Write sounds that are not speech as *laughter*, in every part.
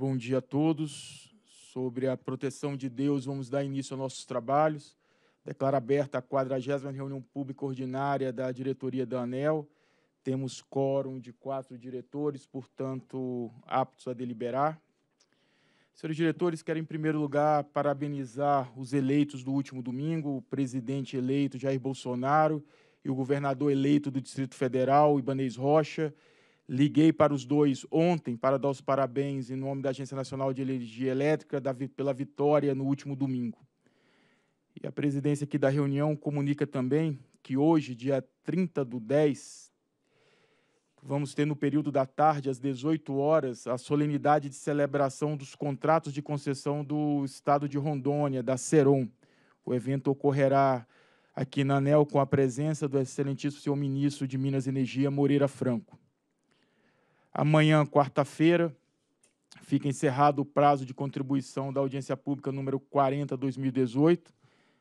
Bom dia a todos. Sobre a proteção de Deus, vamos dar início aos nossos trabalhos. Declaro aberta a 40 reunião pública ordinária da diretoria da ANEL. Temos quórum de quatro diretores, portanto, aptos a deliberar. Senhores diretores, quero em primeiro lugar parabenizar os eleitos do último domingo, o presidente eleito Jair Bolsonaro e o governador eleito do Distrito Federal, Ibanez Rocha, Liguei para os dois ontem para dar os parabéns em nome da Agência Nacional de Energia Elétrica da, pela vitória no último domingo. E a presidência aqui da reunião comunica também que hoje, dia 30 do 10, vamos ter no período da tarde, às 18 horas, a solenidade de celebração dos contratos de concessão do Estado de Rondônia, da Seron. O evento ocorrerá aqui na ANEL com a presença do excelentíssimo senhor ministro de Minas e Energia, Moreira Franco. Amanhã, quarta-feira, fica encerrado o prazo de contribuição da audiência pública número 40/2018.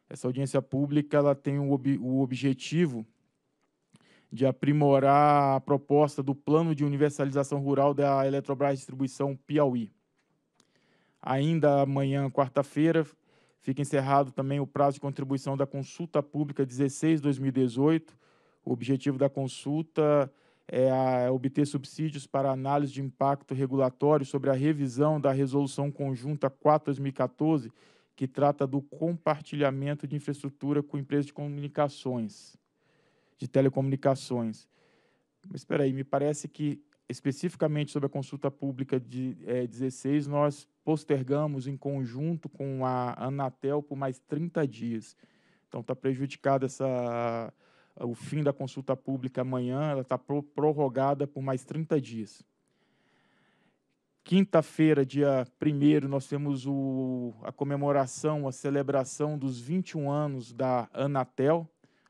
Essa audiência pública ela tem o, ob o objetivo de aprimorar a proposta do Plano de Universalização Rural da Eletrobras Distribuição Piauí. Ainda amanhã, quarta-feira, fica encerrado também o prazo de contribuição da consulta pública 16/2018. O objetivo da consulta é, a, é obter subsídios para análise de impacto regulatório sobre a revisão da Resolução Conjunta 4-2014, que trata do compartilhamento de infraestrutura com empresas de comunicações, de telecomunicações. Mas espera aí, me parece que especificamente sobre a consulta pública de é, 16, nós postergamos em conjunto com a Anatel por mais 30 dias. Então está prejudicada essa o fim da consulta pública amanhã, ela está prorrogada por mais 30 dias. Quinta-feira, dia 1 nós temos o, a comemoração, a celebração dos 21 anos da Anatel.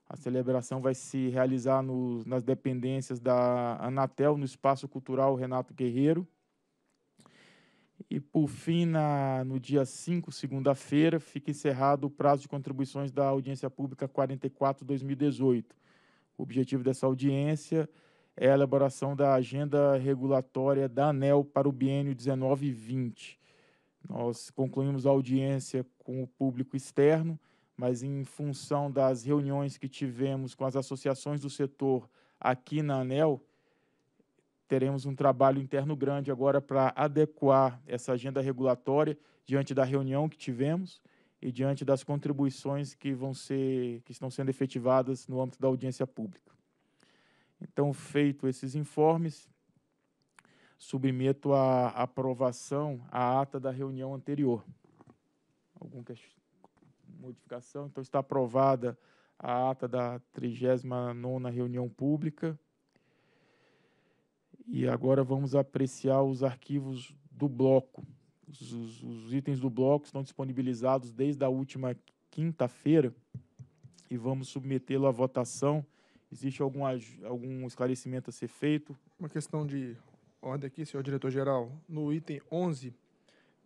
A celebração vai se realizar no, nas dependências da Anatel, no Espaço Cultural Renato Guerreiro. E, por fim, na, no dia 5, segunda-feira, fica encerrado o prazo de contribuições da Audiência Pública 44-2018. O objetivo dessa audiência é a elaboração da agenda regulatória da ANEL para o biênio 19 e 20. Nós concluímos a audiência com o público externo, mas em função das reuniões que tivemos com as associações do setor aqui na ANEL, teremos um trabalho interno grande agora para adequar essa agenda regulatória diante da reunião que tivemos e diante das contribuições que vão ser que estão sendo efetivadas no âmbito da audiência pública. Então, feito esses informes, submeto à aprovação a ata da reunião anterior. Alguma modificação? Então, está aprovada a ata da 39ª reunião pública. E agora vamos apreciar os arquivos do bloco. Os, os, os itens do bloco estão disponibilizados desde a última quinta-feira e vamos submetê-lo à votação. Existe algum, algum esclarecimento a ser feito? Uma questão de ordem aqui, senhor diretor-geral. No item 11,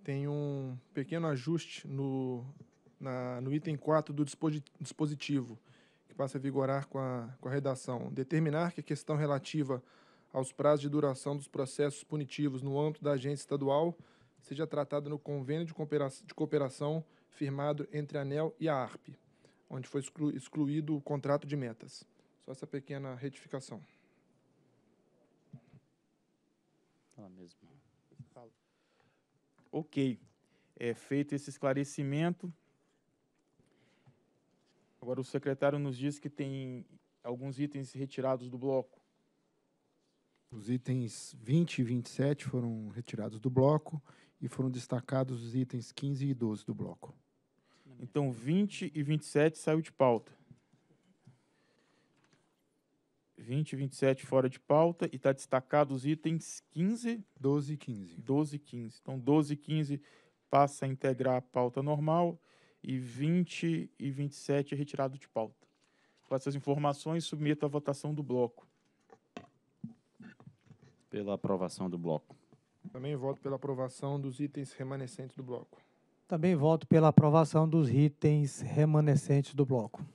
tem um pequeno ajuste no, na, no item 4 do dispositivo, que passa a vigorar com a, com a redação. Determinar que a questão relativa aos prazos de duração dos processos punitivos no âmbito da agência estadual seja tratado no convênio de cooperação, de cooperação firmado entre a ANEL e a ARP, onde foi excluído o contrato de metas. Só essa pequena retificação. Ela mesma. Ok. É feito esse esclarecimento. Agora o secretário nos diz que tem alguns itens retirados do bloco. Os itens 20 e 27 foram retirados do bloco e foram destacados os itens 15 e 12 do bloco. Então, 20 e 27 saiu de pauta. 20 e 27 fora de pauta e está destacado os itens 15... 12 e 15. 12 e 15. Então, 12 e 15 passa a integrar a pauta normal e 20 e 27 é retirado de pauta. Com essas informações, submeto a votação do bloco. Pela aprovação do bloco. Também voto pela aprovação dos itens remanescentes do bloco. Também voto pela aprovação dos itens remanescentes do bloco.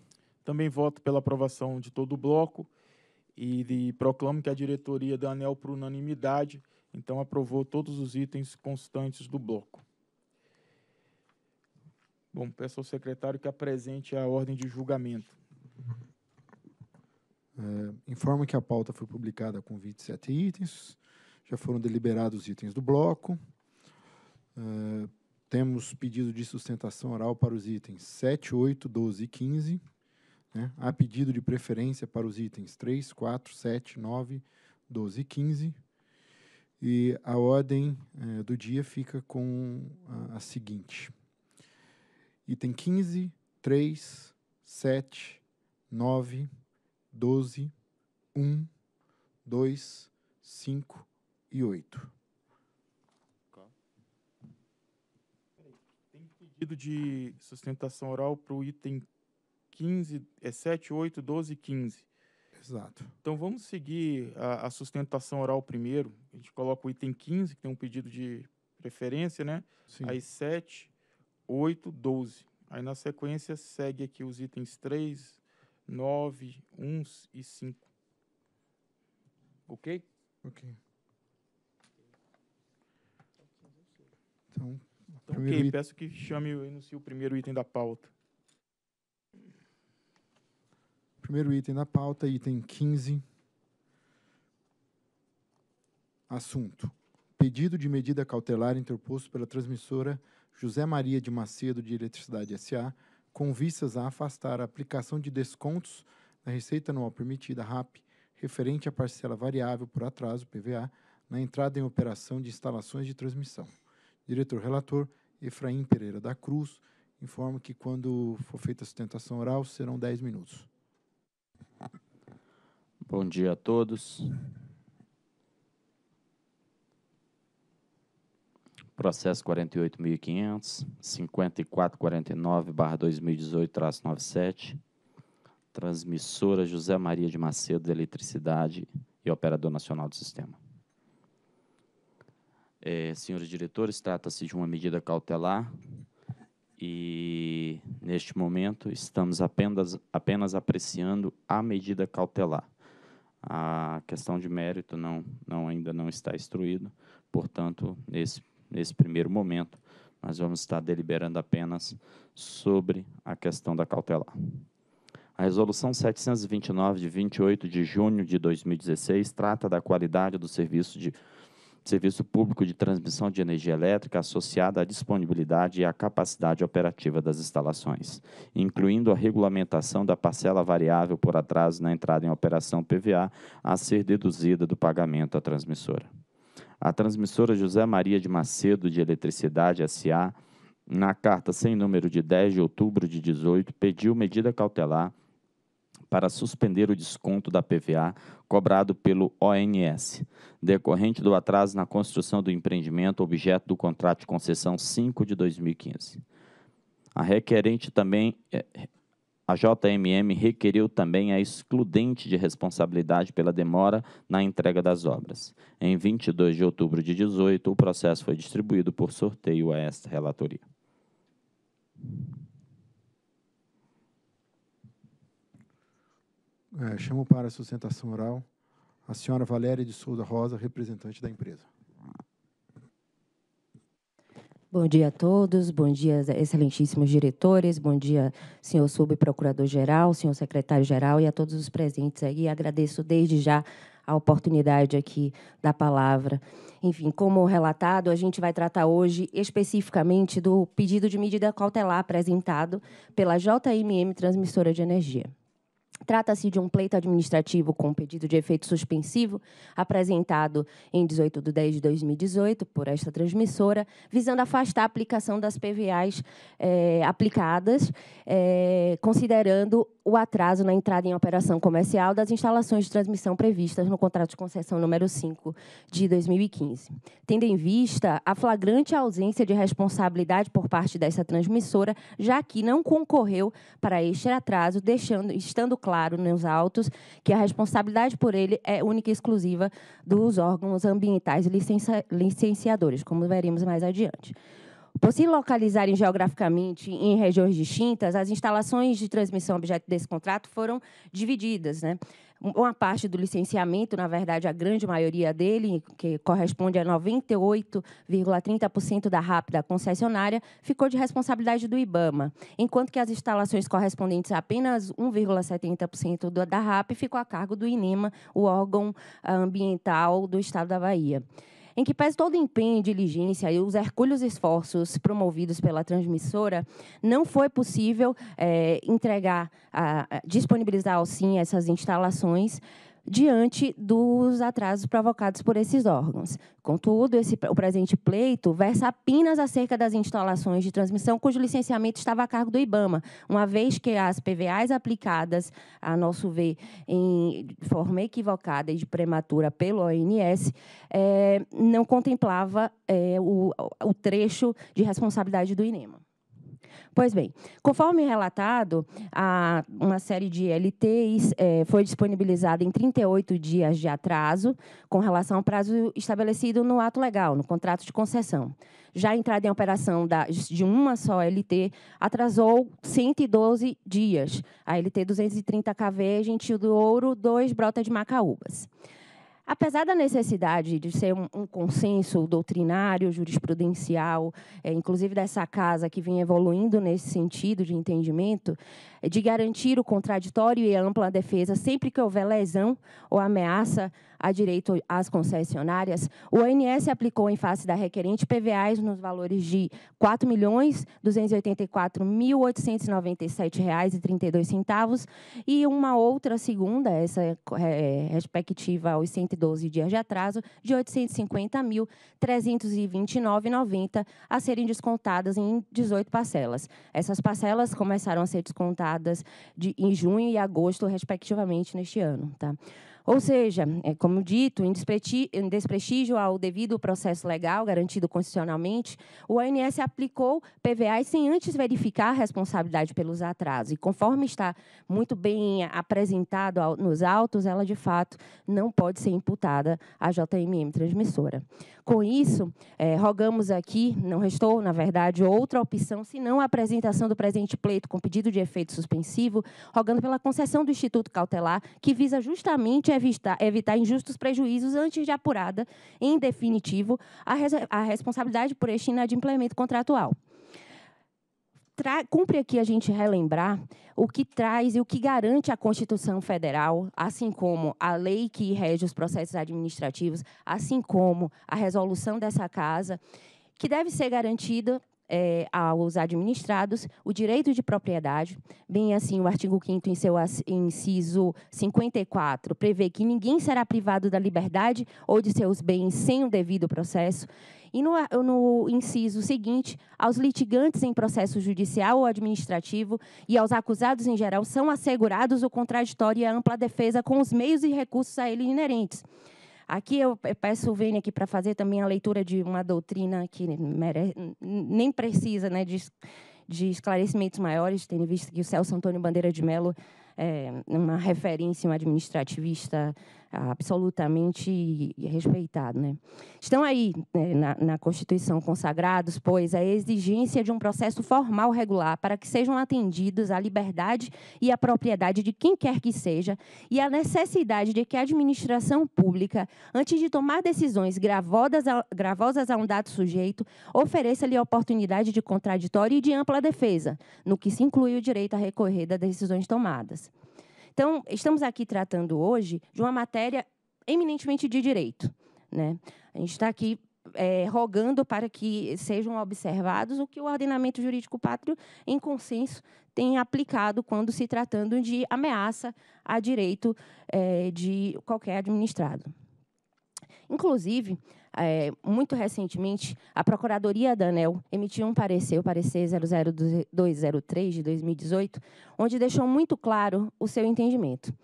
Também voto pela aprovação de todo o bloco e de, proclamo que a diretoria da ANEL, por unanimidade, então aprovou todos os itens constantes do bloco. Bom, peço ao secretário que apresente a ordem de julgamento. É, informo que a pauta foi publicada com 27 itens, já foram deliberados os itens do bloco. Uh, temos pedido de sustentação oral para os itens 7, 8, 12 e 15. Né? Há pedido de preferência para os itens 3, 4, 7, 9, 12 e 15. E a ordem eh, do dia fica com a, a, seguinte: item 15, 3, 7, 9, 12, 1, 2, 5, e 8. Tem pedido de sustentação oral para o item 15, é 7, 8, 12 e 15. Exato. Então vamos seguir a, a, sustentação oral primeiro. A gente coloca o item 15, que tem um pedido de preferência, né? Sim. Aí 7, 8, 12. Aí na sequência segue aqui os itens 3, 9, 1 e 5. Ok? Ok. Então, então ok, item... peço que chame e enuncie o primeiro item da pauta. Primeiro item da pauta, item 15. Assunto. Pedido de medida cautelar interposto pela transmissora José Maria de Macedo de Eletricidade S.A., com vistas a afastar a aplicação de descontos na receita anual permitida RAP referente à parcela variável por atraso PVA na entrada em operação de instalações de transmissão diretor relator Efraim Pereira da Cruz. informa que, quando for feita a sustentação oral, serão 10 minutos. Bom dia a todos. Processo 48.500, 5449-2018-97. Transmissora José Maria de Macedo, Eletricidade e Operador Nacional do Sistema. É, senhores diretores, trata-se de uma medida cautelar e, neste momento, estamos apenas, apenas apreciando a medida cautelar. A questão de mérito não, não ainda não está instruída, portanto, nesse, nesse primeiro momento, nós vamos estar deliberando apenas sobre a questão da cautelar. A resolução 729 de 28 de junho de 2016 trata da qualidade do serviço de serviço público de transmissão de energia elétrica associada à disponibilidade e à capacidade operativa das instalações, incluindo a regulamentação da parcela variável por atraso na entrada em operação PVA a ser deduzida do pagamento à transmissora. A transmissora José Maria de Macedo de Eletricidade SA, na carta sem número de 10 de outubro de 18, pediu medida cautelar para suspender o desconto da PVA cobrado pelo ONS, decorrente do atraso na construção do empreendimento objeto do contrato de concessão 5 de 2015. A requerente também eh, a JMM requeriu também a excludente de responsabilidade pela demora na entrega das obras. Em 22 de outubro de 18, o processo foi distribuído por sorteio a esta relatoria. É, chamo para a sustentação oral a senhora Valéria de Souza Rosa, representante da empresa. Bom dia a todos, bom dia, excelentíssimos diretores, bom dia, senhor subprocurador-geral, senhor secretário-geral e a todos os presentes aí. Agradeço desde já a oportunidade aqui da palavra. Enfim, como relatado, a gente vai tratar hoje especificamente do pedido de medida cautelar apresentado pela JMM Transmissora de Energia. Trata-se de um pleito administrativo com pedido de efeito suspensivo, apresentado em 18 de 10 de 2018 por esta transmissora, visando afastar a aplicação das PVAs é, eh, aplicadas, é, considerando o atraso na entrada em operação comercial das instalações de transmissão previstas no contrato de concessão número 5 de 2015, tendo em vista a flagrante ausência de responsabilidade por parte dessa transmissora, já que não concorreu para este atraso, deixando, estando claro claro nos autos que a responsabilidade por ele é única e exclusiva dos órgãos ambientais licenciadores, como veremos mais adiante. Por se localizarem geograficamente em regiões distintas, as instalações de transmissão objeto desse contrato foram divididas, né? uma parte do licenciamento, na verdade, a grande maioria dele, que corresponde a 98,30% da RAP da concessionária, ficou de responsabilidade do IBAMA, enquanto que as instalações correspondentes a apenas 1,70% da RAP ficou a cargo do INEMA, o órgão ah, ambiental do Estado da Bahia em que pese todo empenho, diligência e os hercúleos esforços promovidos pela transmissora, não foi possível é, entregar, a, ah, disponibilizar ao SIM essas instalações diante dos atrasos provocados por esses órgãos. Contudo, esse, o presente pleito versa apenas acerca das instalações de transmissão cujo licenciamento estava a cargo do IBAMA, uma vez que as PVAs aplicadas, a nosso ver, em forma equivocada e de prematura pelo ONS, é, eh, não contemplava é, o, o trecho de responsabilidade do INEMA. Pois bem, conforme relatado, a, uma série de LTs é, foi disponibilizada em 38 dias de atraso com relação ao prazo estabelecido no ato legal, no contrato de concessão. Já a entrada em operação da, de uma só LT atrasou 112 dias. A LT 230 KV, Gentil do Ouro, 2 Brota de Macaúbas. Apesar da necessidade de ser um, um consenso doutrinário, jurisprudencial, é, inclusive dessa casa que vem evoluindo nesse sentido de entendimento, é, de garantir o contraditório e a ampla defesa sempre que houver lesão ou ameaça a direito às concessionárias, o ANS aplicou em face da requerente PVAs nos valores de R$ 4.284.897,32 e uma outra segunda, essa é, respectiva aos 112 dias de atraso, de R$ 850.329,90 a serem descontadas em 18 parcelas. Essas parcelas começaram a ser descontadas de, em junho e agosto, respectivamente, neste ano. Tá? Ou seja, é como dito, em desprestígio ao devido processo legal garantido constitucionalmente, o ANS aplicou PVAs sem antes verificar a responsabilidade pelos atrasos. E conforme está muito bem apresentado nos autos, ela de fato não pode ser imputada à JMM transmissora. Com isso, é, rogamos aqui, não restou, na verdade, outra opção senão a apresentação do presente pleito com pedido de efeito suspensivo, rogando pela concessão do Instituto Cautelar, que visa justamente evitar, evitar injustos prejuízos antes de apurada, em definitivo, a, res, a responsabilidade por este inadimplemento contratual. Tra cumpre aqui a gente relembrar o que traz e o que garante a Constituição Federal, assim como a lei que rege os processos administrativos, assim como a resolução dessa casa, que deve ser garantida é, aos administrados o direito de propriedade, bem assim o artigo 5 em seu inciso 54 prevê que ninguém será privado da liberdade ou de seus bens sem o devido processo, e no, no, inciso seguinte, aos litigantes em processo judicial ou administrativo e aos acusados em geral são assegurados o contraditório e a ampla defesa com os meios e recursos a ele inerentes. Aqui eu peço o Vênia aqui para fazer também a leitura de uma doutrina que nem precisa né, de, de, esclarecimentos maiores, tendo visto que o Celso Antônio Bandeira de Mello é uma referência, um administrativista absolutamente respeitado. Né? Estão aí né, na, na, Constituição consagrados, pois, a exigência de um processo formal regular para que sejam atendidos a liberdade e a propriedade de quem quer que seja e a necessidade de que a administração pública, antes de tomar decisões gravodas a, gravosas a um dado sujeito, ofereça-lhe a oportunidade de contraditório e de ampla defesa, no que se inclui o direito a recorrer das decisões tomadas. Então, estamos aqui tratando hoje de uma matéria eminentemente de direito. Né? A gente está aqui é, rogando para que sejam observados o que o ordenamento jurídico pátrio, em consenso, tem aplicado quando se tratando de ameaça a direito é, de qualquer administrado. Inclusive, é, muito recentemente, a Procuradoria da ANEL emitiu um parecer, o parecer 00203 de 2018, onde deixou muito claro o seu entendimento.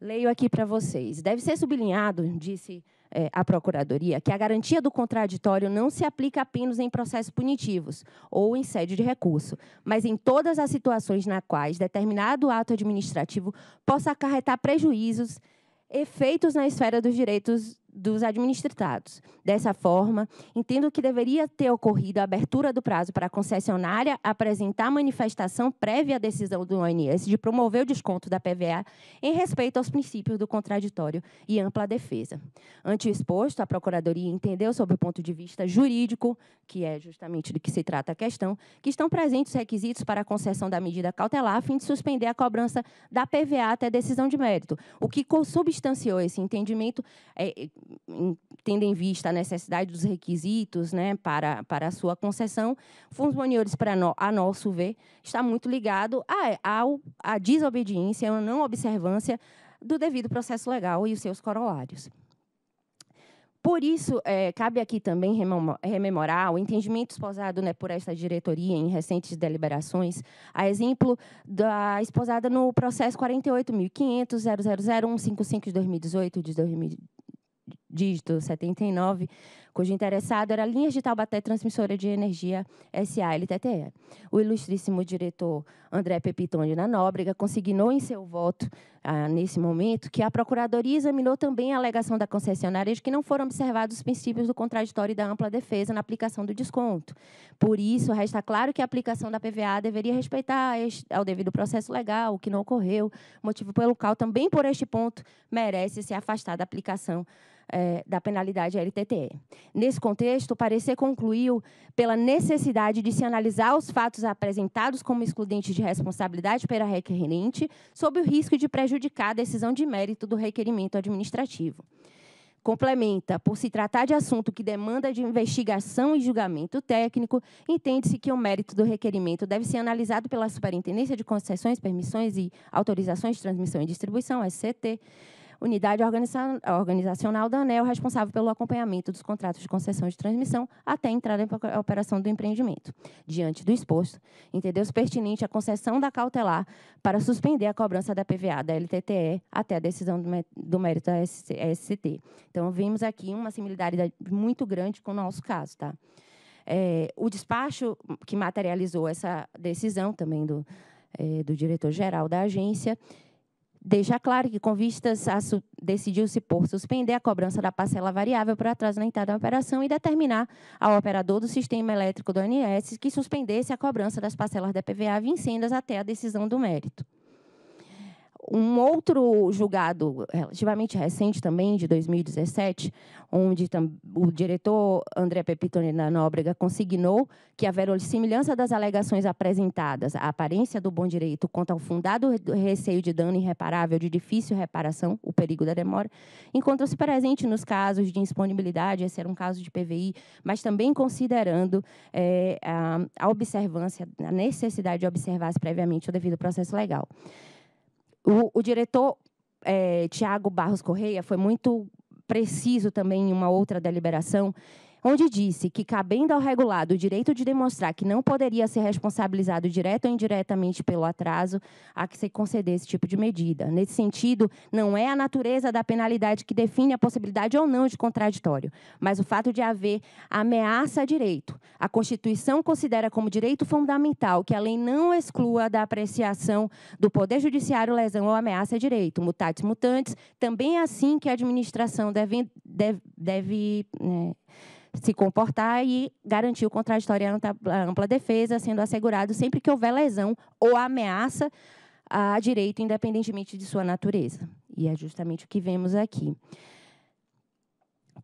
Leio aqui para vocês. Deve ser sublinhado, disse é, a Procuradoria, que a garantia do contraditório não se aplica apenas em processos punitivos ou em sede de recurso, mas em todas as situações na quais determinado ato administrativo possa acarretar prejuízos, efeitos na esfera dos direitos dos administrados. Dessa forma, entendo que deveria ter ocorrido a abertura do prazo para a concessionária apresentar manifestação prévia à decisão do ONS de promover o desconto da PVA em respeito aos princípios do contraditório e ampla defesa. Ante o exposto, a Procuradoria entendeu, sob o ponto de vista jurídico, que é justamente do que se trata a questão, que estão presentes os requisitos para a concessão da medida cautelar a fim de suspender a cobrança da PVA até decisão de mérito, o que consubstanciou esse entendimento, é, tendo em vista a necessidade dos requisitos né, para, para a sua concessão, fundos monitores, para no, a nosso ver, está muito ligado à, a desobediência, à não observância do devido processo legal e os seus corolários. Por isso, é, cabe aqui também rememorar o entendimento esposado né, por esta diretoria em recentes deliberações, a exemplo da esposada no processo 48.500.000.155 de 2018, de 2018, dígito 79, cujo interessado era Linhas de Taubaté Transmissora de Energia SA LTTE. O ilustríssimo diretor André Pepitone na Nóbrega consignou em seu voto, ah, nesse momento, que a Procuradoria examinou também a alegação da concessionária de que não foram observados os princípios do contraditório e da ampla defesa na aplicação do desconto. Por isso, resta claro que a aplicação da PVA deveria respeitar ao devido processo legal, o que não ocorreu, motivo pelo qual também por este ponto merece ser afastada a aplicação é, da penalidade LTTE. Nesse contexto, o parecer concluiu pela necessidade de se analisar os fatos apresentados como excludentes de responsabilidade pela requerente, sob o risco de prejudicar a decisão de mérito do requerimento administrativo. Complementa, por se tratar de assunto que demanda de investigação e julgamento técnico, entende-se que o mérito do requerimento deve ser analisado pela Superintendência de Concessões, Permissões e Autorizações de Transmissão e Distribuição, SCT, unidade organizacional da ANEL responsável pelo acompanhamento dos contratos de concessão de transmissão até a entrada em operação do empreendimento. Diante do exposto, entendeu-se pertinente a concessão da cautelar para suspender a cobrança da PVA da LTTE até a decisão do mérito da SCT. Então, vimos aqui uma similaridade muito grande com o nosso caso. Tá? É, o despacho que materializou essa decisão também do, é, do diretor-geral da agência deixa claro que, com vistas a decidiu-se por suspender a cobrança da parcela variável por atraso na entrada da operação e determinar ao operador do sistema elétrico do ANS que suspendesse a cobrança das parcelas da PVA vincendas até a decisão do mérito um outro julgado relativamente recente também, de 2017, onde o diretor André Pepitone da Nóbrega consignou que a verossimilhança das alegações apresentadas, a aparência do bom direito quanto ao fundado receio de dano irreparável de difícil reparação, o perigo da demora, encontrou se presente nos casos de indisponibilidade, esse era um caso de PVI, mas também considerando é, a, a observância, a necessidade de observar previamente o devido processo legal. O, o diretor é, eh, Tiago Barros Correia foi muito preciso também em uma outra deliberação onde disse que, cabendo ao regulado o direito de demonstrar que não poderia ser responsabilizado direta ou indiretamente pelo atraso, há que se conceder esse tipo de medida. Nesse sentido, não é a natureza da penalidade que define a possibilidade ou não de contraditório, mas o fato de haver ameaça a direito. A Constituição considera como direito fundamental que a lei não exclua da apreciação do Poder Judiciário lesão ou ameaça a direito. Mutatis mutandis, também é assim que a administração deve, deve, deve né, se comportar e garantir o contraditório e a ampla defesa, sendo assegurado sempre que houver lesão ou ameaça a direito, independentemente de sua natureza. E é justamente o que vemos aqui.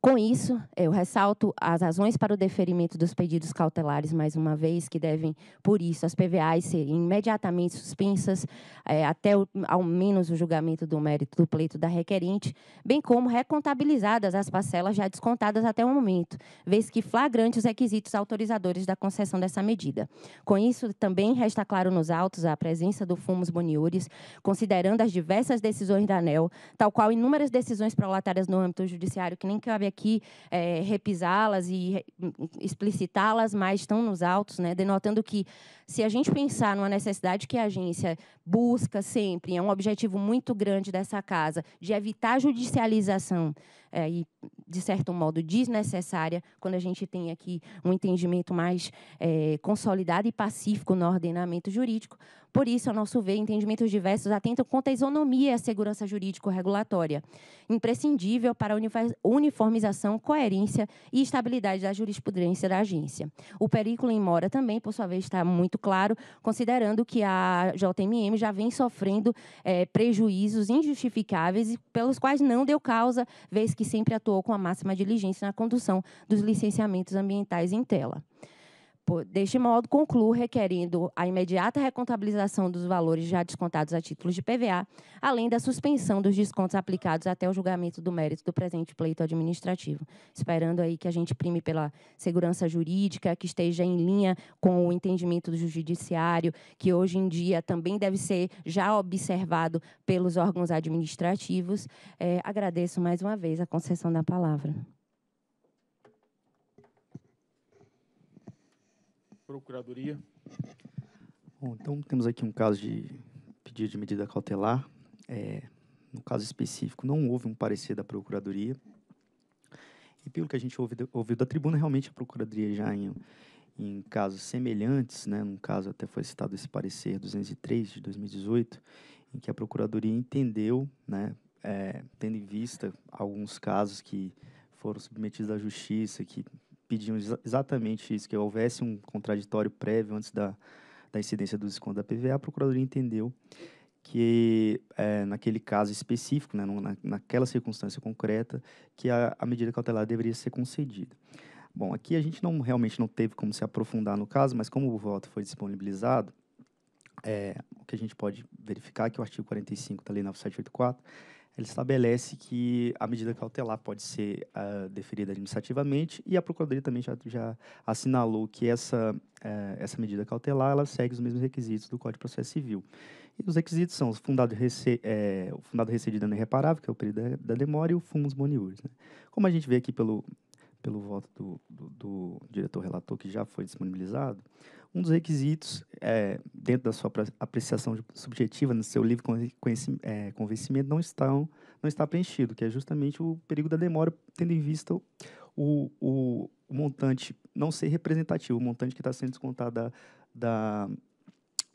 Com isso, eu ressalto as razões para o deferimento dos pedidos cautelares, mais uma vez, que devem, por isso, as PVAs serem imediatamente suspensas, é, até o, ao menos o julgamento do mérito do pleito da requerente, bem como recontabilizadas as parcelas já descontadas até o momento, vez que flagrante os requisitos autorizadores da concessão dessa medida. Com isso, também resta claro nos autos a presença do fumus boniuris, considerando as diversas decisões da ANEL, tal qual inúmeras decisões prolatárias no âmbito judiciário que nem cabia aqui é, repisá-las e hum, hum, explicitá-las, mas estão nos autos, né, denotando que se a gente pensar numa necessidade que a agência busca sempre, é um objetivo muito grande dessa casa, de evitar judicialização é, e, de certo modo, desnecessária, quando a gente tem aqui um entendimento mais é, consolidado e pacífico no ordenamento jurídico. Por isso, ao nosso ver, entendimentos diversos atentam contra a isonomia e a segurança jurídico-regulatória, imprescindível para a uniformização, coerência e estabilidade da jurisprudência da agência. O perículo em mora também, por sua vez, está muito claro, considerando que a JMM já vem sofrendo é, prejuízos injustificáveis e pelos quais não deu causa, vez que sempre atuou com a máxima diligência na condução dos licenciamentos ambientais em tela. Deste modo, concluo requerendo a imediata recontabilização dos valores já descontados a títulos de PVA, além da suspensão dos descontos aplicados até o julgamento do mérito do presente pleito administrativo. Esperando aí que a gente prime pela segurança jurídica, que esteja em linha com o entendimento do judiciário, que hoje em dia também deve ser já observado pelos órgãos administrativos. É, agradeço mais uma vez a concessão da palavra. Procuradoria. Bom, então temos aqui um caso de pedido de medida cautelar. É, no caso específico, não houve um parecer da Procuradoria. E pelo que a gente ouviu da tribuna, realmente a Procuradoria já em, em casos semelhantes, né, num caso até foi citado esse parecer 203 de 2018, em que a Procuradoria entendeu, né, é, tendo em vista alguns casos que foram submetidos à Justiça, que pedimos exatamente isso, que houvesse um contraditório prévio antes da, da incidência do desconto da PVA, a Procuradoria entendeu que, é, naquele caso específico, né, na, naquela circunstância concreta, que a, a medida cautelar deveria ser concedida. Bom, aqui a gente não realmente não teve como se aprofundar no caso, mas como o voto foi disponibilizado, é, o que a gente pode verificar é que o artigo 45 da Lei 9784 ele estabelece que a medida cautelar pode ser uh, deferida administrativamente e a Procuradoria também já, já assinalou que essa, uh, essa medida cautelar ela segue os mesmos requisitos do Código de Processo Civil. E os requisitos são o fundado, rece, não eh, o fundado dano irreparável, que é o período da, da demora, e o fumus boniuris. Né? Como a gente vê aqui pelo, pelo voto do, do, do, diretor relator que já foi disponibilizado, um dos requisitos, é, dentro da sua apreciação subjetiva, no seu livre é, convencimento, não, não está preenchido, que é justamente o perigo da demora, tendo em vista o, o, o montante não ser representativo, o montante que está sendo descontado da, da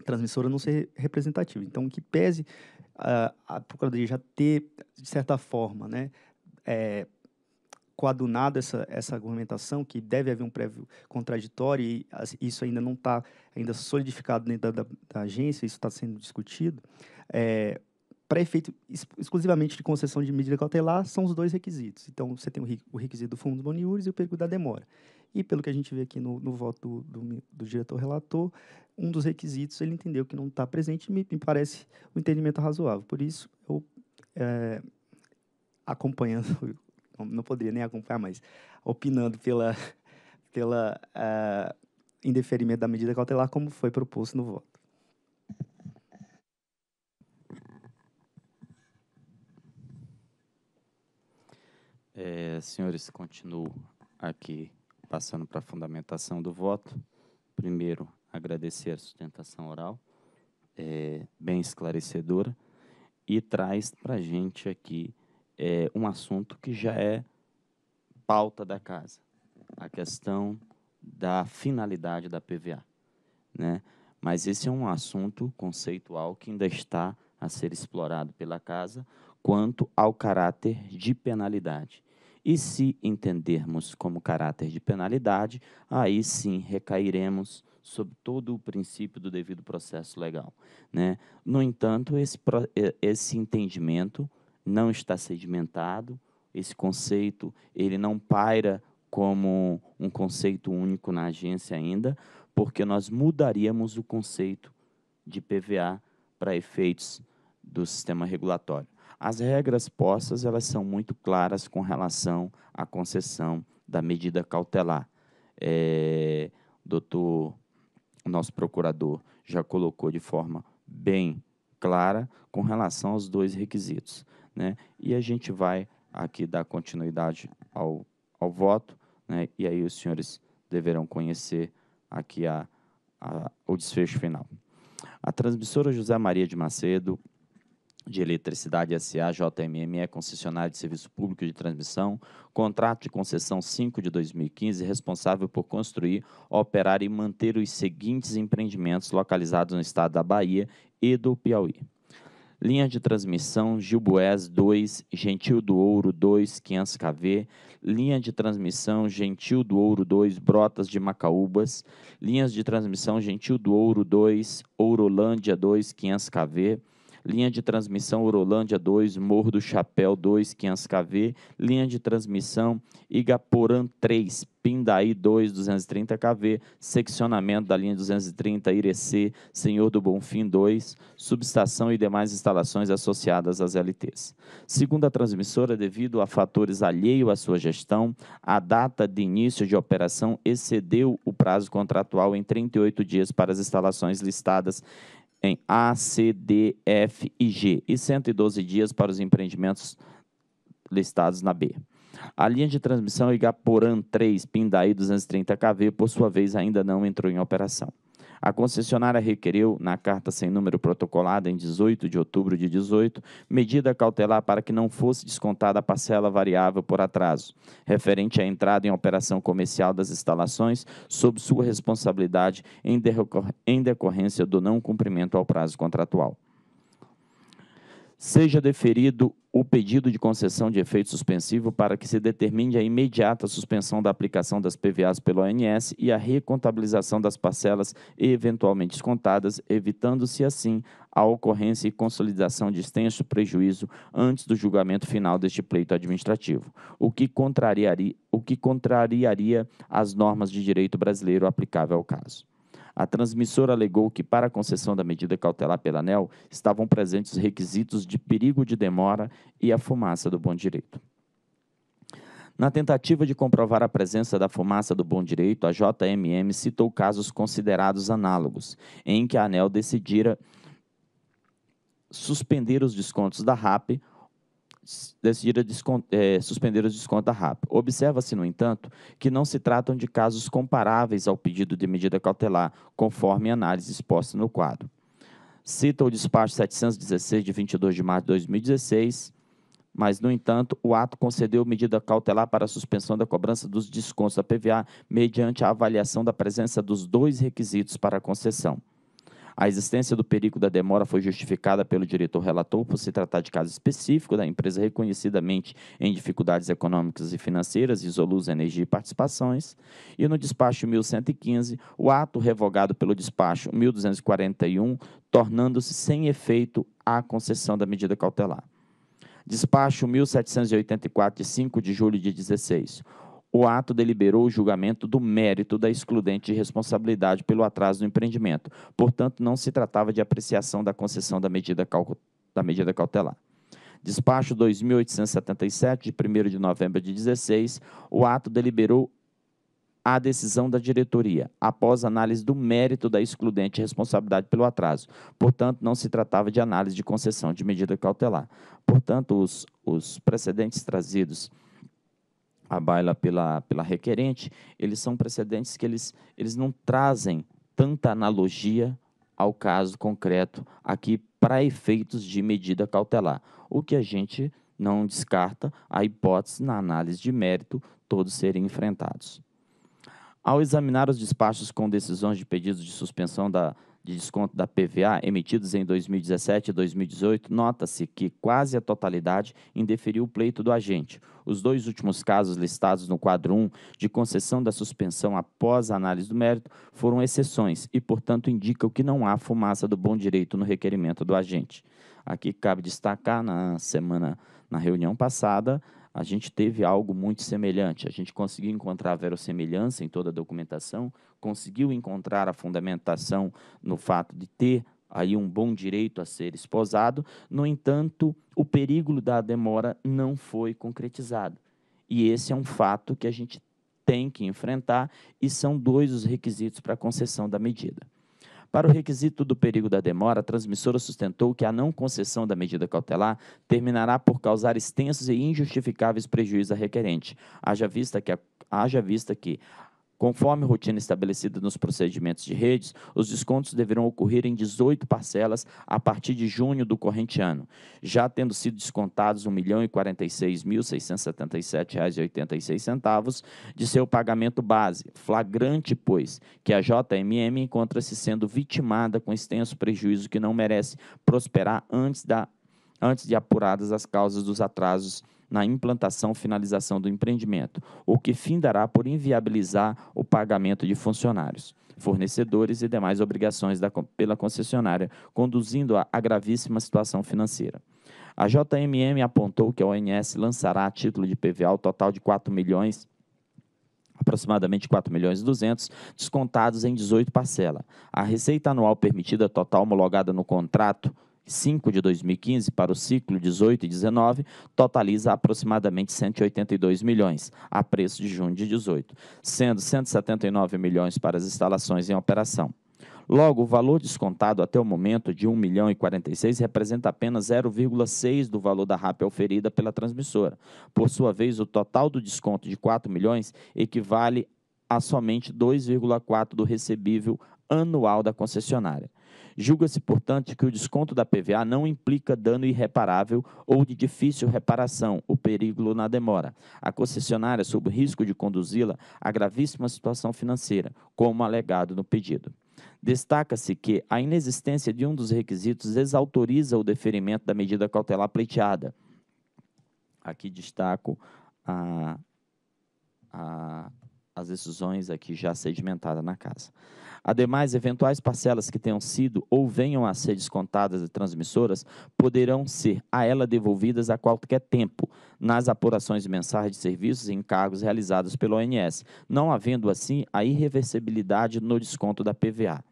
transmissora não ser representativo. Então, que pese a, a Procuradoria já ter, de certa forma, né, é, coadunado essa, essa argumentação que deve haver um prévio contraditório e isso ainda não está ainda solidificado dentro da, da, da agência, isso está sendo discutido, é, para efeito ex exclusivamente de concessão de medida cautelar, são os dois requisitos. Então, você tem o, o requisito do fundo boniúris e o perigo da demora. E, pelo que a gente vê aqui no, no voto do, do, do diretor-relator, um dos requisitos ele entendeu que não está presente e me, me parece o um entendimento razoável. Por isso, eu, é, acompanhando não poderia nem acompanhar mais, opinando pela, *laughs* pela uh, indeferimento da medida cautelar, como foi proposto no voto. É, senhores, continuo aqui passando para a fundamentação do voto. Primeiro, agradecer a sustentação oral, é, bem esclarecedora, e traz para a gente aqui é, um assunto que já é pauta da casa, a questão da finalidade da PVA, né? Mas esse é um assunto conceitual que ainda está a ser explorado pela casa quanto ao caráter de penalidade. E se entendermos como caráter de penalidade, aí sim recairemos sobre todo o princípio do devido processo legal, né? No entanto, esse eh, esse entendimento não está sedimentado, esse conceito ele não paira como um conceito único na agência ainda, porque nós mudaríamos o conceito de PVA para efeitos do sistema regulatório. As regras postas elas são muito claras com relação à concessão da medida cautelar. É, doutor, nosso procurador já colocou de forma bem clara com relação aos dois requisitos né? E a gente vai aqui dar continuidade ao, ao voto, né? E aí os senhores deverão conhecer aqui a, a, o desfecho final. A transmissora José Maria de Macedo, de Eletricidade SA JMM é concessionária de serviço público de transmissão, contrato de concessão 5 de 2015, responsável por construir, operar e manter os seguintes empreendimentos localizados no estado da Bahia e do Piauí. Linha de transmissão Gilboés 2, Gentil do Ouro 2, 500 kV. Linha de transmissão Gentil do Ouro 2, Brotas de Macaúbas. Linhas de transmissão Gentil do Ouro 2, Ourolândia 2, 500 kV linha de transmissão Urolândia 2, Morro do Chapéu 2, 500kV, linha de transmissão Igaporã 3, Pindaí 2, 230kV, seccionamento da linha 230 Irecê, Senhor do Bonfim 2, subestação e demais instalações associadas às LTs. Segundo a transmissora, devido a fatores alheios à sua gestão, a data de início de operação excedeu o prazo contratual em 38 dias para as instalações listadas em A, C, D, F e G e 112 dias para os empreendimentos listados na B. A linha de transmissão Igaporã 3, Pindaí 230 kV, por sua vez, ainda não entrou em operação. A concessionária requereu, na carta sem número protocolada em 18 de outubro de 18, medida cautelar para que não fosse descontada a parcela variável por atraso, referente à entrada em operação comercial das instalações, sob sua responsabilidade em, decorrência do não cumprimento ao prazo contratual seja deferido o pedido de concessão de efeito suspensivo para que se determine a imediata suspensão da aplicação das PVAs pelo ONS e a recontabilização das parcelas eventualmente descontadas, evitando-se assim a ocorrência e consolidação de extenso prejuízo antes do julgamento final deste pleito administrativo, o que contrariaria, o que contrariaria as normas de direito brasileiro aplicável ao caso. A transmissora alegou que, para a concessão da medida cautelar pela ANEL, estavam presentes os requisitos de perigo de demora e a fumaça do bom direito. Na tentativa de comprovar a presença da fumaça do bom direito, a JMM citou casos considerados análogos, em que a ANEL decidira suspender os descontos da RAP decidiram é, suspender o desconto da RAP. Observa-se, no entanto, que não se tratam de casos comparáveis ao pedido de medida cautelar, conforme a análise exposta no quadro. Cita o despacho 716 de 22 de março de 2016, mas, no entanto, o ato concedeu medida cautelar para a suspensão da cobrança dos descontos da PVA mediante a avaliação da presença dos dois requisitos para a concessão. A existência do perigo da demora foi justificada pelo diretor relator por se tratar de caso específico da empresa reconhecidamente em dificuldades econômicas e financeiras, Isoluz Energia e Participações. E no despacho 1115, o ato revogado pelo despacho 1241, tornando-se sem efeito a concessão da medida cautelar. Despacho 1784, de 5 de julho de 16 o ato deliberou o julgamento do mérito da excludente de responsabilidade pelo atraso do empreendimento. Portanto, não se tratava de apreciação da concessão da medida, da medida cautelar. Despacho 2877, de 1 de novembro de 16, o ato deliberou a decisão da diretoria, após análise do mérito da excludente responsabilidade pelo atraso. Portanto, não se tratava de análise de concessão de medida cautelar. Portanto, os, os precedentes trazidos a baila pela, pela requerente, eles são precedentes que eles, eles não trazem tanta analogia ao caso concreto aqui para efeitos de medida cautelar, o que a gente não descarta a hipótese na análise de mérito todos serem enfrentados. Ao examinar os despachos com decisões de pedidos de suspensão da, de desconto da PVA emitidos em 2017 e 2018, nota-se que quase a totalidade indeferiu o pleito do agente. Os dois últimos casos listados no quadro 1 de concessão da suspensão após a análise do mérito foram exceções e, portanto, indicam que não há fumaça do bom direito no requerimento do agente. Aqui cabe destacar na semana, na reunião passada, a gente teve algo muito semelhante. A gente conseguiu encontrar a verossimilhança em toda a documentação, conseguiu encontrar a fundamentação no fato de ter aí um bom direito a ser esposado. No entanto, o perigo da demora não foi concretizado. E esse é um fato que a gente tem que enfrentar e são dois os requisitos para a concessão da medida. Para o requisito do perigo da demora, a transmissora sustentou que a não concessão da medida cautelar terminará por causar extensos e injustificáveis prejuízos à requerente, haja vista que a haja vista que, Conforme rotina estabelecida nos procedimentos de redes, os descontos deverão ocorrer em 18 parcelas a partir de junho do corrente ano, já tendo sido descontados R$ 1.046.677,86 de seu pagamento base, flagrante, pois, que a JMM encontra-se sendo vitimada com extenso prejuízo que não merece prosperar antes, da, antes de apuradas as causas dos atrasos na implantação finalização do empreendimento, o que findará por inviabilizar o pagamento de funcionários, fornecedores e demais obrigações da, pela concessionária, conduzindo a, a gravíssima situação financeira. A JMM apontou que a ONS lançará a título de PVA o total de 4 milhões aproximadamente 4 milhões e 200, descontados em 18 parcelas. A receita anual permitida total homologada no contrato 5 de 2015 para o ciclo 18 e 19 totaliza aproximadamente 182 milhões a preço de junho de 18, sendo 179 milhões para as instalações em operação. Logo, o valor descontado até o momento de 1 milhão e 46 representa apenas 0,6 do valor da RAP oferida pela transmissora. Por sua vez, o total do desconto de 4 milhões equivale a somente 2,4 do recebível anual da concessionária. Julga-se, portanto, que o desconto da PVA não implica dano irreparável ou de difícil reparação, o perigo na demora. A concessionária, sob o risco de conduzi-la a gravíssima situação financeira, como alegado no pedido. Destaca-se que a inexistência de um dos requisitos exautoriza o deferimento da medida cautelar pleiteada. Aqui destaco a, a, as decisões aqui já sedimentadas na casa. Ademais, eventuais parcelas que tenham sido ou venham a ser descontadas de transmissoras poderão ser a ela devolvidas a qualquer tempo nas apurações mensais de serviços e encargos realizados pelo ONS, não havendo assim a irreversibilidade no desconto da PVA.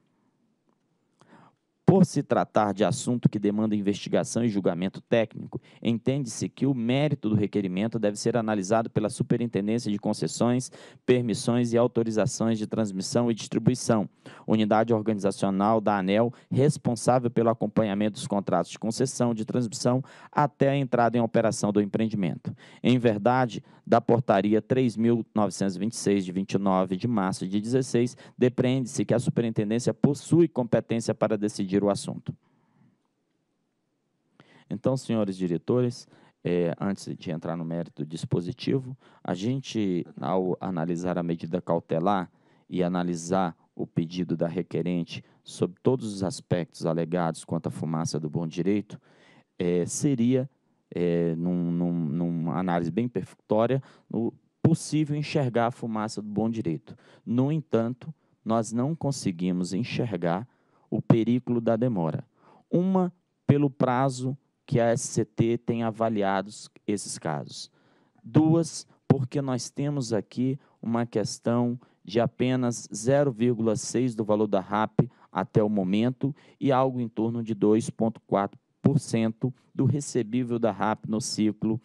Por se tratar de assunto que demanda investigação e julgamento técnico, entende-se que o mérito do requerimento deve ser analisado pela Superintendência de Concessões, Permissões e Autorizações de Transmissão e Distribuição, unidade organizacional da ANEL responsável pelo acompanhamento dos contratos de concessão de transmissão até a entrada em operação do empreendimento. Em verdade, da portaria 3926 de 29 de março de 16, depreende-se que a Superintendência possui competência para decidir o assunto. Então, senhores diretores, é, antes de entrar no mérito dispositivo, a gente, ao analisar a medida cautelar e analisar o pedido da requerente sobre todos os aspectos alegados quanto à fumaça do bom direito, é, seria, é, num, num, numa análise bem perfectória, possível enxergar a fumaça do bom direito. No entanto, nós não conseguimos enxergar o perículo da demora. Uma, pelo prazo que a SCT tem avaliado esses casos. Duas, porque nós temos aqui uma questão de apenas 0,6% do valor da RAP até o momento e algo em torno de 2,4% do recebível da RAP no ciclo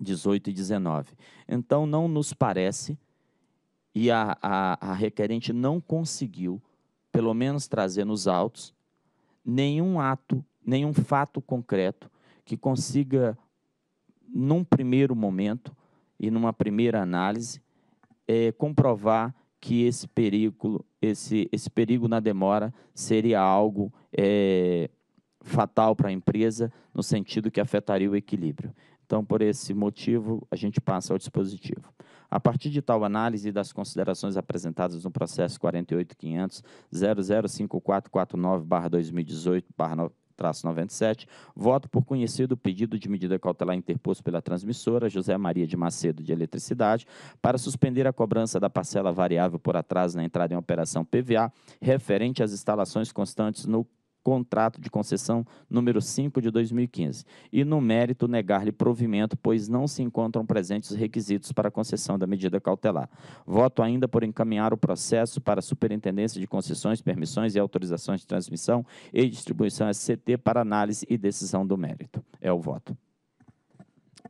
18 e 19. Então, não nos parece, e a, a, a requerente não conseguiu pelo menos trazer nos autos, nenhum ato, nenhum fato concreto que consiga, num primeiro momento e numa primeira análise, é, comprovar que esse perigo, esse, esse perigo na demora seria algo é, fatal para a empresa, no sentido que afetaria o equilíbrio. Então, por esse motivo, a gente passa ao dispositivo. A partir de tal análise das considerações apresentadas no processo 48.500.005449/2018, 97, voto por conhecido o pedido de medida cautelar interposto pela transmissora José Maria de Macedo de Eletricidade para suspender a cobrança da parcela variável por atraso na entrada em operação PVA referente às instalações constantes no contrato de concessão número 5 de 2015 e, no mérito, negar-lhe provimento, pois não se encontram presentes os requisitos para a concessão da medida cautelar. Voto ainda por encaminhar o processo para a Superintendência de Concessões, Permissões e Autorizações de Transmissão e Distribuição SCT para análise e decisão do mérito. É o voto.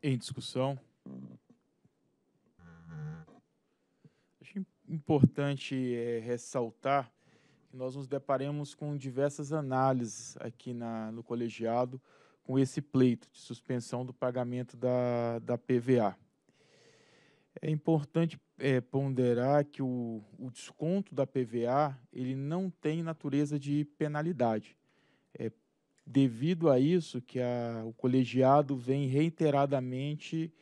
Em discussão. Acho importante é, ressaltar nós nos deparemos com diversas análises aqui na, no colegiado com esse pleito de suspensão do pagamento da, da PVA. É importante é, ponderar que o, o, desconto da PVA ele não tem natureza de penalidade. É, devido a isso que a, o colegiado vem reiteradamente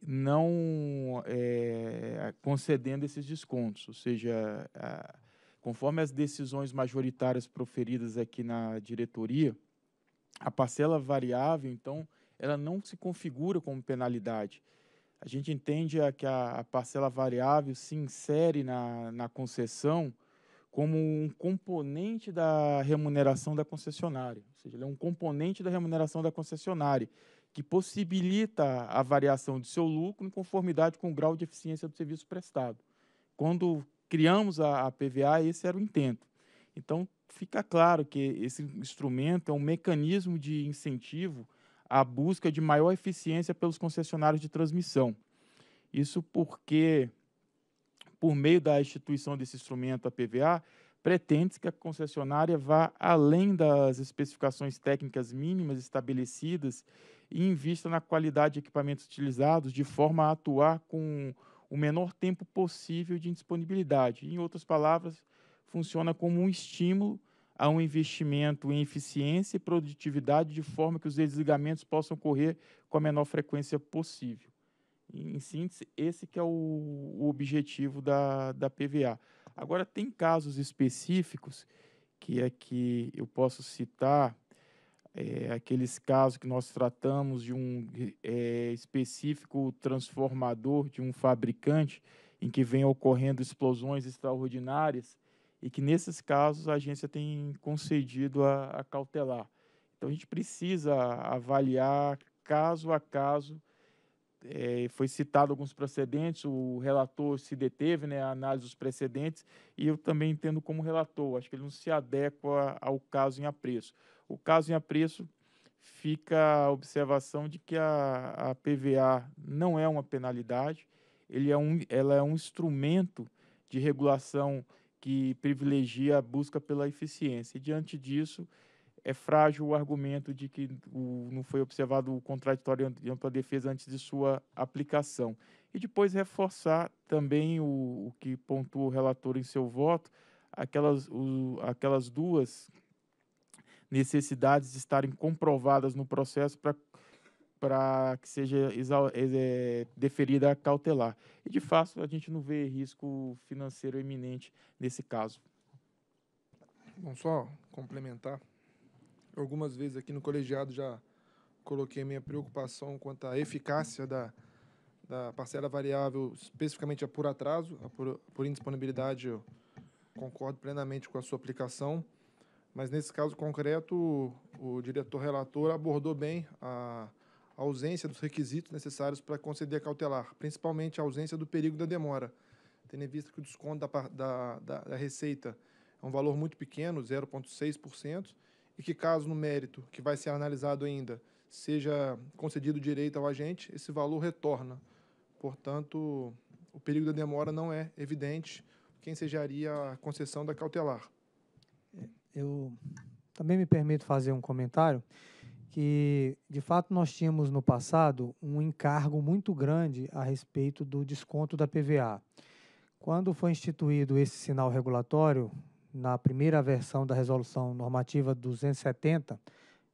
não é, concedendo esses descontos, ou seja, a, Conforme as decisões majoritárias proferidas aqui na diretoria, a parcela variável, então, ela não se configura como penalidade. A gente entende que a, parcela variável se insere na, na concessão como um componente da remuneração da concessionária, ou seja, ela é um componente da remuneração da concessionária que possibilita a variação de seu lucro em conformidade com o grau de eficiência do serviço prestado. Quando criamos a, a PVA, esse era o intento. Então, fica claro que esse instrumento é um mecanismo de incentivo à busca de maior eficiência pelos concessionários de transmissão. Isso porque, por meio da instituição desse instrumento, a PVA, pretende que a concessionária vá além das especificações técnicas mínimas estabelecidas e invista na qualidade de equipamentos utilizados de forma a atuar com o menor tempo possível de indisponibilidade. Em outras palavras, funciona como um estímulo a um investimento em eficiência e produtividade de forma que os desligamentos possam ocorrer com a menor frequência possível. Em síntese, esse que é o, objetivo da, da PVA. Agora, tem casos específicos que é que eu posso citar, é, aqueles casos que nós tratamos de um é, específico transformador de um fabricante em que vem ocorrendo explosões extraordinárias e que nesses casos a agência tem concedido a, a cautelar. Então a gente precisa avaliar caso a caso. É, foi citado alguns precedentes, o relator se deteve, né, a análise dos precedentes, e eu também entendo como relator, acho que ele não se adequa ao caso em apreço. O caso em apreço fica a observação de que a, a PVA não é uma penalidade, ele é um, ela é um instrumento de regulação que privilegia a busca pela eficiência. E, diante disso, é frágil o argumento de que o, não foi observado o contraditório de ampla defesa antes de sua aplicação. E depois reforçar também o, o que pontuou o relator em seu voto, aquelas, o, aquelas duas necessidades estarem comprovadas no processo para para que seja é, é, deferida a cautelar. E, de fato, a gente não vê risco financeiro iminente nesse caso. Bom, só complementar. Algumas vezes aqui no colegiado já coloquei minha preocupação quanto à eficácia da, da parcela variável, especificamente a por atraso, a por, por indisponibilidade, eu concordo plenamente com a sua aplicação mas nesse caso concreto, o diretor relator abordou bem a ausência dos requisitos necessários para conceder a cautelar, principalmente a ausência do perigo da demora, tendo em vista que o desconto da, da, da, da receita é um valor muito pequeno, 0,6%, e que caso no mérito, que vai ser analisado ainda, seja concedido direito ao agente, esse valor retorna. Portanto, o perigo da demora não é evidente, quem ensejaria a concessão da cautelar eu também me permito fazer um comentário que, de fato, nós tínhamos no passado um encargo muito grande a respeito do desconto da PVA. Quando foi instituído esse sinal regulatório, na primeira versão da Resolução Normativa 270,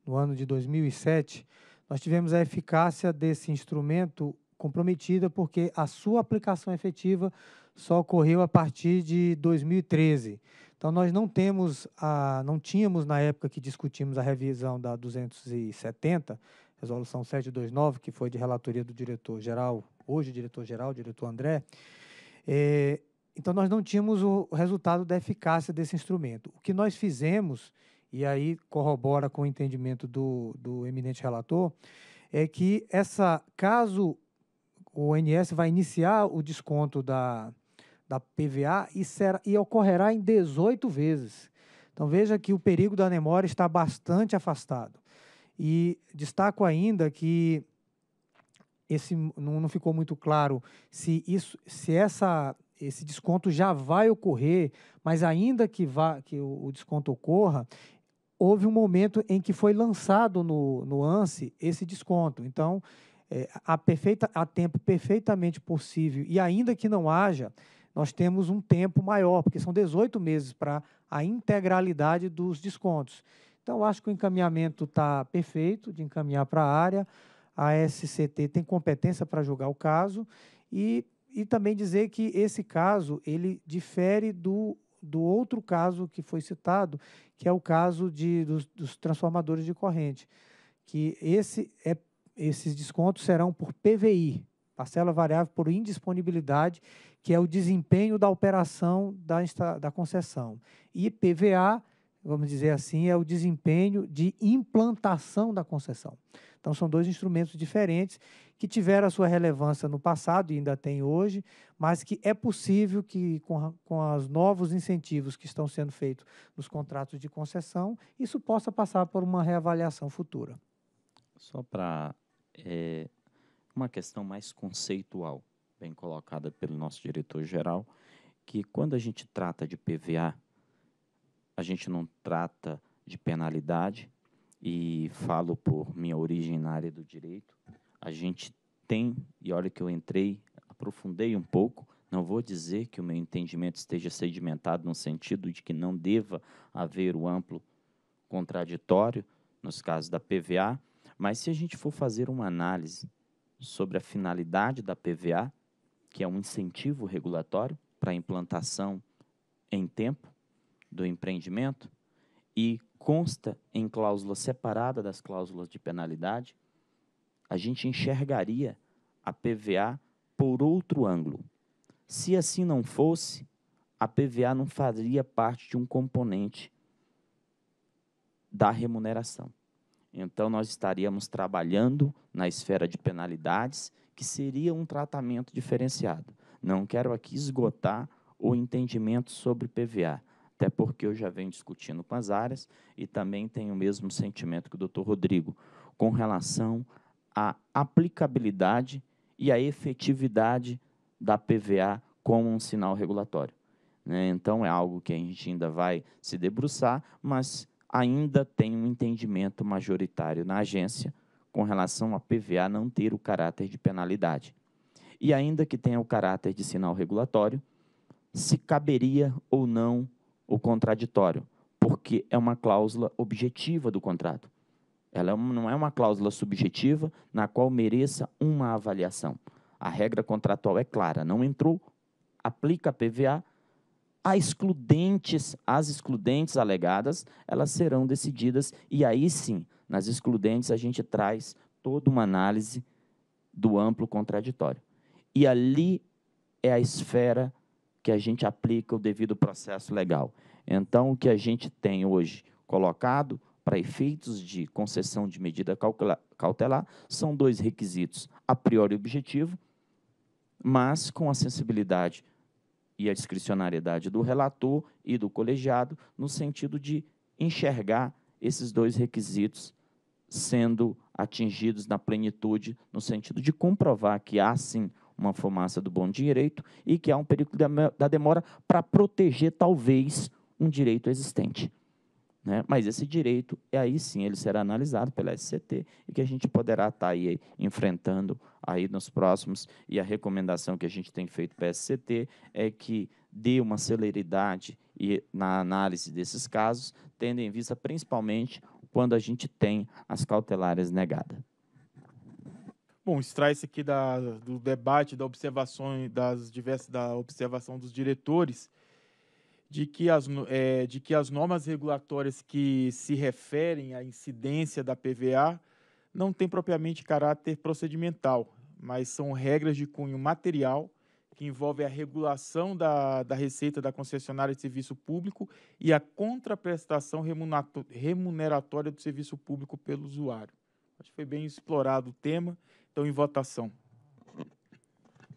no ano de 2007, nós tivemos a eficácia desse instrumento comprometida porque a sua aplicação efetiva só ocorreu a partir de 2013. Então nós não temos a, não tínhamos na época que discutimos a revisão da 270, resolução 729, que foi de relatoria do diretor geral, hoje diretor geral, diretor André. É, então nós não tínhamos o resultado da eficácia desse instrumento. O que nós fizemos e aí corrobora com o entendimento do, do eminente relator é que essa caso o ONS vai iniciar o desconto da da PVA e, será, e ocorrerá em 18 vezes. Então veja que o perigo da memória está bastante afastado. E destaco ainda que esse não, não ficou muito claro se isso se essa esse desconto já vai ocorrer, mas ainda que vá que o, o desconto ocorra, houve um momento em que foi lançado no, no ANSI esse desconto. Então, é, a, perfeita, a tempo perfeitamente possível, e ainda que não haja, nós temos um tempo maior, porque são 18 meses para a integralidade dos descontos. Então, acho que o encaminhamento está perfeito de encaminhar para a área. A SCT tem competência para julgar o caso e, e também dizer que esse caso ele difere do, do outro caso que foi citado, que é o caso de, dos, dos transformadores de corrente, que esse é, esses descontos serão por PVI, Parcela variável por indisponibilidade, que é o desempenho da operação da, da concessão. E PVA, vamos dizer assim, é o desempenho de implantação da concessão. Então, são dois instrumentos diferentes que tiveram a sua relevância no passado e ainda tem hoje, mas que é possível que, com, com os novos incentivos que estão sendo feitos nos contratos de concessão, isso possa passar por uma reavaliação futura. Só para é, eh, uma questão mais conceitual, bem colocada pelo nosso diretor-geral, que quando a gente trata de PVA, a gente não trata de penalidade, e falo por minha origem na área do direito, a gente tem, e olha que eu entrei, aprofundei um pouco, não vou dizer que o meu entendimento esteja sedimentado no sentido de que não deva haver o amplo contraditório nos casos da PVA, mas se a gente for fazer uma análise sobre a finalidade da PVA, que é um incentivo regulatório para a implantação em tempo do empreendimento, e consta em cláusula separada das cláusulas de penalidade, a gente enxergaria a PVA por outro ângulo. Se assim não fosse, a PVA não faria parte de um componente da remuneração. Então, nós estaríamos trabalhando na esfera de penalidades, que seria um tratamento diferenciado. Não quero aqui esgotar o entendimento sobre PVA, até porque eu já venho discutindo com as áreas e também tenho o mesmo sentimento que o doutor Rodrigo, com relação à aplicabilidade e à efetividade da PVA como um sinal regulatório. Né? Então, é algo que a gente ainda vai se debruçar, mas ainda tem um entendimento majoritário na agência com relação a PVA não ter o caráter de penalidade. E ainda que tenha o caráter de sinal regulatório, se caberia ou não o contraditório, porque é uma cláusula objetiva do contrato. Ela é não é uma cláusula subjetiva na qual mereça uma avaliação. A regra contratual é clara, não entrou, aplica a PVA a excludentes, as excludentes alegadas, elas serão decididas e aí sim, nas excludentes a gente traz toda uma análise do amplo contraditório. E ali é a esfera que a gente aplica o devido processo legal. Então, o que a gente tem hoje colocado para efeitos de concessão de medida cautelar são dois requisitos, a priori objetivo, mas com a sensibilidade e a discricionariedade do relator e do colegiado, no sentido de enxergar esses dois requisitos sendo atingidos na plenitude, no sentido de comprovar que há sim uma fumaça do bom direito e que há um período da demora para proteger talvez um direito existente. Né? Mas esse direito, é aí sim, ele será analisado pela SCT e que a gente poderá estar tá aí enfrentando aí nos próximos. E a recomendação que a gente tem feito para a SCT é que dê uma celeridade e, na análise desses casos, tendo em vista principalmente quando a gente tem as cautelares negadas. Bom, extrai-se aqui da, do debate, da observação, das diversas, da observação dos diretores de que as, é, de que as normas regulatórias que se referem à incidência da PVA não têm propriamente caráter procedimental, mas são regras de cunho material que envolvem a regulação da, da receita da concessionária de serviço público e a contraprestação remuneratória do serviço público pelo usuário. Acho que foi bem explorado o tema. Então, em votação.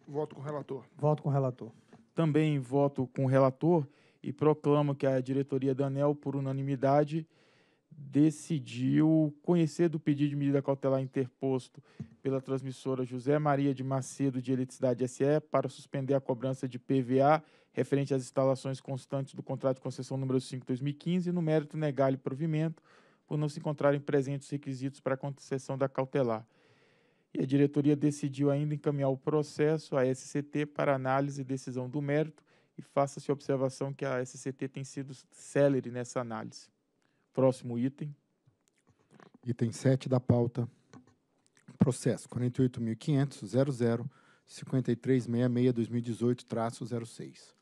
Voto com o relator. Voto com o relator. Também voto com o relator e proclamo que a diretoria da ANEL, por unanimidade, decidiu conhecer do pedido de medida cautelar interposto pela transmissora José Maria de Macedo de Eletricidade SE para suspender a cobrança de PVA referente às instalações constantes do contrato de concessão número 5/2015 no mérito negar-lhe provimento por não se encontrarem presentes os requisitos para a concessão da cautelar. E a diretoria decidiu ainda encaminhar o processo à SCT para análise e decisão do mérito e faça-se a observação que a SCT tem sido célere nessa análise. Próximo item. Item 7 da pauta. Processo 48.500.005366-2018-06.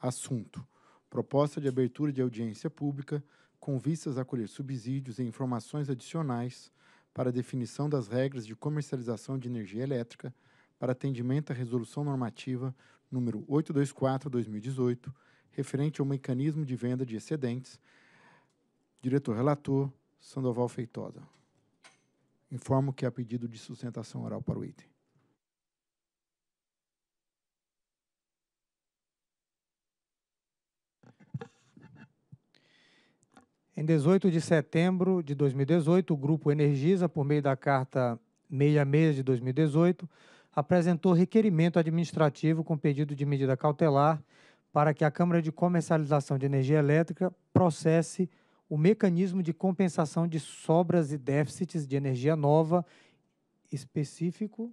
Assunto. Proposta de abertura de audiência pública com vistas a colher subsídios e informações adicionais para definição das regras de comercialização de energia elétrica para atendimento à resolução normativa número 824-2018, referente ao mecanismo de venda de excedentes. Diretor relator, Sandoval Feitosa. Informo que há pedido de sustentação oral para o item. Em 18 de setembro de 2018, o Grupo Energisa, por meio da Carta 66 de 2018, apresentou requerimento administrativo com pedido de medida cautelar para que a Câmara de Comercialização de Energia Elétrica processe o mecanismo de compensação de sobras e déficits de energia nova específico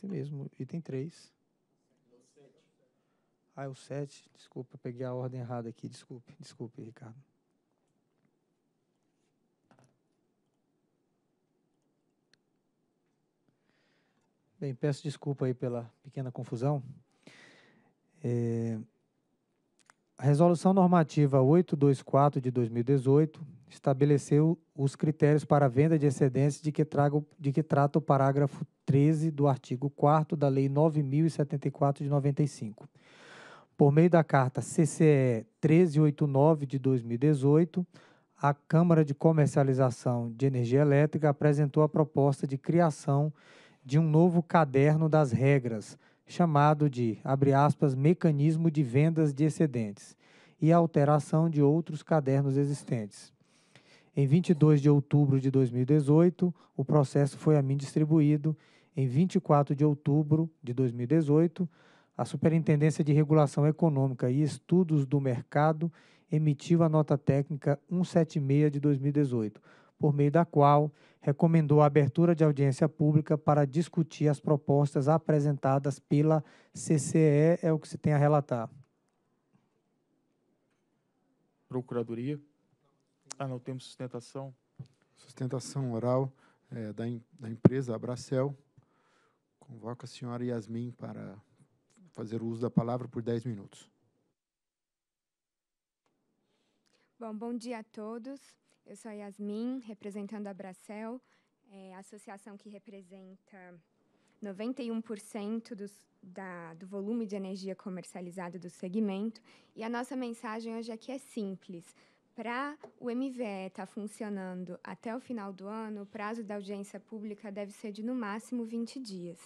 esse mesmo, item 3. Ah, é o 7. Desculpa, peguei a ordem errada aqui. Desculpe, desculpe, Ricardo. Bem, peço desculpa aí pela pequena confusão. É, a resolução normativa 824 de 2018 estabeleceu os critérios para a venda de excedentes de que, trago, de que trata o parágrafo 13 do artigo 4 da Lei 9.074 de 95. Por meio da carta CCE 1389 de 2018, a Câmara de Comercialização de Energia Elétrica apresentou a proposta de criação de um novo caderno das regras, chamado de, abre aspas, mecanismo de vendas de excedentes, e a alteração de outros cadernos existentes. Em 22 de outubro de 2018, o processo foi a mim distribuído. Em 24 de outubro de 2018, a Superintendência de Regulação Econômica e Estudos do Mercado emitiu a nota técnica 176 de 2018, por meio da qual recomendou a abertura de audiência pública para discutir as propostas apresentadas pela CCE, é o que se tem a relatar. Procuradoria. Ah, não, temos sustentação. Sustentação oral é, da, in, da empresa Abracel. Convoca a senhora Yasmin para fazer uso da palavra por 10 minutos. Bom, bom dia a todos. Eu sou a Yasmin, representando a Abracel é, associação que representa 91% dos, da, do volume de energia comercializado do segmento. E a nossa mensagem hoje aqui é simples: para o MVE estar tá funcionando até o final do ano, o prazo da audiência pública deve ser de no máximo 20 dias.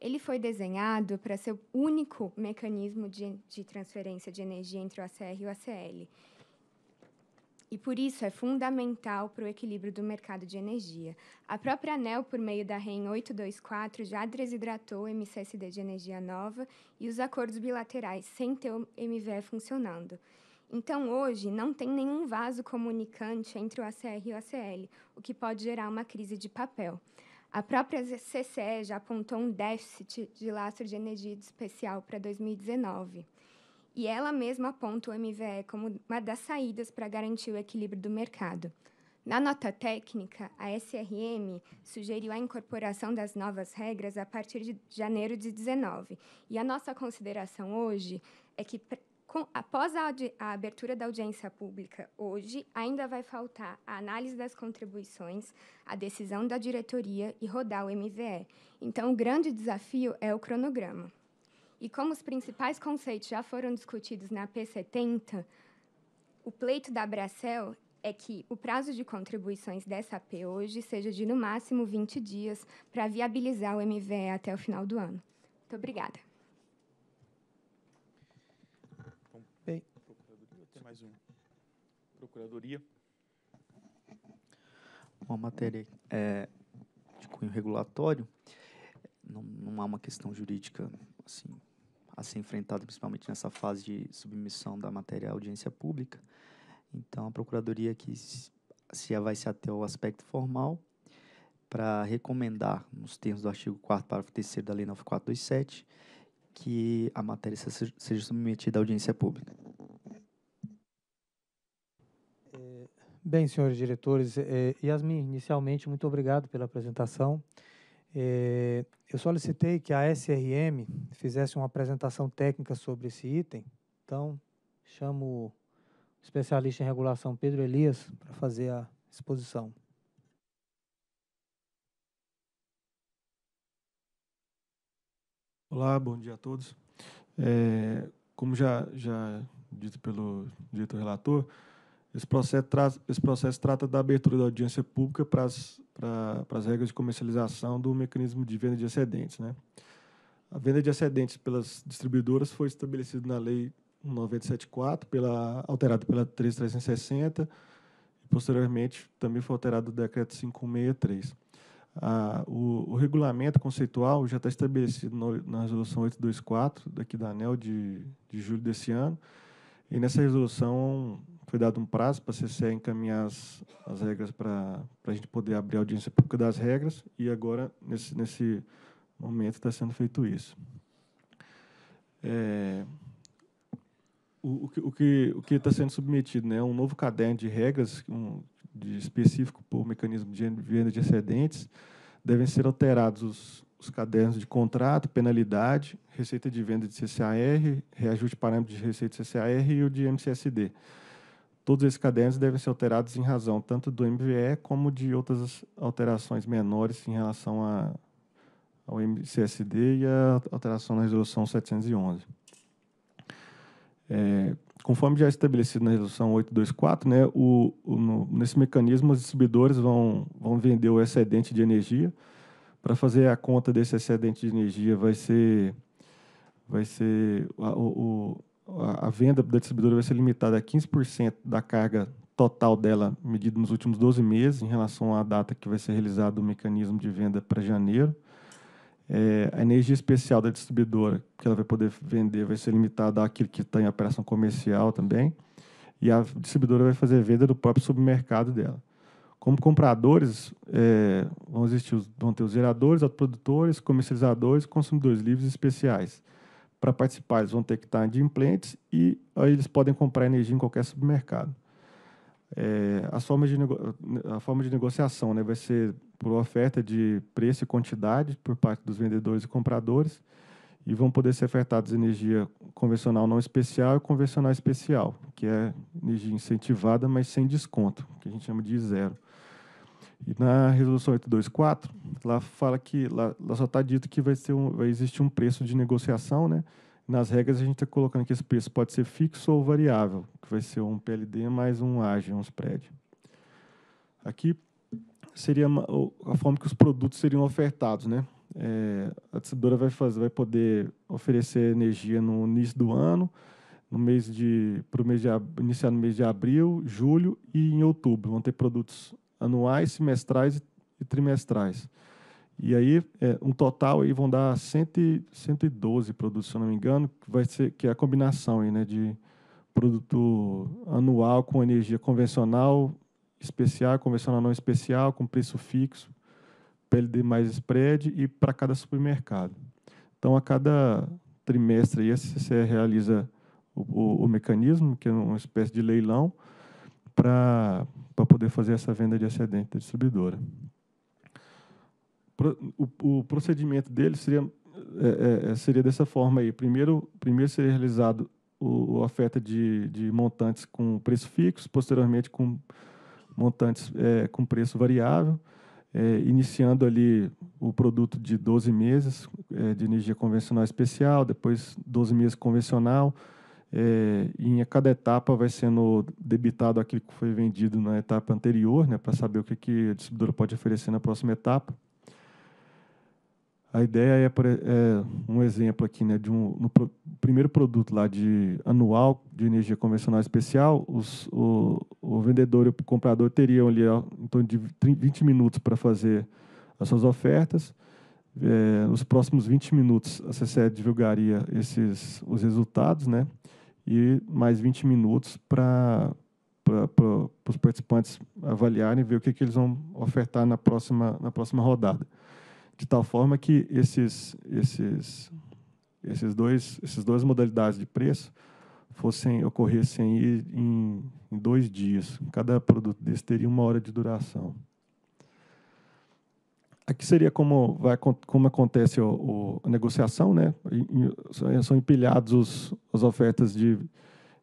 Ele foi desenhado para ser o único mecanismo de, de transferência de energia entre o ACR e o ACL. E por isso é fundamental para o equilíbrio do mercado de energia. A própria ANEL, por meio da REN 824, já desidratou o MCSD de energia nova e os acordos bilaterais sem ter o MVE funcionando. Então, hoje, não tem nenhum vaso comunicante entre o ACR e o ACL, o que pode gerar uma crise de papel. A própria CCE já apontou um déficit de lastro de energia especial para 2019. E ela mesma aponta o MVE como uma das saídas para garantir o equilíbrio do mercado. Na nota técnica, a SRM sugeriu a incorporação das novas regras a partir de janeiro de 19. E a nossa consideração hoje é que com, após a, a, abertura da audiência pública hoje, ainda vai faltar a análise das contribuições, a decisão da diretoria e rodar o MVE. Então, o grande desafio é o cronograma. E como os principais conceitos já foram discutidos na P70, o pleito da Bracel é que o prazo de contribuições dessa P hoje seja de no máximo 20 dias para viabilizar o MVE até o final do ano. Muito obrigada. Procuradoria. Uma matéria é, de cunho regulatório não, não há uma questão jurídica assim a ser enfrentada, principalmente nessa fase de submissão da matéria à audiência pública. Então, a Procuradoria que se vai se até o aspecto formal para recomendar, nos termos do artigo 4 parágrafo 3 da Lei 9427, que a matéria seja submetida à audiência pública. Bem, senhores diretores, eh, Yasmin, inicialmente, muito obrigado pela apresentação. Eh, eu solicitei que a SRM fizesse uma apresentação técnica sobre esse item, então chamo o especialista em regulação Pedro Elias para fazer a exposição. Olá, bom dia a todos. É, como já, já dito pelo diretor relator, esse processo, esse processo trata da abertura da audiência pública para as, para as regras de comercialização do mecanismo de venda de excedentes. Né? A venda de excedentes pelas distribuidoras foi estabelecida na Lei 974, pela, alterada pela 3360, e posteriormente também foi alterado o Decreto 563. Ah, o, o, regulamento conceitual já está estabelecido no, na Resolução 824, daqui da ANEL, de, de julho desse ano, e nessa resolução foi dado um prazo para a CCE encaminhar as, as regras para a gente poder abrir a audiência pública das regras, e agora, nesse, nesse momento, está sendo feito isso. É, o, o, que o que está sendo submetido né um novo caderno de regras um, de específico por mecanismo de venda de excedentes devem ser alterados os, os cadernos de contrato penalidade receita de venda de CCAR reajuste parâmetro de receita de CCAR e o de MCSD Todos esses cadernos devem ser alterados em razão tanto do MVE como de outras alterações menores em relação a, ao MCSD e a alteração na resolução 711. É, conforme já estabelecido na resolução 824, né, o, o no, nesse mecanismo os distribuidores vão, vão vender o excedente de energia. Para fazer a conta desse excedente de energia vai ser vai ser o, o a venda da distribuidora vai ser limitada a 15% da carga total dela medida nos últimos 12 meses em relação à data que vai ser realizado o mecanismo de venda para janeiro. É, a energia especial da distribuidora que ela vai poder vender vai ser limitada àquilo que está em operação comercial também. E a distribuidora vai fazer venda do próprio supermercado dela. Como compradores, é, vão, existir, vão ter os geradores, produtores, comercializadores, consumidores livres e especiais. Para participar, eles vão ter que estar de implantes e aí eles podem comprar energia em qualquer supermercado. É, a, forma de a forma de negociação né, vai ser por oferta de preço e quantidade por parte dos vendedores e compradores e vão poder ser ofertados energia convencional não especial e convencional especial, que é energia incentivada, mas sem desconto, que a gente chama de zero. E na resolução 824, lá fala que lá, lá só está dito que vai ser um, vai existir um preço de negociação, né? Nas regras a gente está colocando que esse preço pode ser fixo ou variável, que vai ser um PLD mais um AGE, um spread. Aqui seria a forma que os produtos seriam ofertados, né? É, a distribuidora vai fazer, vai poder oferecer energia no início do ano, no mês de, o mês de iniciar no mês de abril, julho e em outubro. Vão ter produtos anuais, semestrais e trimestrais. E aí, é, um total aí vão dar 100, 112 produtos, se eu não me engano, que vai ser que é a combinação aí, né, de produto anual com energia convencional, especial, convencional não especial, com preço fixo, PLD mais spread e para cada supermercado. Então, a cada trimestre aí, a CCE realiza o, o, o mecanismo, que é uma espécie de leilão, para para poder fazer essa venda de excedente da distribuidora. O, o procedimento dele seria, é, é, é, seria dessa forma aí. Primeiro, primeiro seria realizado o, a oferta de, de montantes com preço fixo, posteriormente com montantes é, com preço variável, é, iniciando ali o produto de 12 meses é, de energia convencional especial, depois 12 meses convencional, é, em cada etapa vai sendo debitado aquilo que foi vendido na etapa anterior, né, para saber o que, que a distribuidora pode oferecer na próxima etapa. A ideia é, é um exemplo aqui, né, de um no pro, primeiro produto lá de anual de energia convencional especial, os, o, o vendedor e o comprador teriam ali em torno de 30, 20 minutos para fazer as suas ofertas. É, nos próximos 20 minutos a CCE divulgaria esses os resultados, né? e mais 20 minutos para os participantes avaliarem e ver o que, que eles vão ofertar na próxima, na próxima rodada. De tal forma que esses, esses, esses dois, essas duas modalidades de preço fossem ocorressem em, em dois dias. Cada produto desse teria uma hora de duração. Aqui seria como, vai, como acontece o, o, a negociação, né? São empilhados os, as ofertas de,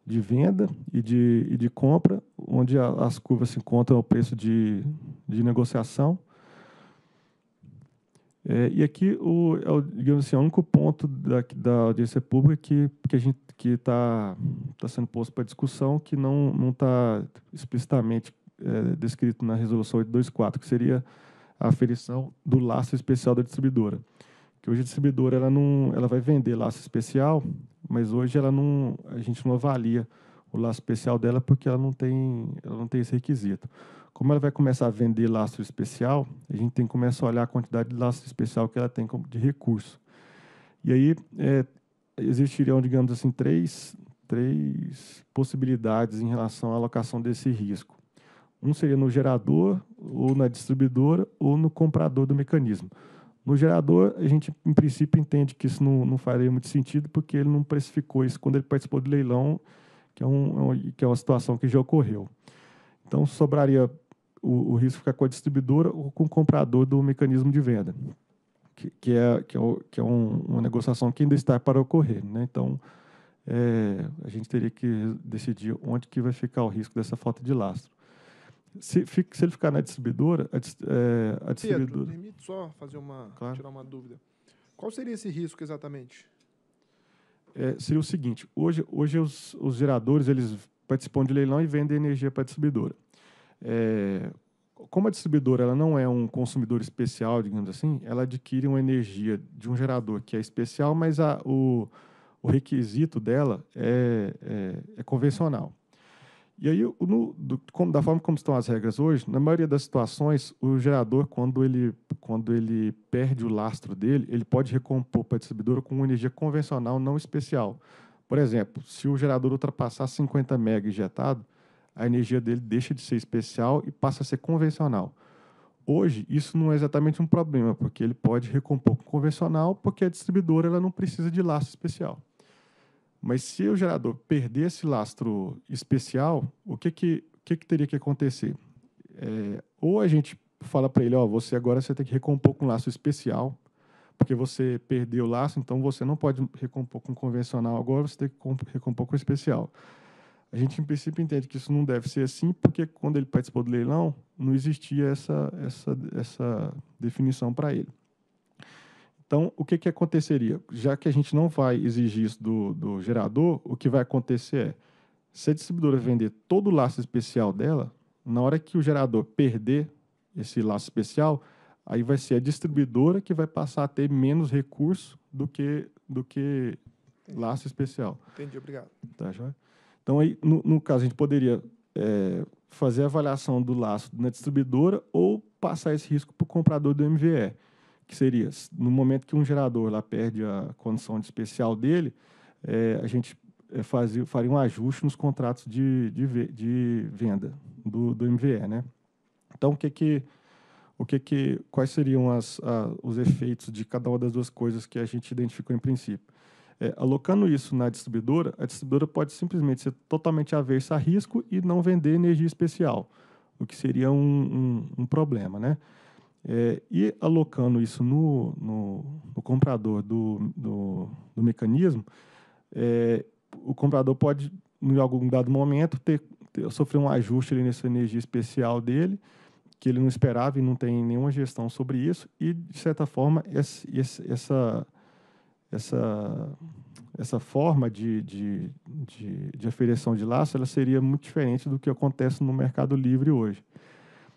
de venda e de, e de compra, onde as curvas se encontram ao preço de, de negociação. É, e aqui o, é o, digamos assim, o único ponto da, da audiência pública que, que a gente que está tá sendo posto para discussão que não está explicitamente é, descrito na resolução 824, que seria a aferição do laço especial da distribuidora. Que hoje a distribuidora ela não, ela vai vender laço especial, mas hoje ela não, a gente não avalia o laço especial dela porque ela não tem, ela não tem esse requisito. Como ela vai começar a vender laço especial, a gente tem que começar a olhar a quantidade de laço especial que ela tem de recurso. E aí é, existiriam, digamos assim, três, três possibilidades em relação à alocação desse risco. Um seria no gerador, ou na distribuidora, ou no comprador do mecanismo. No gerador, a gente, em princípio, entende que isso não, não faria muito sentido, porque ele não precificou isso quando ele participou do leilão, que é, um, é que é uma situação que já ocorreu. Então, sobraria o, o risco ficar com a distribuidora ou com o comprador do mecanismo de venda, que, que é, que é, que é um, uma negociação que ainda está para ocorrer. Né? Então, é, a gente teria que decidir onde que vai ficar o risco dessa falta de lastro. Se, se ele ficar na distribuidora, a, é, a distribuidora. Pedro, permite só fazer uma, claro. tirar uma dúvida. Qual seria esse risco exatamente? É, seria o seguinte: hoje, hoje os, os, geradores eles participam de leilão e vendem energia para a distribuidora. É, como a distribuidora ela não é um consumidor especial, digamos assim, ela adquire uma energia de um gerador que é especial, mas a, o, o requisito dela é, é, é convencional. E aí, no, do, como, da forma como estão as regras hoje, na maioria das situações, o gerador, quando ele, quando ele perde o lastro dele, ele pode recompor para a distribuidora com energia convencional não especial. Por exemplo, se o gerador ultrapassar 50 MB injetado, a energia dele deixa de ser especial e passa a ser convencional. Hoje, isso não é exatamente um problema, porque ele pode recompor com convencional, porque a distribuidora ela não precisa de lastro especial. Mas se o gerador perder esse lastro especial, o que que, o que, que teria que acontecer? É, ou a gente fala para ele, ó, você agora você tem que recompor com laço especial, porque você perdeu o laço, então você não pode recompor com convencional agora, você tem que recompor com especial. A gente, em princípio, entende que isso não deve ser assim, porque quando ele participou do leilão, não existia essa, essa, essa definição para ele. Então, o que, que aconteceria? Já que a gente não vai exigir isso do, do gerador, o que vai acontecer é, se a distribuidora vender todo o laço especial dela, na hora que o gerador perder esse laço especial, aí vai ser a distribuidora que vai passar a ter menos recurso do que, do que laço especial. Entendi, obrigado. Tá, joia? Então, aí, no, no, caso, a gente poderia é, fazer a avaliação do laço na distribuidora ou passar esse risco para o comprador do MVE que seria, no momento que um gerador lá perde a condição de especial dele, é, a gente é, fazia, faria um ajuste nos contratos de, de, de venda do, do MVE, né? Então, o que que, o que, que quais seriam as, a, os efeitos de cada uma das duas coisas que a gente identificou em princípio? É, alocando isso na distribuidora, a distribuidora pode simplesmente ser totalmente avessa a risco e não vender energia especial, o que seria um, um, um problema, né? É, e alocando isso no, no, no comprador do, do, do mecanismo, é, o comprador pode, em algum dado momento, ter, ter, sofrer um ajuste nessa energia especial dele, que ele não esperava e não tem nenhuma gestão sobre isso, e, de certa forma, esse, esse, essa, essa, essa forma de, de, de, de aferição de laço ela seria muito diferente do que acontece no mercado livre hoje.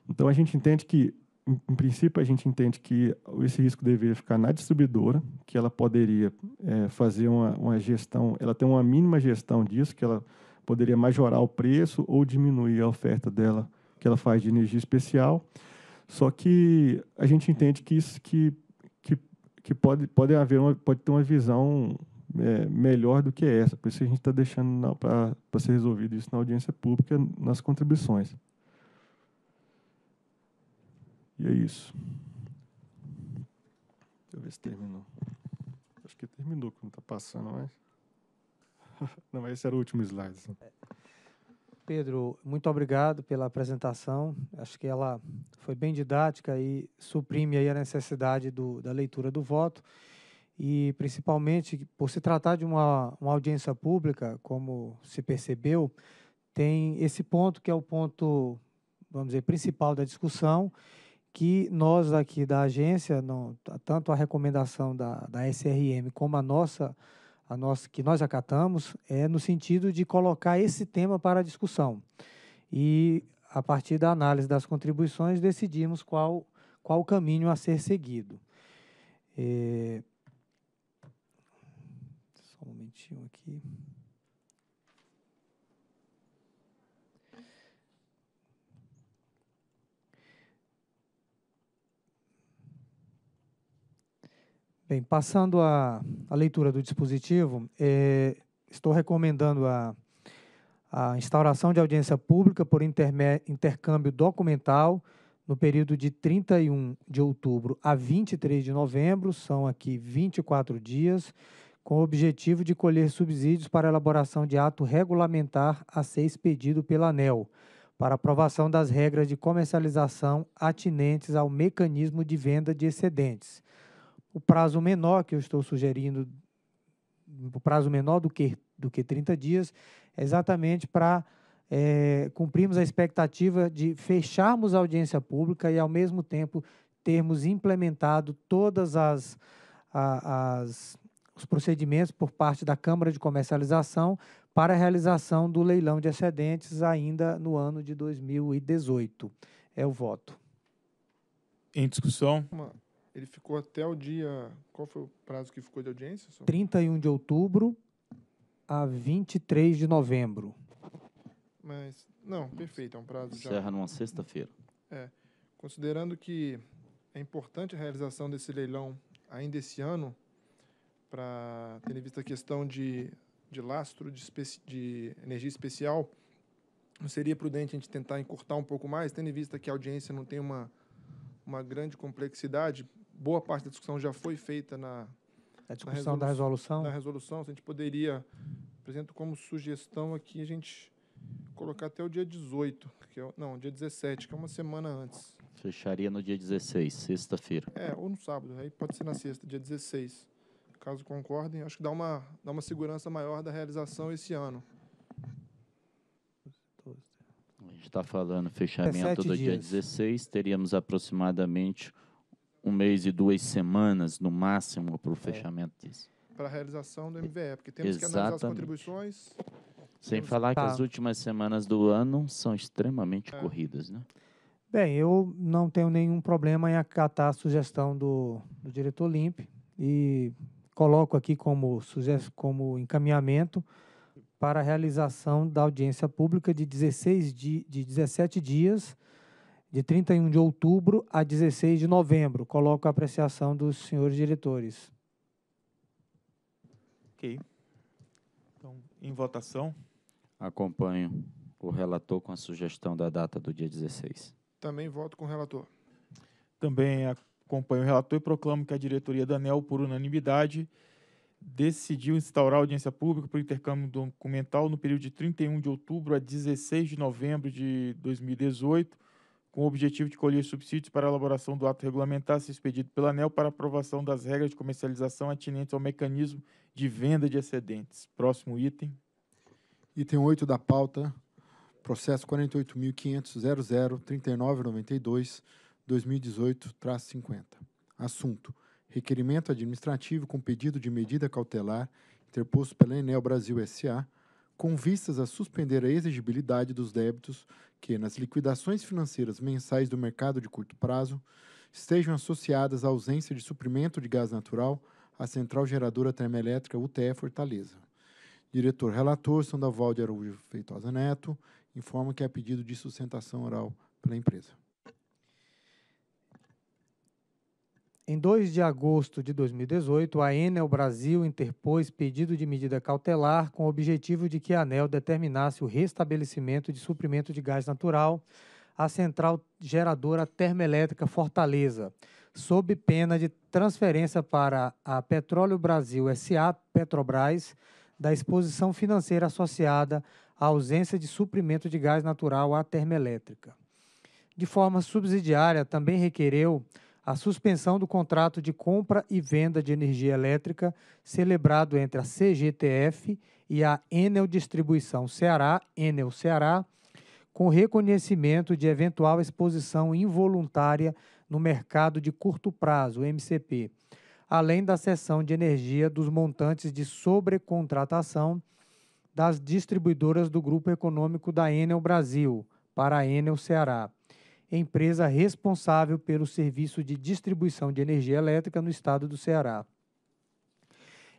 Então, a gente entende que em, em, princípio, a gente entende que esse risco deveria ficar na distribuidora, que ela poderia é, fazer uma, uma, gestão, ela tem uma mínima gestão disso, que ela poderia majorar o preço ou diminuir a oferta dela, que ela faz de energia especial. Só que a gente entende que isso que, que, que pode, pode, haver uma, pode ter uma visão é, melhor do que essa. Por isso a gente está deixando para ser resolvido isso na audiência pública, nas contribuições. E é isso. Deixa eu ver se terminou. Acho que terminou quando está passando, mas. *laughs* Não, esse era o último slide. Pedro, muito obrigado pela apresentação. Acho que ela foi bem didática e suprime aí a necessidade do, da leitura do voto. E, principalmente, por se tratar de uma, uma audiência pública, como se percebeu, tem esse ponto que é o ponto, vamos dizer, principal da discussão, que nós aqui da agência, não, tanto a recomendação da, da SRM como a nossa, a nossa, que nós acatamos, é no sentido de colocar esse tema para discussão. E a partir da análise das contribuições, decidimos qual, qual o caminho a ser seguido. É... Só um momentinho aqui. Bem, passando a, leitura do dispositivo, é, estou recomendando a, a instauração de audiência pública por intercâmbio documental no período de 31 de outubro a 23 de novembro, são aqui 24 dias, com o objetivo de colher subsídios para elaboração de ato regulamentar a ser expedido pela ANEL, para aprovação das regras de comercialização atinentes ao mecanismo de venda de excedentes, o prazo menor que eu estou sugerindo, o prazo menor do que, do que 30 dias, é exatamente para é, cumprirmos a expectativa de fecharmos a audiência pública e, ao mesmo tempo, termos implementado todas as, as os procedimentos por parte da Câmara de Comercialização para a realização do leilão de excedentes ainda no ano de 2018. É o voto. Em discussão? Ele ficou até o dia. Qual foi o prazo que ficou de audiência? Só? 31 de outubro a 23 de novembro. Mas, não, perfeito, é um prazo Encerra já. Encerra numa sexta-feira. É. Considerando que é importante a realização desse leilão ainda esse ano, para ter em vista a questão de, de lastro de, de energia especial, não seria prudente a gente tentar encurtar um pouco mais, tendo em vista que a audiência não tem uma uma grande complexidade. Boa parte da discussão já foi feita na, a discussão na resolução, da resolução. Na resolução, se a gente poderia, apresento como sugestão aqui a gente colocar até o dia 18, que é, não, dia 17, que é uma semana antes. Fecharia no dia 16, sexta-feira. É, ou no sábado, aí pode ser na sexta, dia 16. Caso concordem, acho que dá uma, dá uma segurança maior da realização esse ano. está falando fechamento do dias. dia 16, teríamos aproximadamente um mês e duas semanas, no máximo, para o é. fechamento disso. Para a realização do MVE, porque temos Exatamente. que analisar as contribuições. Sem falar tá. que as últimas semanas do ano são extremamente é. corridas, né? Bem, eu não tenho nenhum problema em acatar a sugestão do, do diretor Limpe e coloco aqui como, como encaminhamento para a realização da audiência pública de, 16 de, de 17 dias, de 31 de outubro a 16 de novembro. Coloco a apreciação dos senhores diretores. Ok. Então, em votação. Acompanho o relator com a sugestão da data do dia 16. Também voto com o relator. Também acompanho o relator e proclamo que a diretoria da ANEL, por unanimidade, decidiu instaurar audiência pública para o intercâmbio documental no período de 31 de outubro a 16 de novembro de 2018, com o objetivo de colher subsídios para a elaboração do ato regulamentar se expedido pela ANEL para aprovação das regras de comercialização atinentes ao mecanismo de venda de excedentes. Próximo item. Item 8 da pauta, processo 48.500.003992, 2018-50. Assunto: requerimento administrativo com pedido de medida cautelar interposto pela Enel Brasil SA, com vistas a suspender a exigibilidade dos débitos que, nas liquidações financeiras mensais do mercado de curto prazo, estejam associadas à ausência de suprimento de gás natural à central geradora termoelétrica UTE Fortaleza. Diretor relator Sandoval de Araújo Feitosa Neto informa que há é pedido de sustentação oral pela empresa. Em 2 de agosto de 2018, a Enel Brasil interpôs pedido de medida cautelar com o objetivo de que a ANEL determinasse o restabelecimento de suprimento de gás natural à central geradora termoelétrica Fortaleza, sob pena de transferência para a Petróleo Brasil SA Petrobras da exposição financeira associada à ausência de suprimento de gás natural à termoelétrica. De forma subsidiária, também requereu a suspensão do contrato de compra e venda de energia elétrica celebrado entre a CGTF e a Enel Distribuição Ceará, Enel Ceará, com reconhecimento de eventual exposição involuntária no mercado de curto prazo, MCP, além da cessão de energia dos montantes de sobrecontratação das distribuidoras do grupo econômico da Enel Brasil para a Enel Ceará empresa responsável pelo serviço de distribuição de energia elétrica no estado do Ceará.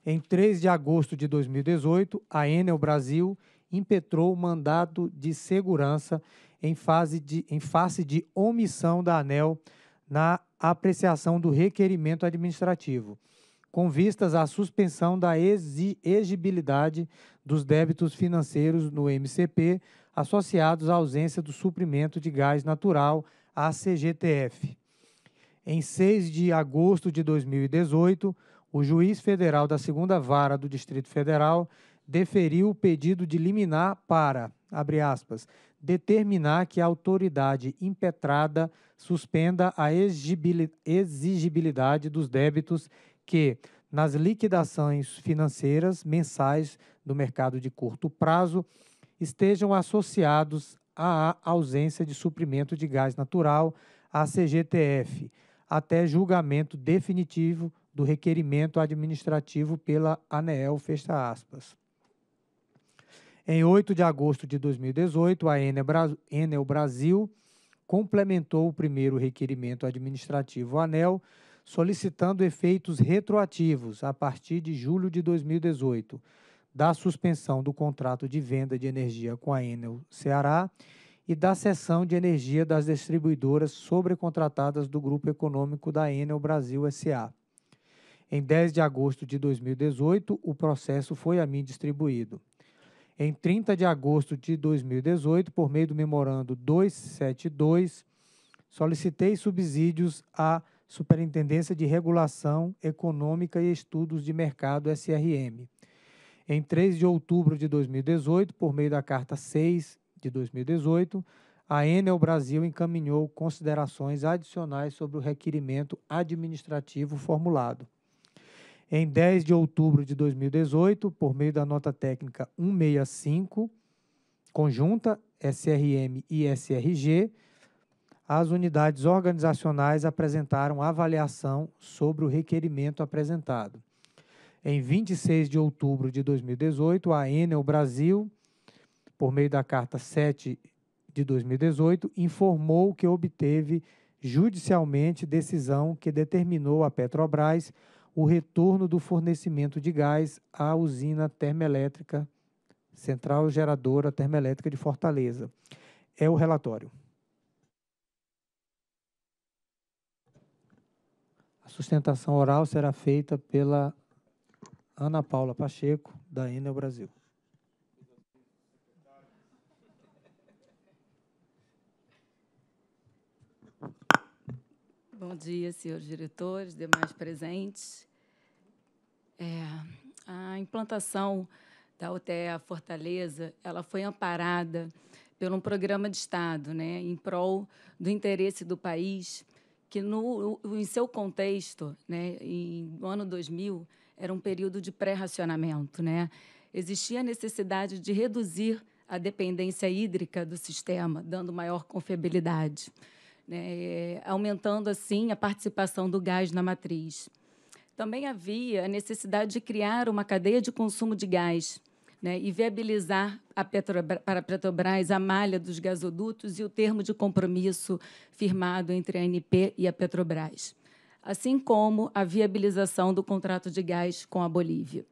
Em 3 de agosto de 2018, a Enel Brasil impetrou mandado de segurança em, fase de, em face de omissão da ANEL na apreciação do requerimento administrativo, com vistas à suspensão da exigibilidade dos débitos financeiros no MCP associados à ausência do suprimento de gás natural à CGTF. Em 6 de agosto de 2018, o juiz federal da segunda vara do Distrito Federal deferiu o pedido de liminar para, abre aspas, determinar que a autoridade impetrada suspenda a exigibilidade dos débitos que, nas liquidações financeiras mensais do mercado de curto prazo, estejam associados à ausência de suprimento de gás natural à CGTF, até julgamento definitivo do requerimento administrativo pela ANEEL, fecha aspas. Em 8 de agosto de 2018, a Enel Brasil complementou o primeiro requerimento administrativo ANEL, solicitando efeitos retroativos a partir de julho de 2018, da suspensão do contrato de venda de energia com a Enel Ceará e da cessão de energia das distribuidoras sobrecontratadas do grupo econômico da Enel Brasil SA. Em 10 de agosto de 2018, o processo foi a mim distribuído. Em 30 de agosto de 2018, por meio do memorando 272, solicitei subsídios à Superintendência de Regulação Econômica e Estudos de Mercado SRM em 3 de outubro de 2018, por meio da Carta 6 de 2018, a Enel Brasil encaminhou considerações adicionais sobre o requerimento administrativo formulado. Em 10 de outubro de 2018, por meio da nota técnica 165, conjunta SRM e SRG, as unidades organizacionais apresentaram avaliação sobre o requerimento apresentado em 26 de outubro de 2018, a Enel Brasil, por meio da carta 7 de 2018, informou que obteve judicialmente decisão que determinou à Petrobras o retorno do fornecimento de gás à usina termoelétrica, Central Geradora Termoelétrica de Fortaleza. É o relatório. A sustentação oral será feita pela Ana Paula Pacheco, da Enel Brasil. Bom dia, senhores diretores, demais presentes. É, a implantação da UTEA Fortaleza, ela foi amparada pelo um programa de Estado, né, em prol do interesse do país, que no, em seu contexto, né, em, no ano 2000, era um período de pré-racionamento. Né? Existia a necessidade de reduzir a dependência hídrica do sistema, dando maior confiabilidade, né? É, aumentando, assim, a participação do gás na matriz. Também havia a necessidade de criar uma cadeia de consumo de gás né? e viabilizar a Petrobras, para a Petrobras a malha dos gasodutos e o termo de compromisso firmado entre a ANP e a Petrobras assim como a viabilização do contrato de gás com a Bolívia.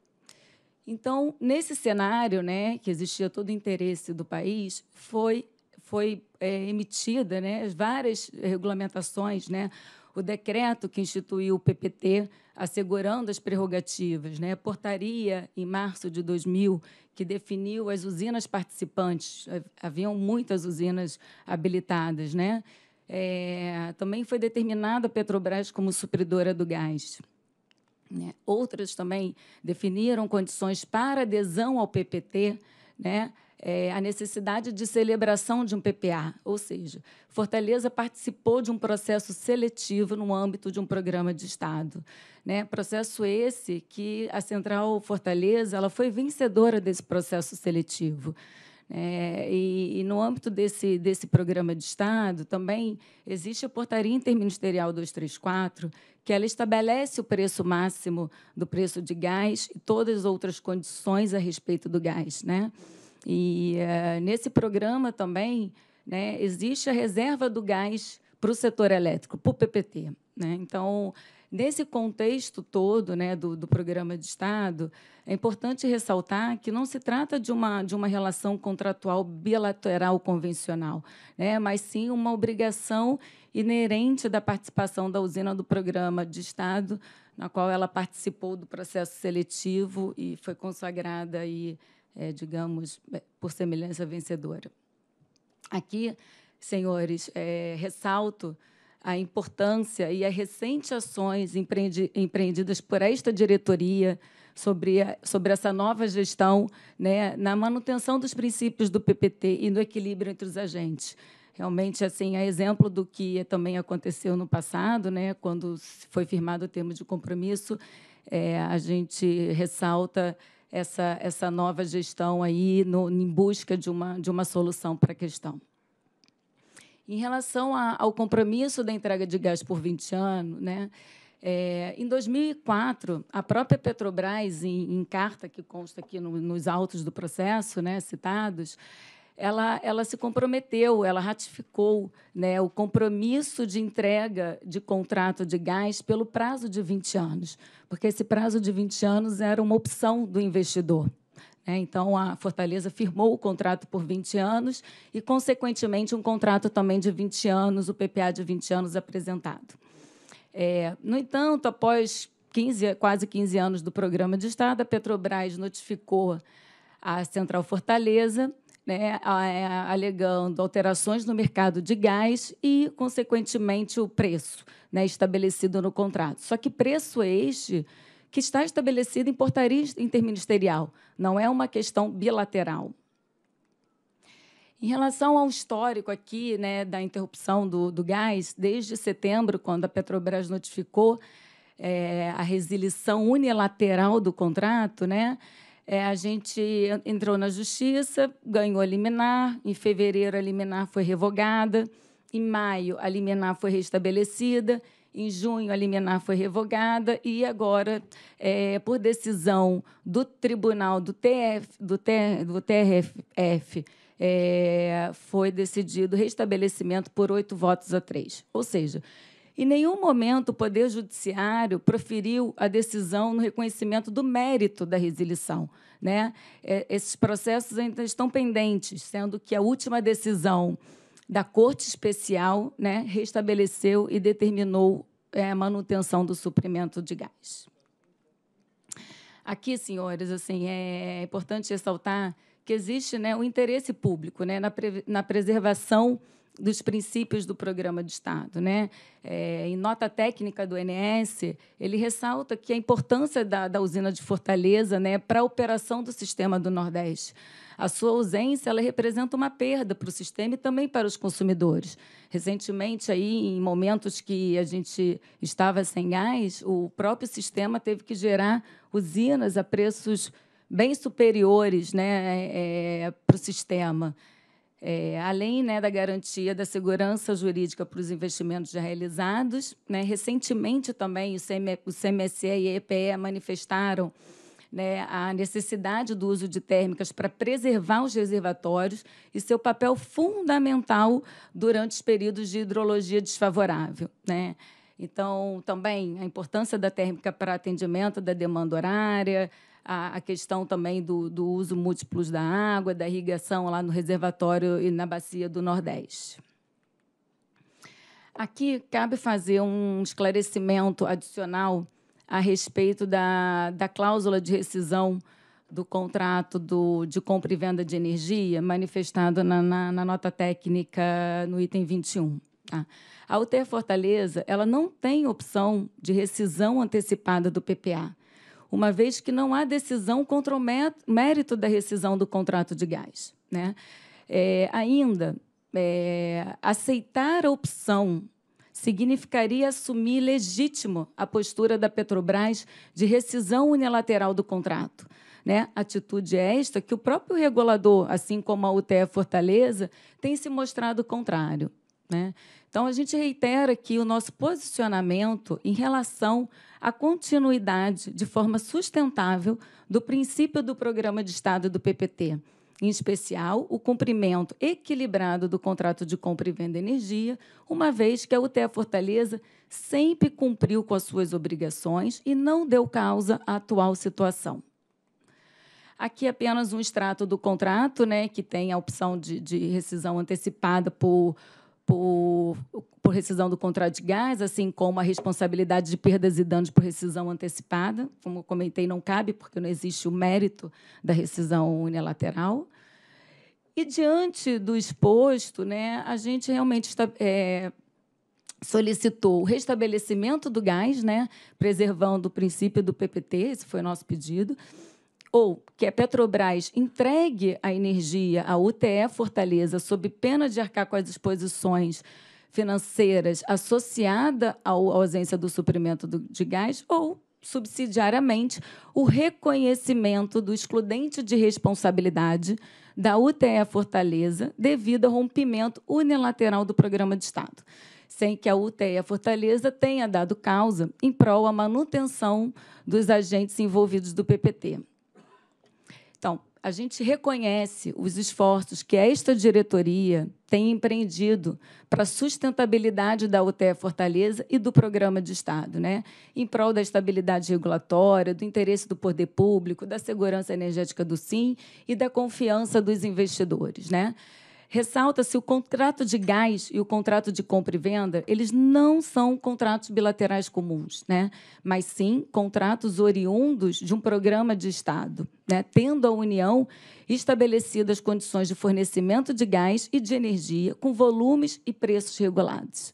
Então, nesse cenário, né, que existia todo o interesse do país, foi foi é, emitida, né, várias regulamentações, né, o decreto que instituiu o PPT, assegurando as prerrogativas, né, a portaria em março de 2000 que definiu as usinas participantes, haviam muitas usinas habilitadas, né, é, também foi determinada a Petrobras como supridora do gás. Né? Outras também definiram condições para adesão ao PPT, né? É, a necessidade de celebração de um PPA, ou seja, Fortaleza participou de um processo seletivo no âmbito de um programa de Estado. Né? Processo esse que a Central Fortaleza ela foi vencedora desse processo seletivo. É, e, e, no âmbito desse, desse programa de Estado, também existe a Portaria Interministerial 234, que ela estabelece o preço máximo do preço de gás e todas as outras condições a respeito do gás. Né? E é, nesse programa também né, existe a reserva do gás para o setor elétrico, para o PPT. Né? Então, Nesse contexto todo né, do, do, programa de Estado, é importante ressaltar que não se trata de uma, de uma relação contratual bilateral convencional, né, mas sim uma obrigação inerente da participação da usina do programa de Estado, na qual ela participou do processo seletivo e foi consagrada, aí, é, digamos, é, por semelhança vencedora. Aqui, senhores, é, ressalto a importância e as recentes ações empreendi, empreendidas por esta diretoria sobre, a, sobre essa nova gestão né, na manutenção dos princípios do PPT e no equilíbrio entre os agentes. Realmente, assim, é exemplo do que também aconteceu no passado, né, quando foi firmado o termo de compromisso, é, a gente ressalta essa, essa nova gestão aí no, em busca de uma, de uma solução para a questão. Em relação a, ao compromisso da entrega de gás por 20 anos, né? É, em 2004, a própria Petrobras, em, em carta que consta aqui no, nos autos do processo, né, citados, ela, ela se comprometeu, ela ratificou né, o compromisso de entrega de contrato de gás pelo prazo de 20 anos, porque esse prazo de 20 anos era uma opção do investidor. Né? então, a Fortaleza firmou o contrato por 20 anos e, consequentemente, um contrato também de 20 anos, o PPA de 20 anos apresentado. É, no entanto, após 15, quase 15 anos do programa de Estado, a Petrobras notificou a Central Fortaleza, né, é, alegando alterações no mercado de gás e, consequentemente, o preço né, estabelecido no contrato. Só que preço este que está estabelecida em portaria interministerial, não é uma questão bilateral. Em relação ao histórico aqui né, da interrupção do, do gás, desde setembro, quando a Petrobras notificou é, a resilição unilateral do contrato, né, é, a gente entrou na justiça, ganhou a liminar, em fevereiro a liminar foi revogada, em maio a liminar foi restabelecida, em junho, a liminar foi revogada e agora, é, por decisão do Tribunal do, TF, do, T, do TRF, é, foi decidido restabelecimento por oito votos a três. Ou seja, em nenhum momento o Poder Judiciário proferiu a decisão no reconhecimento do mérito da resilição. Né? É, esses processos ainda estão pendentes, sendo que a última decisão da Corte Especial né, restabeleceu e determinou é, a manutenção do suprimento de gás. Aqui, senhores, assim, é importante ressaltar que existe né, o interesse público né, na, pre na preservação dos princípios do programa de Estado. Né? É, em nota técnica do NS, ele ressalta que a importância da, da usina de Fortaleza né, para a operação do sistema do Nordeste a sua ausência ela representa uma perda para o sistema e também para os consumidores. Recentemente, aí, em momentos que a gente estava sem gás, o próprio sistema teve que gerar usinas a preços bem superiores né, é, é para o sistema. É, além né, da garantia da segurança jurídica para os investimentos já realizados, né, recentemente também o, CM, o CMSE e a EPE manifestaram né, a necessidade do uso de térmicas para preservar os reservatórios e seu papel fundamental durante os períodos de hidrologia desfavorável. Né? Então, também a importância da térmica para atendimento da demanda horária, a, a questão também do, do uso múltiplos da água, da irrigação lá no reservatório e na bacia do Nordeste. Aqui cabe fazer um esclarecimento adicional a respeito da, da cláusula de rescisão do contrato do, de compra e venda de energia, manifestado na, na, na nota técnica no item 21. Tá? A UTE Fortaleza ela não tem opção de rescisão antecipada do PPA, uma vez que não há decisão contra o mérito da rescisão do contrato de gás. Né? É, ainda, é, aceitar a opção significaria assumir legítimo a postura da Petrobras de rescisão unilateral do contrato. Né? Atitude é esta que o próprio regulador, assim como a UTE Fortaleza, tem se mostrado contrário. Né? Então, a gente reitera aqui o nosso posicionamento em relação à continuidade de forma sustentável do princípio do Programa de Estado do PPT em especial, o cumprimento equilibrado do contrato de compra e venda de energia, uma vez que a UTE Fortaleza sempre cumpriu com as suas obrigações e não deu causa à atual situação. Aqui é apenas um extrato do contrato, né, que tem a opção de, de rescisão antecipada por por, por rescisão do contrato de gás, assim como a responsabilidade de perdas e danos por rescisão antecipada. Como comentei, não cabe, porque não existe o mérito da rescisão unilateral. E, diante do exposto, né, a gente realmente está, é, solicitou o restabelecimento do gás, né, preservando o princípio do PPT, esse foi o nosso pedido, ou que a Petrobras entregue a energia à UTE Fortaleza sob pena de arcar com as exposições financeiras associada à ausência do suprimento de gás, ou subsidiariamente o reconhecimento do excludente de responsabilidade da UTE Fortaleza devido ao rompimento unilateral do programa de Estado, sem que a UTE Fortaleza tenha dado causa em prol à manutenção dos agentes envolvidos do PPT. Então, a gente reconhece os esforços que esta diretoria tem empreendido para a sustentabilidade da UTE Fortaleza e do programa de Estado, né? em prol da estabilidade regulatória, do interesse do poder público, da segurança energética do SIM e da confiança dos investidores. Né? Ressalta-se o contrato de gás e o contrato de compra e venda, eles não são contratos bilaterais comuns, né? mas sim contratos oriundos de um programa de Estado, né? tendo a União estabelecido as condições de fornecimento de gás e de energia com volumes e preços regulados.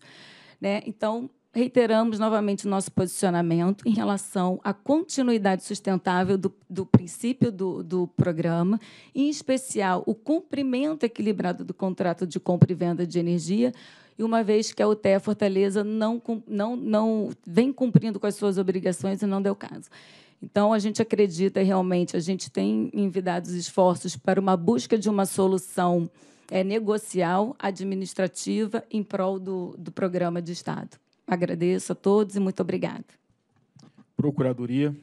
Né? Então, reiteramos novamente o nosso posicionamento em relação à continuidade sustentável do, do princípio do, do, programa, em especial o cumprimento equilibrado do contrato de compra e venda de energia, e uma vez que a UTE Fortaleza não, não, não vem cumprindo com as suas obrigações e não deu caso. Então, a gente acredita realmente, a gente tem envidado os esforços para uma busca de uma solução é, negocial, administrativa, em prol do, do programa de Estado. Agradeço a todos e muito obrigada. Procuradoria.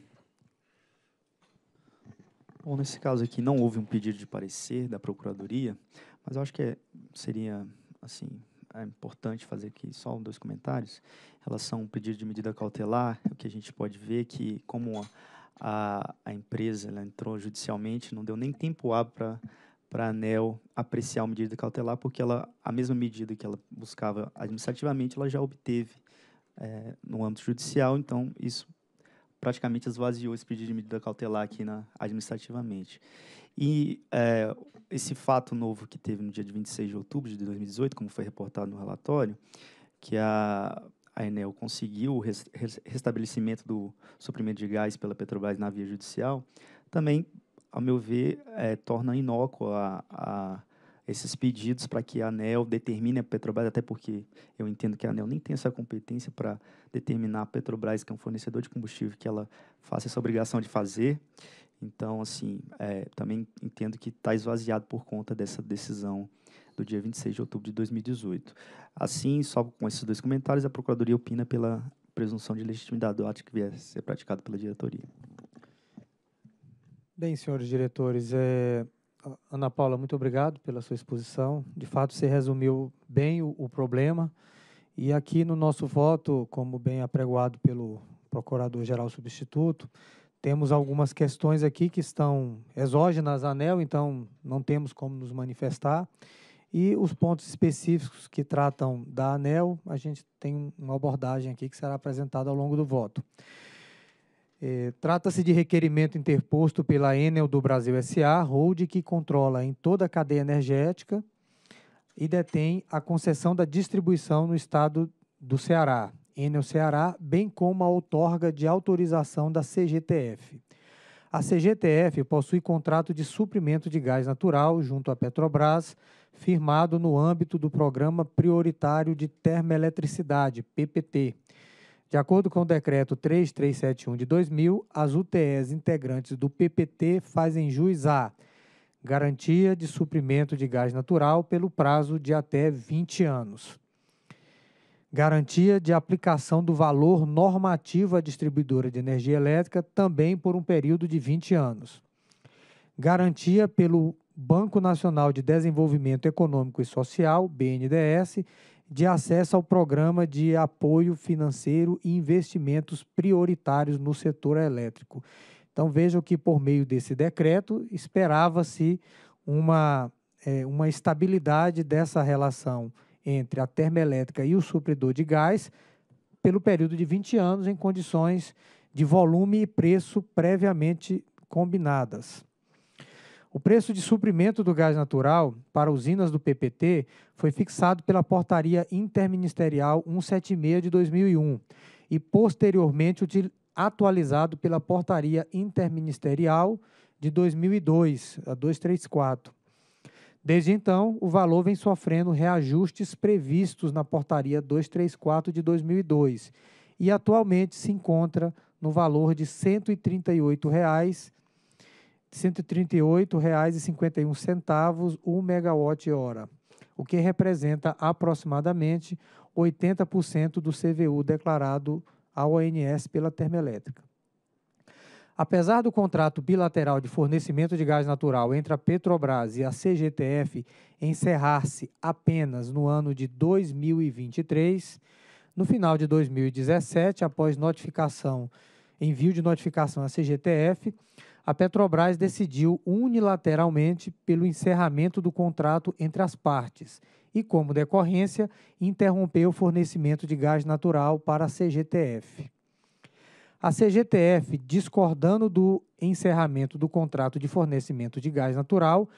Bom, nesse caso aqui não houve um pedido de parecer da Procuradoria, mas eu acho que é, seria assim é importante fazer aqui só um, dois comentários. Em relação ao pedido de medida cautelar, o que a gente pode ver é que, como a, a empresa ela entrou judicialmente, não deu nem tempo para para a ANEL apreciar a medida cautelar, porque ela, a mesma medida que ela buscava administrativamente, ela já obteve é, no âmbito judicial, então isso praticamente esvaziou esse pedido de medida cautelar aqui na, administrativamente. E é, esse fato novo que teve no dia de 26 de outubro de 2018, como foi reportado no relatório, que a, a Enel conseguiu o res, restabelecimento do suprimento de gás pela Petrobras na via judicial, também, ao meu ver, é, torna inócua a, a esses pedidos para que a ANEL determine a Petrobras, até porque eu entendo que a ANEL nem tem essa competência para determinar a Petrobras, que é um fornecedor de combustível, que ela faça essa obrigação de fazer. Então, assim, é, também entendo que está esvaziado por conta dessa decisão do dia 26 de outubro de 2018. Assim, só com esses dois comentários, a Procuradoria opina pela presunção de legitimidade do ato que vier a ser praticado pela diretoria. Bem, senhores diretores, é, Ana Paula, muito obrigado pela sua exposição. De fato, você resumiu bem o, o problema. E aqui no nosso voto, como bem apregoado pelo Procurador-Geral Substituto, temos algumas questões aqui que estão exógenas à ANEL, então não temos como nos manifestar. E os pontos específicos que tratam da ANEL, a gente tem uma abordagem aqui que será apresentada ao longo do voto. É, Trata-se de requerimento interposto pela Enel do Brasil SA, hold que controla em toda a cadeia energética e detém a concessão da distribuição no estado do Ceará, Enel Ceará, bem como a outorga de autorização da CGTF. A CGTF possui contrato de suprimento de gás natural junto à Petrobras, firmado no âmbito do Programa Prioritário de Termoeletricidade, PPT, de acordo com o decreto 3371 de 2000, as UTEs integrantes do PPT fazem jus a garantia de suprimento de gás natural pelo prazo de até 20 anos. Garantia de aplicação do valor normativo à distribuidora de energia elétrica também por um período de 20 anos. Garantia pelo Banco Nacional de Desenvolvimento Econômico e Social, BNDES, de acesso ao Programa de Apoio Financeiro e Investimentos Prioritários no Setor Elétrico. Então vejam que, por meio desse decreto, esperava-se uma, é, uma estabilidade dessa relação entre a termoelétrica e o supridor de gás pelo período de 20 anos em condições de volume e preço previamente combinadas. O preço de suprimento do gás natural para usinas do PPT foi fixado pela Portaria Interministerial 176 de 2001 e posteriormente atualizado pela Portaria Interministerial de 2002, a 234. Desde então, o valor vem sofrendo reajustes previstos na Portaria 234 de 2002 e atualmente se encontra no valor de R$ 138,00 138,51 o megawatt-hora, o que representa aproximadamente 80% do CVU declarado à ONS pela termoelétrica. Apesar do contrato bilateral de fornecimento de gás natural entre a Petrobras e a CGTF encerrar-se apenas no ano de 2023, no final de 2017, após notificação, envio de notificação à CGTF, a Petrobras decidiu unilateralmente pelo encerramento do contrato entre as partes e, como decorrência, interrompeu o fornecimento de gás natural para a CGTF. A CGTF, discordando do encerramento do contrato de fornecimento de gás natural,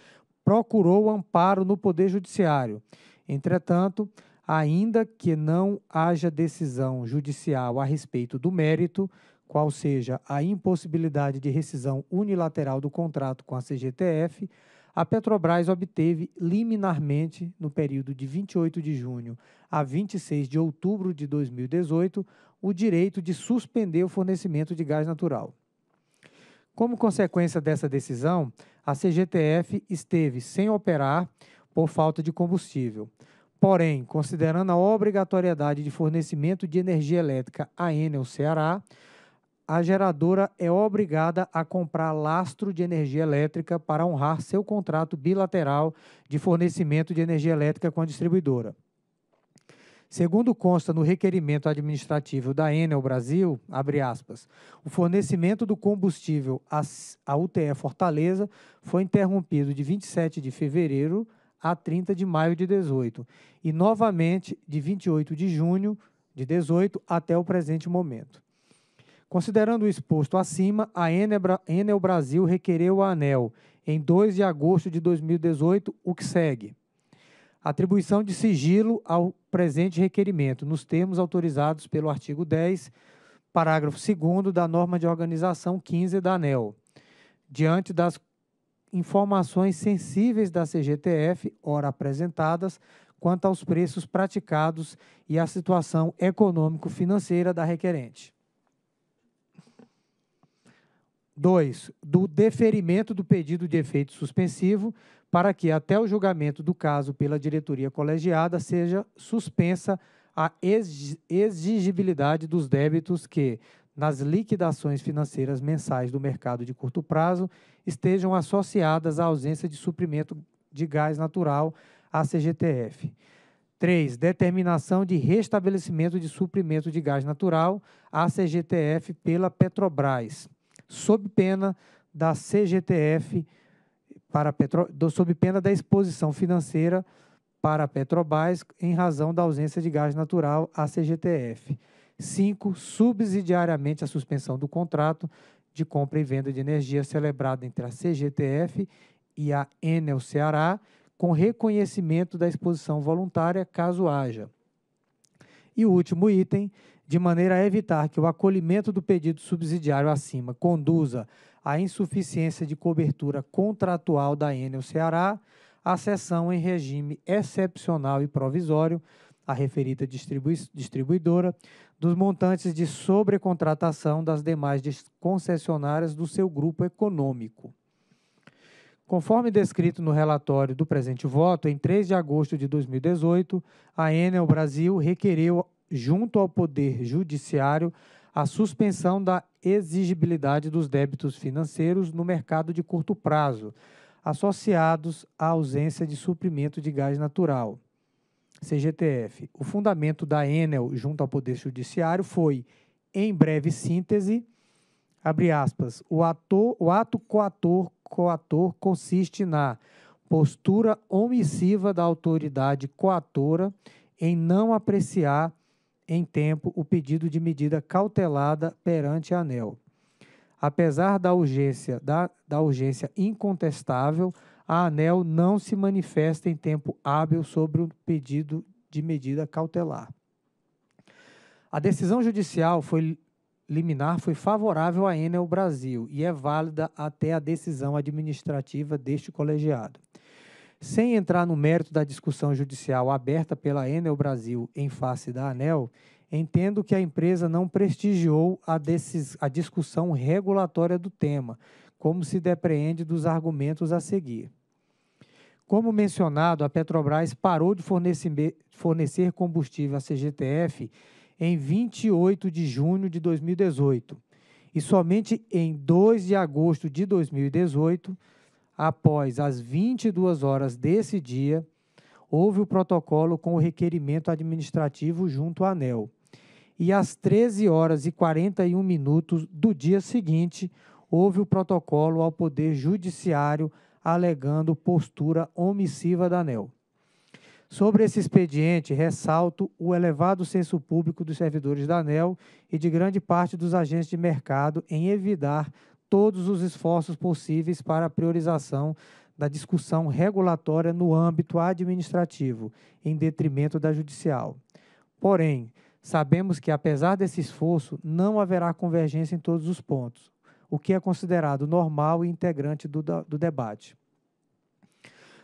procurou amparo no Poder Judiciário. Entretanto, ainda que não haja decisão judicial a respeito do mérito, qual seja a impossibilidade de rescisão unilateral do contrato com a CGTF, a Petrobras obteve liminarmente, no período de 28 de junho a 26 de outubro de 2018, o direito de suspender o fornecimento de gás natural. Como consequência dessa decisão, a CGTF esteve sem operar por falta de combustível. Porém, considerando a obrigatoriedade de fornecimento de energia elétrica a Enel Ceará, a geradora é obrigada a comprar lastro de energia elétrica para honrar seu contrato bilateral de fornecimento de energia elétrica com a distribuidora. Segundo consta no requerimento administrativo da Enel Brasil, aspas, o fornecimento do combustível à UTE Fortaleza foi interrompido de 27 de fevereiro a 30 de maio de 18 e novamente de 28 de junho de 18 até o presente momento. Considerando o exposto acima, a Enel Brasil requereu a ANEL, em 2 de agosto de 2018, o que segue. Atribuição de sigilo ao presente requerimento, nos termos autorizados pelo artigo 10, parágrafo 2 da norma de organização 15 da ANEL, diante das informações sensíveis da CGTF, ora apresentadas, quanto aos preços praticados e à situação econômico-financeira da requerente. 2. Do deferimento do pedido de efeito suspensivo para que, até o julgamento do caso pela diretoria colegiada, seja suspensa a exigibilidade dos débitos que, nas liquidações financeiras mensais do mercado de curto prazo, estejam associadas à ausência de suprimento de gás natural à CGTF. 3. Determinação de restabelecimento de suprimento de gás natural à CGTF pela Petrobras sob pena da CGTF para Petro, do, sob pena da exposição financeira para a Petrobras em razão da ausência de gás natural à CGTF. 5. Subsidiariamente a suspensão do contrato de compra e venda de energia celebrado entre a CGTF e a Enel Ceará, com reconhecimento da exposição voluntária, caso haja. E o último item, de maneira a evitar que o acolhimento do pedido subsidiário acima conduza à insuficiência de cobertura contratual da Enel Ceará, a cessão em regime excepcional e provisório a referida distribuidora dos montantes de sobrecontratação das demais concessionárias do seu grupo econômico. Conforme descrito no relatório do presente voto, em 3 de agosto de 2018, a Enel Brasil requereu junto ao Poder Judiciário, a suspensão da exigibilidade dos débitos financeiros no mercado de curto prazo, associados à ausência de suprimento de gás natural. CGTF. O fundamento da Enel junto ao Poder Judiciário foi, em breve síntese, abre aspas, o, ator, o ato coator, coator consiste na postura omissiva da autoridade coatora em não apreciar em tempo o pedido de medida cautelada perante a ANEL. Apesar da urgência, da, da urgência incontestável, a ANEL não se manifesta em tempo hábil sobre o pedido de medida cautelar. A decisão judicial foi liminar foi favorável à Enel Brasil e é válida até a decisão administrativa deste colegiado. Sem entrar no mérito da discussão judicial aberta pela Enel Brasil em face da ANEL, entendo que a empresa não prestigiou a, desses, a discussão regulatória do tema, como se depreende dos argumentos a seguir. Como mencionado, a Petrobras parou de fornecer, fornecer combustível à CGTF em 28 de junho de 2018 e somente em 2 de agosto de 2018 após as 22 horas desse dia, houve o protocolo com o requerimento administrativo junto à ANEL. E às 13 horas e 41 minutos do dia seguinte, houve o protocolo ao Poder Judiciário alegando postura omissiva da ANEL. Sobre esse expediente, ressalto o elevado senso público dos servidores da ANEL e de grande parte dos agentes de mercado em evitar todos os esforços possíveis para a priorização da discussão regulatória no âmbito administrativo, em detrimento da judicial. Porém, sabemos que, apesar desse esforço, não haverá convergência em todos os pontos, o que é considerado normal e integrante do, do debate.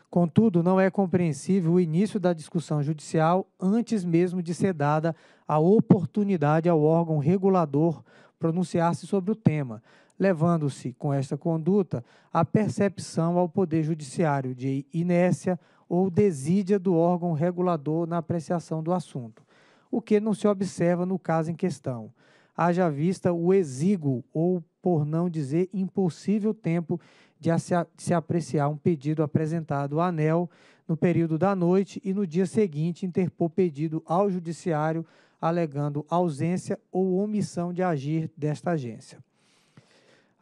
Contudo, não é compreensível o início da discussão judicial antes mesmo de ser dada a oportunidade ao órgão regulador pronunciar-se sobre o tema, levando-se com esta conduta a percepção ao Poder Judiciário de inércia ou desídia do órgão regulador na apreciação do assunto, o que não se observa no caso em questão. Haja vista o exíguo, ou por não dizer impossível, tempo de se apreciar um pedido apresentado à ANEL no período da noite e no dia seguinte interpor pedido ao Judiciário alegando ausência ou omissão de agir desta agência.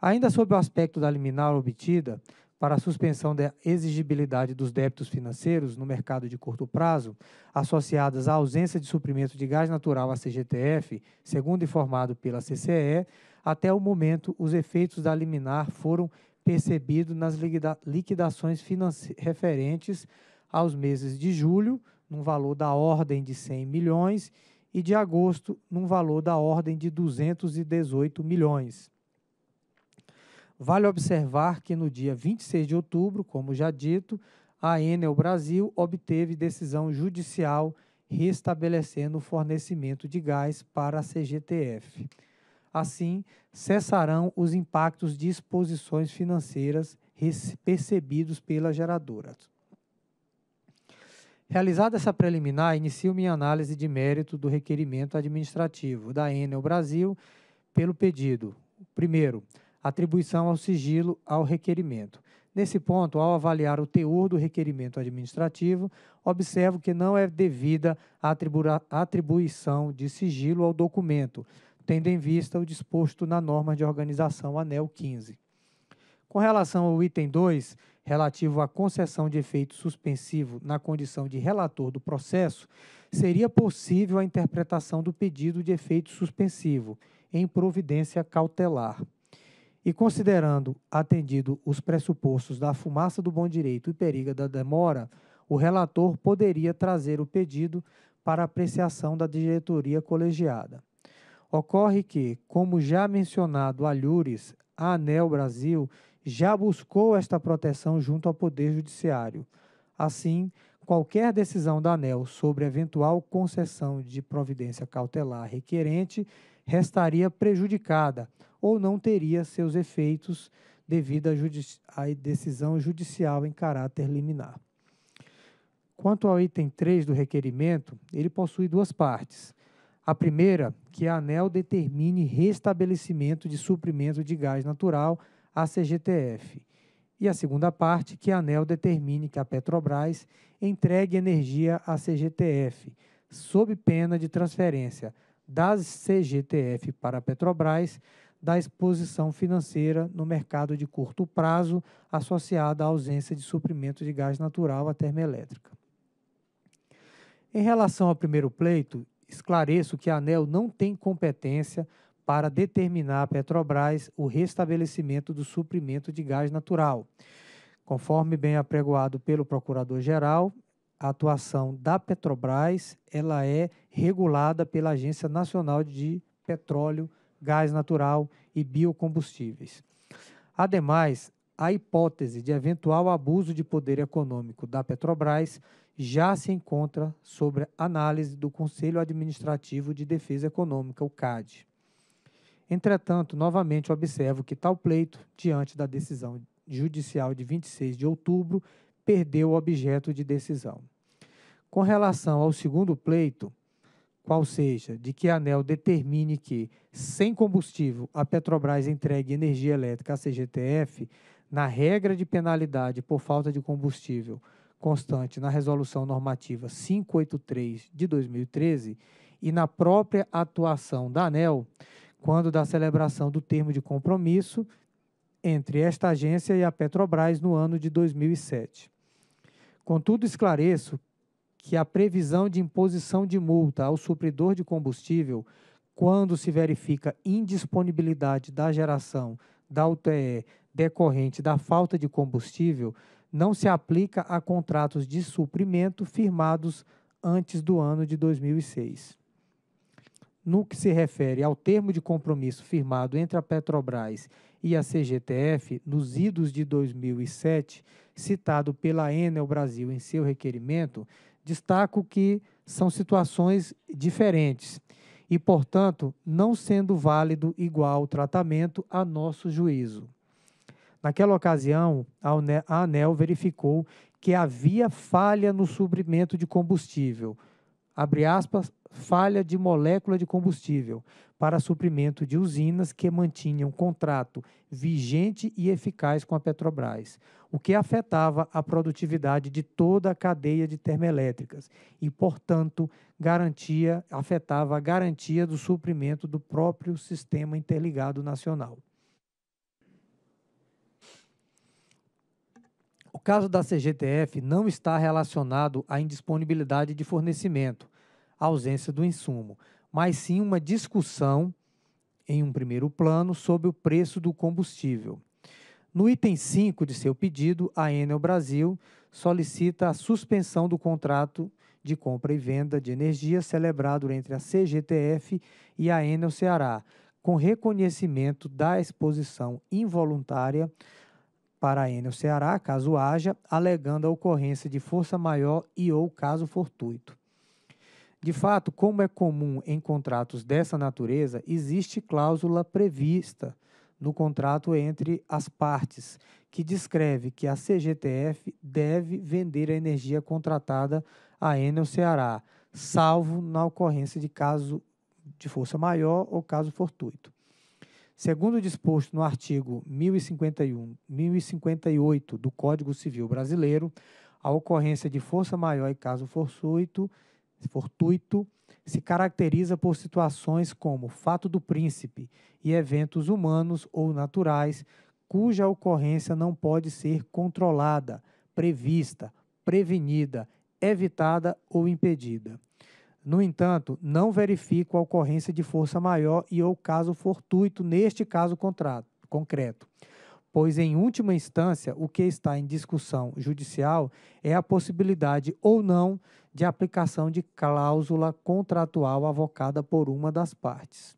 Ainda sob o aspecto da liminar obtida para a suspensão da exigibilidade dos débitos financeiros no mercado de curto prazo, associadas à ausência de suprimento de gás natural à CGTF, segundo informado pela CCE, até o momento os efeitos da liminar foram percebidos nas liquidações referentes aos meses de julho, num valor da ordem de 100 milhões, e de agosto, num valor da ordem de 218 milhões. Vale observar que no dia 26 de outubro, como já dito, a Enel Brasil obteve decisão judicial restabelecendo o fornecimento de gás para a CGTF. Assim, cessarão os impactos de exposições financeiras percebidos pela geradora. Realizada essa preliminar, inicio minha análise de mérito do requerimento administrativo da Enel Brasil pelo pedido. Primeiro, atribuição ao sigilo ao requerimento. Nesse ponto, ao avaliar o teor do requerimento administrativo, observo que não é devida a atribuição de sigilo ao documento, tendo em vista o disposto na norma de organização ANEL 15. Com relação ao item 2, relativo à concessão de efeito suspensivo na condição de relator do processo, seria possível a interpretação do pedido de efeito suspensivo em providência cautelar e considerando atendido os pressupostos da fumaça do bom direito e periga da demora, o relator poderia trazer o pedido para apreciação da diretoria colegiada. Ocorre que, como já mencionado a Lures, a ANEL Brasil já buscou esta proteção junto ao Poder Judiciário. Assim, qualquer decisão da ANEL sobre eventual concessão de providência cautelar requerente restaria prejudicada, ou não teria seus efeitos devido à, judici decisão judicial em caráter liminar. Quanto ao item 3 do requerimento, ele possui duas partes. A primeira, que a ANEL determine restabelecimento de suprimento de gás natural à CGTF. E a segunda parte, que a ANEL determine que a Petrobras entregue energia à CGTF, sob pena de transferência das CGTF para a Petrobras da exposição financeira no mercado de curto prazo, associada à ausência de suprimento de gás natural à termoelétrica. Em relação ao primeiro pleito, esclareço que a ANEL não tem competência para determinar à Petrobras o restabelecimento do suprimento de gás natural. Conforme bem apregoado pelo Procurador-Geral, a atuação da Petrobras ela é regulada pela Agência Nacional de Petróleo gás natural e biocombustíveis. Ademais, a hipótese de eventual abuso de poder econômico da Petrobras já se encontra sobre análise do Conselho Administrativo de Defesa Econômica, o CAD. Entretanto, novamente observo que tal pleito, diante da decisão judicial de 26 de outubro, perdeu o objeto de decisão. Com relação ao segundo pleito, qual seja de que a ANEL determine que, sem combustível, a Petrobras entregue energia elétrica à CGTF, na regra de penalidade por falta de combustível constante na Resolução Normativa 583 de 2013 e na própria atuação da ANEL, quando da celebração do termo de compromisso entre esta agência e a Petrobras no ano de 2007. Contudo, esclareço que a previsão de imposição de multa ao supridor de combustível, quando se verifica indisponibilidade da geração da UTE decorrente da falta de combustível, não se aplica a contratos de suprimento firmados antes do ano de 2006. No que se refere ao termo de compromisso firmado entre a Petrobras e a CGTF nos idos de 2007, citado pela Enel Brasil em seu requerimento, Destaco que são situações diferentes e, portanto, não sendo válido igual tratamento a nosso juízo. Naquela ocasião, a ANEL verificou que havia falha no suprimento de combustível, abre aspas, falha de molécula de combustível, para suprimento de usinas que mantinham contrato vigente e eficaz com a Petrobras, o que afetava a produtividade de toda a cadeia de termoelétricas e, portanto, garantia, afetava a garantia do suprimento do próprio sistema interligado nacional. O caso da CGTF não está relacionado à indisponibilidade de fornecimento, ausência do insumo, mas sim uma discussão em um primeiro plano sobre o preço do combustível. No item 5 de seu pedido, a Enel Brasil solicita a suspensão do contrato de compra e venda de energia celebrado entre a CGTF e a Enel Ceará, com reconhecimento da exposição involuntária para a Enel Ceará, caso haja, alegando a ocorrência de força maior e ou caso fortuito. De fato, como é comum em contratos dessa natureza, existe cláusula prevista no contrato entre as partes, que descreve que a CGTF deve vender a energia contratada à Enel Ceará, salvo na ocorrência de caso de força maior ou caso fortuito. Segundo o disposto no artigo 1051, 1058 do Código Civil Brasileiro, a ocorrência de força maior e caso fortuito fortuito, se caracteriza por situações como fato do príncipe e eventos humanos ou naturais cuja ocorrência não pode ser controlada, prevista, prevenida, evitada ou impedida. No entanto, não verifico a ocorrência de força maior e ou caso fortuito neste caso contrato, concreto pois, em última instância, o que está em discussão judicial é a possibilidade ou não de aplicação de cláusula contratual avocada por uma das partes.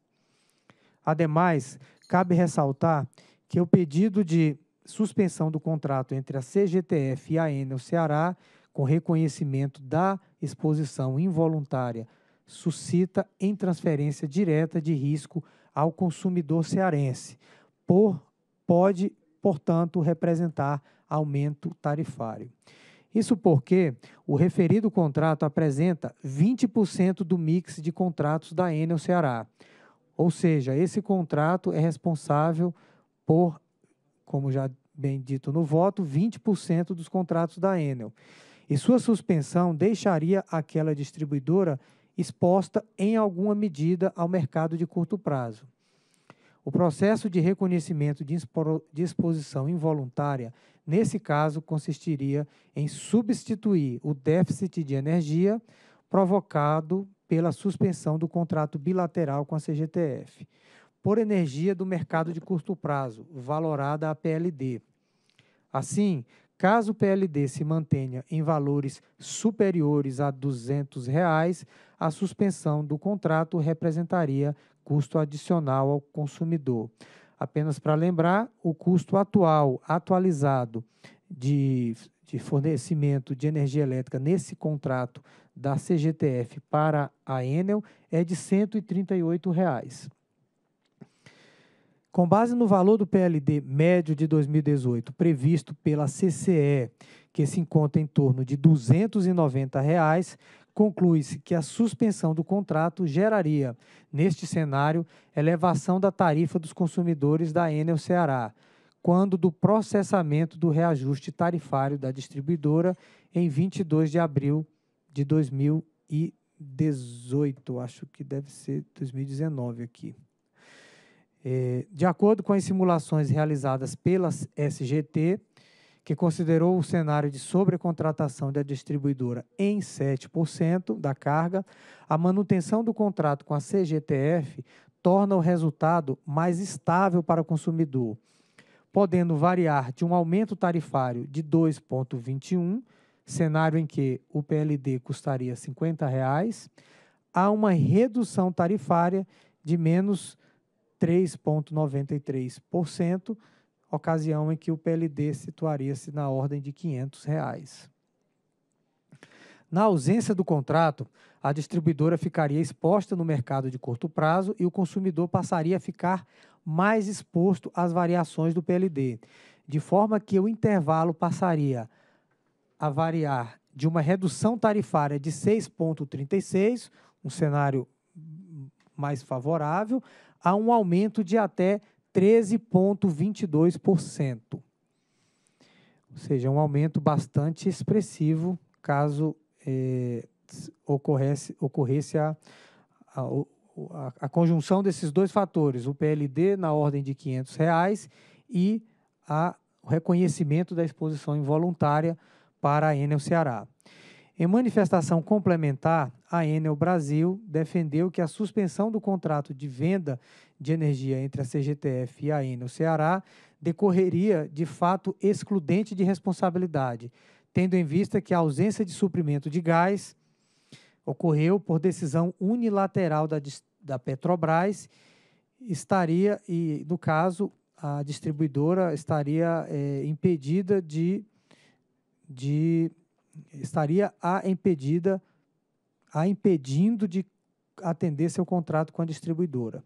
Ademais, cabe ressaltar que o pedido de suspensão do contrato entre a CGTF e a Enel Ceará, com reconhecimento da exposição involuntária, suscita em transferência direta de risco ao consumidor cearense, por pode portanto, representar aumento tarifário. Isso porque o referido contrato apresenta 20% do mix de contratos da Enel Ceará. Ou seja, esse contrato é responsável por, como já bem dito no voto, 20% dos contratos da Enel. E sua suspensão deixaria aquela distribuidora exposta em alguma medida ao mercado de curto prazo. O processo de reconhecimento de exposição involuntária, nesse caso, consistiria em substituir o déficit de energia provocado pela suspensão do contrato bilateral com a CGTF por energia do mercado de curto prazo, valorada a PLD. Assim, caso o PLD se mantenha em valores superiores a R$ 200, reais, a suspensão do contrato representaria custo adicional ao consumidor. Apenas para lembrar, o custo atual, atualizado, de, de fornecimento de energia elétrica nesse contrato da CGTF para a Enel é de R$ reais. Com base no valor do PLD médio de 2018 previsto pela CCE, que se encontra em torno de R$ 290, reais, conclui-se que a suspensão do contrato geraria, neste cenário, elevação da tarifa dos consumidores da Enel Ceará, quando do processamento do reajuste tarifário da distribuidora em 22 de abril de 2018, acho que deve ser 2019 aqui. É, de acordo com as simulações realizadas pela SGT, que considerou o cenário de sobrecontratação da distribuidora em 7% da carga, a manutenção do contrato com a CGTF torna o resultado mais estável para o consumidor, podendo variar de um aumento tarifário de 2,21, cenário em que o PLD custaria R$ 50,00, reais, a uma redução tarifária de menos 3,93% ocasião em que o PLD situaria-se na ordem de R$ 500. Reais. Na ausência do contrato, a distribuidora ficaria exposta no mercado de curto prazo e o consumidor passaria a ficar mais exposto às variações do PLD, de forma que o intervalo passaria a variar de uma redução tarifária de 6,36, um cenário mais favorável, a um aumento de até 13,22%. Ou seja, um aumento bastante expressivo caso eh, ocorresse, ocorresse a, a, a, a, conjunção desses dois fatores, o PLD na ordem de R$ 500 reais e a, o reconhecimento da exposição involuntária para a Enel Ceará. Em manifestação complementar, a Enel Brasil defendeu que a suspensão do contrato de venda de energia entre a CGTF e a ENA, o Ceará, decorreria de fato excludente de responsabilidade, tendo em vista que a ausência de suprimento de gás ocorreu por decisão unilateral da, da Petrobras, estaria, e no caso, a distribuidora estaria é, impedida de, de estaria a impedida a impedindo de atender seu contrato com a distribuidora.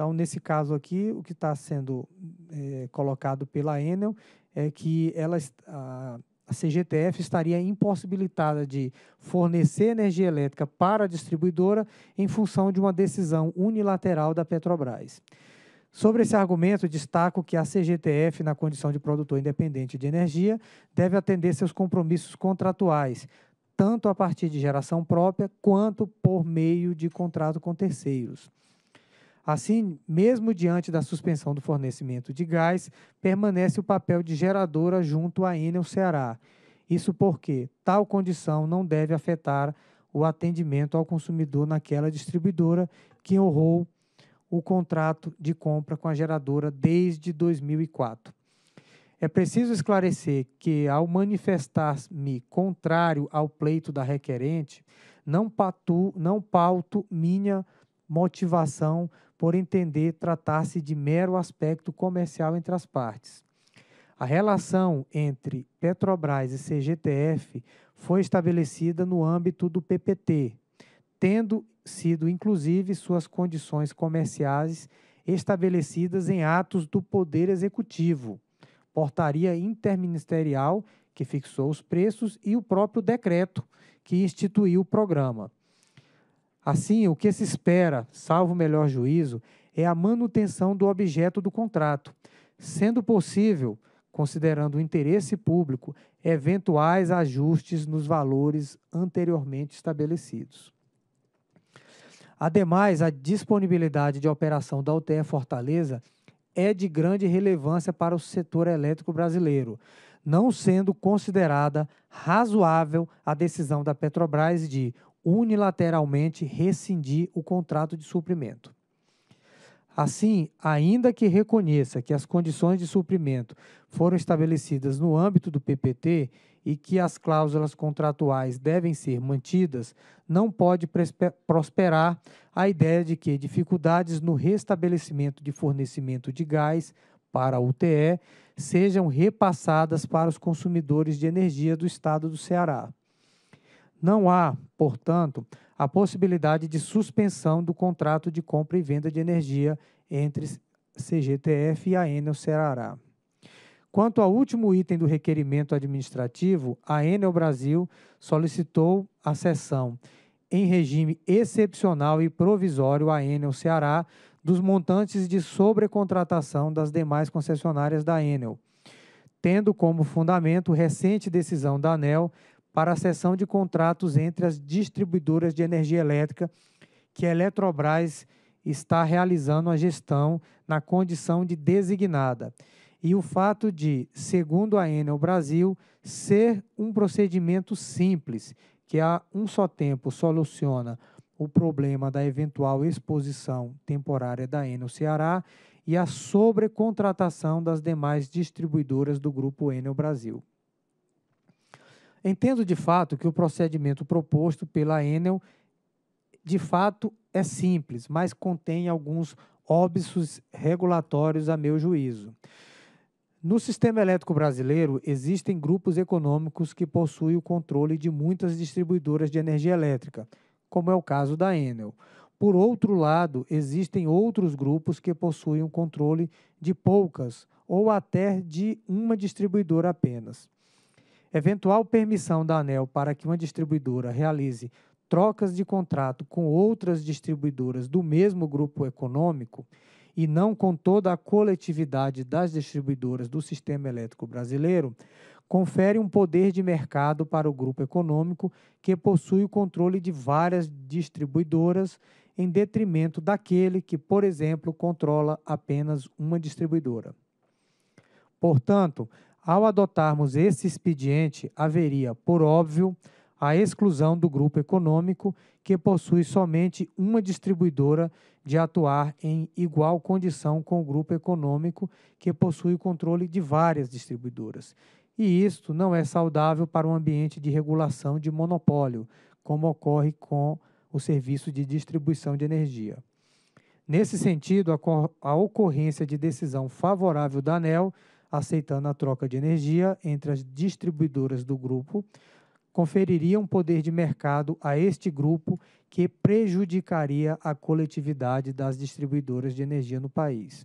Então, nesse caso aqui, o que está sendo é, colocado pela Enel é que ela, a, a CGTF estaria impossibilitada de fornecer energia elétrica para a distribuidora em função de uma decisão unilateral da Petrobras. Sobre esse argumento, destaco que a CGTF, na condição de produtor independente de energia, deve atender seus compromissos contratuais, tanto a partir de geração própria quanto por meio de contrato com terceiros. Assim, mesmo diante da suspensão do fornecimento de gás, permanece o papel de geradora junto à Enel Ceará. Isso porque tal condição não deve afetar o atendimento ao consumidor naquela distribuidora que honrou o contrato de compra com a geradora desde 2004. É preciso esclarecer que, ao manifestar-me contrário ao pleito da requerente, não, patu, não pauto minha motivação por entender tratar-se de mero aspecto comercial entre as partes. A relação entre Petrobras e CGTF foi estabelecida no âmbito do PPT, tendo sido inclusive suas condições comerciais estabelecidas em atos do Poder Executivo, portaria interministerial que fixou os preços e o próprio decreto que instituiu o programa. Assim, o que se espera, salvo melhor juízo, é a manutenção do objeto do contrato, sendo possível, considerando o interesse público, eventuais ajustes nos valores anteriormente estabelecidos. Ademais, a disponibilidade de operação da UTE Fortaleza é de grande relevância para o setor elétrico brasileiro, não sendo considerada razoável a decisão da Petrobras de unilateralmente rescindir o contrato de suprimento. Assim, ainda que reconheça que as condições de suprimento foram estabelecidas no âmbito do PPT e que as cláusulas contratuais devem ser mantidas, não pode prosperar a ideia de que dificuldades no restabelecimento de fornecimento de gás para a UTE sejam repassadas para os consumidores de energia do estado do Ceará. Não há, portanto, a possibilidade de suspensão do contrato de compra e venda de energia entre CGTF e a Enel Ceará. Quanto ao último item do requerimento administrativo, a Enel Brasil solicitou a cessão em regime excepcional e provisório à Enel Ceará dos montantes de sobrecontratação das demais concessionárias da Enel, tendo como fundamento recente decisão da ANEL para a cessão de contratos entre as distribuidoras de energia elétrica que a Eletrobras está realizando a gestão na condição de designada. E o fato de, segundo a Enel Brasil, ser um procedimento simples, que a um só tempo soluciona o problema da eventual exposição temporária da Enel Ceará e a sobrecontratação das demais distribuidoras do grupo Enel Brasil. Entendo de fato que o procedimento proposto pela Enel de fato é simples, mas contém alguns óbices regulatórios a meu juízo. No sistema elétrico brasileiro, existem grupos econômicos que possuem o controle de muitas distribuidoras de energia elétrica, como é o caso da Enel. Por outro lado, existem outros grupos que possuem o controle de poucas ou até de uma distribuidora apenas. Eventual permissão da ANEL para que uma distribuidora realize trocas de contrato com outras distribuidoras do mesmo grupo econômico e não com toda a coletividade das distribuidoras do sistema elétrico brasileiro, confere um poder de mercado para o grupo econômico que possui o controle de várias distribuidoras em detrimento daquele que, por exemplo, controla apenas uma distribuidora. Portanto, ao adotarmos esse expediente, haveria, por óbvio, a exclusão do grupo econômico, que possui somente uma distribuidora de atuar em igual condição com o grupo econômico, que possui o controle de várias distribuidoras. E isto não é saudável para um ambiente de regulação de monopólio, como ocorre com o serviço de distribuição de energia. Nesse sentido, a, ocorrência de decisão favorável da ANEL aceitando a troca de energia entre as distribuidoras do grupo, conferiria um poder de mercado a este grupo que prejudicaria a coletividade das distribuidoras de energia no país.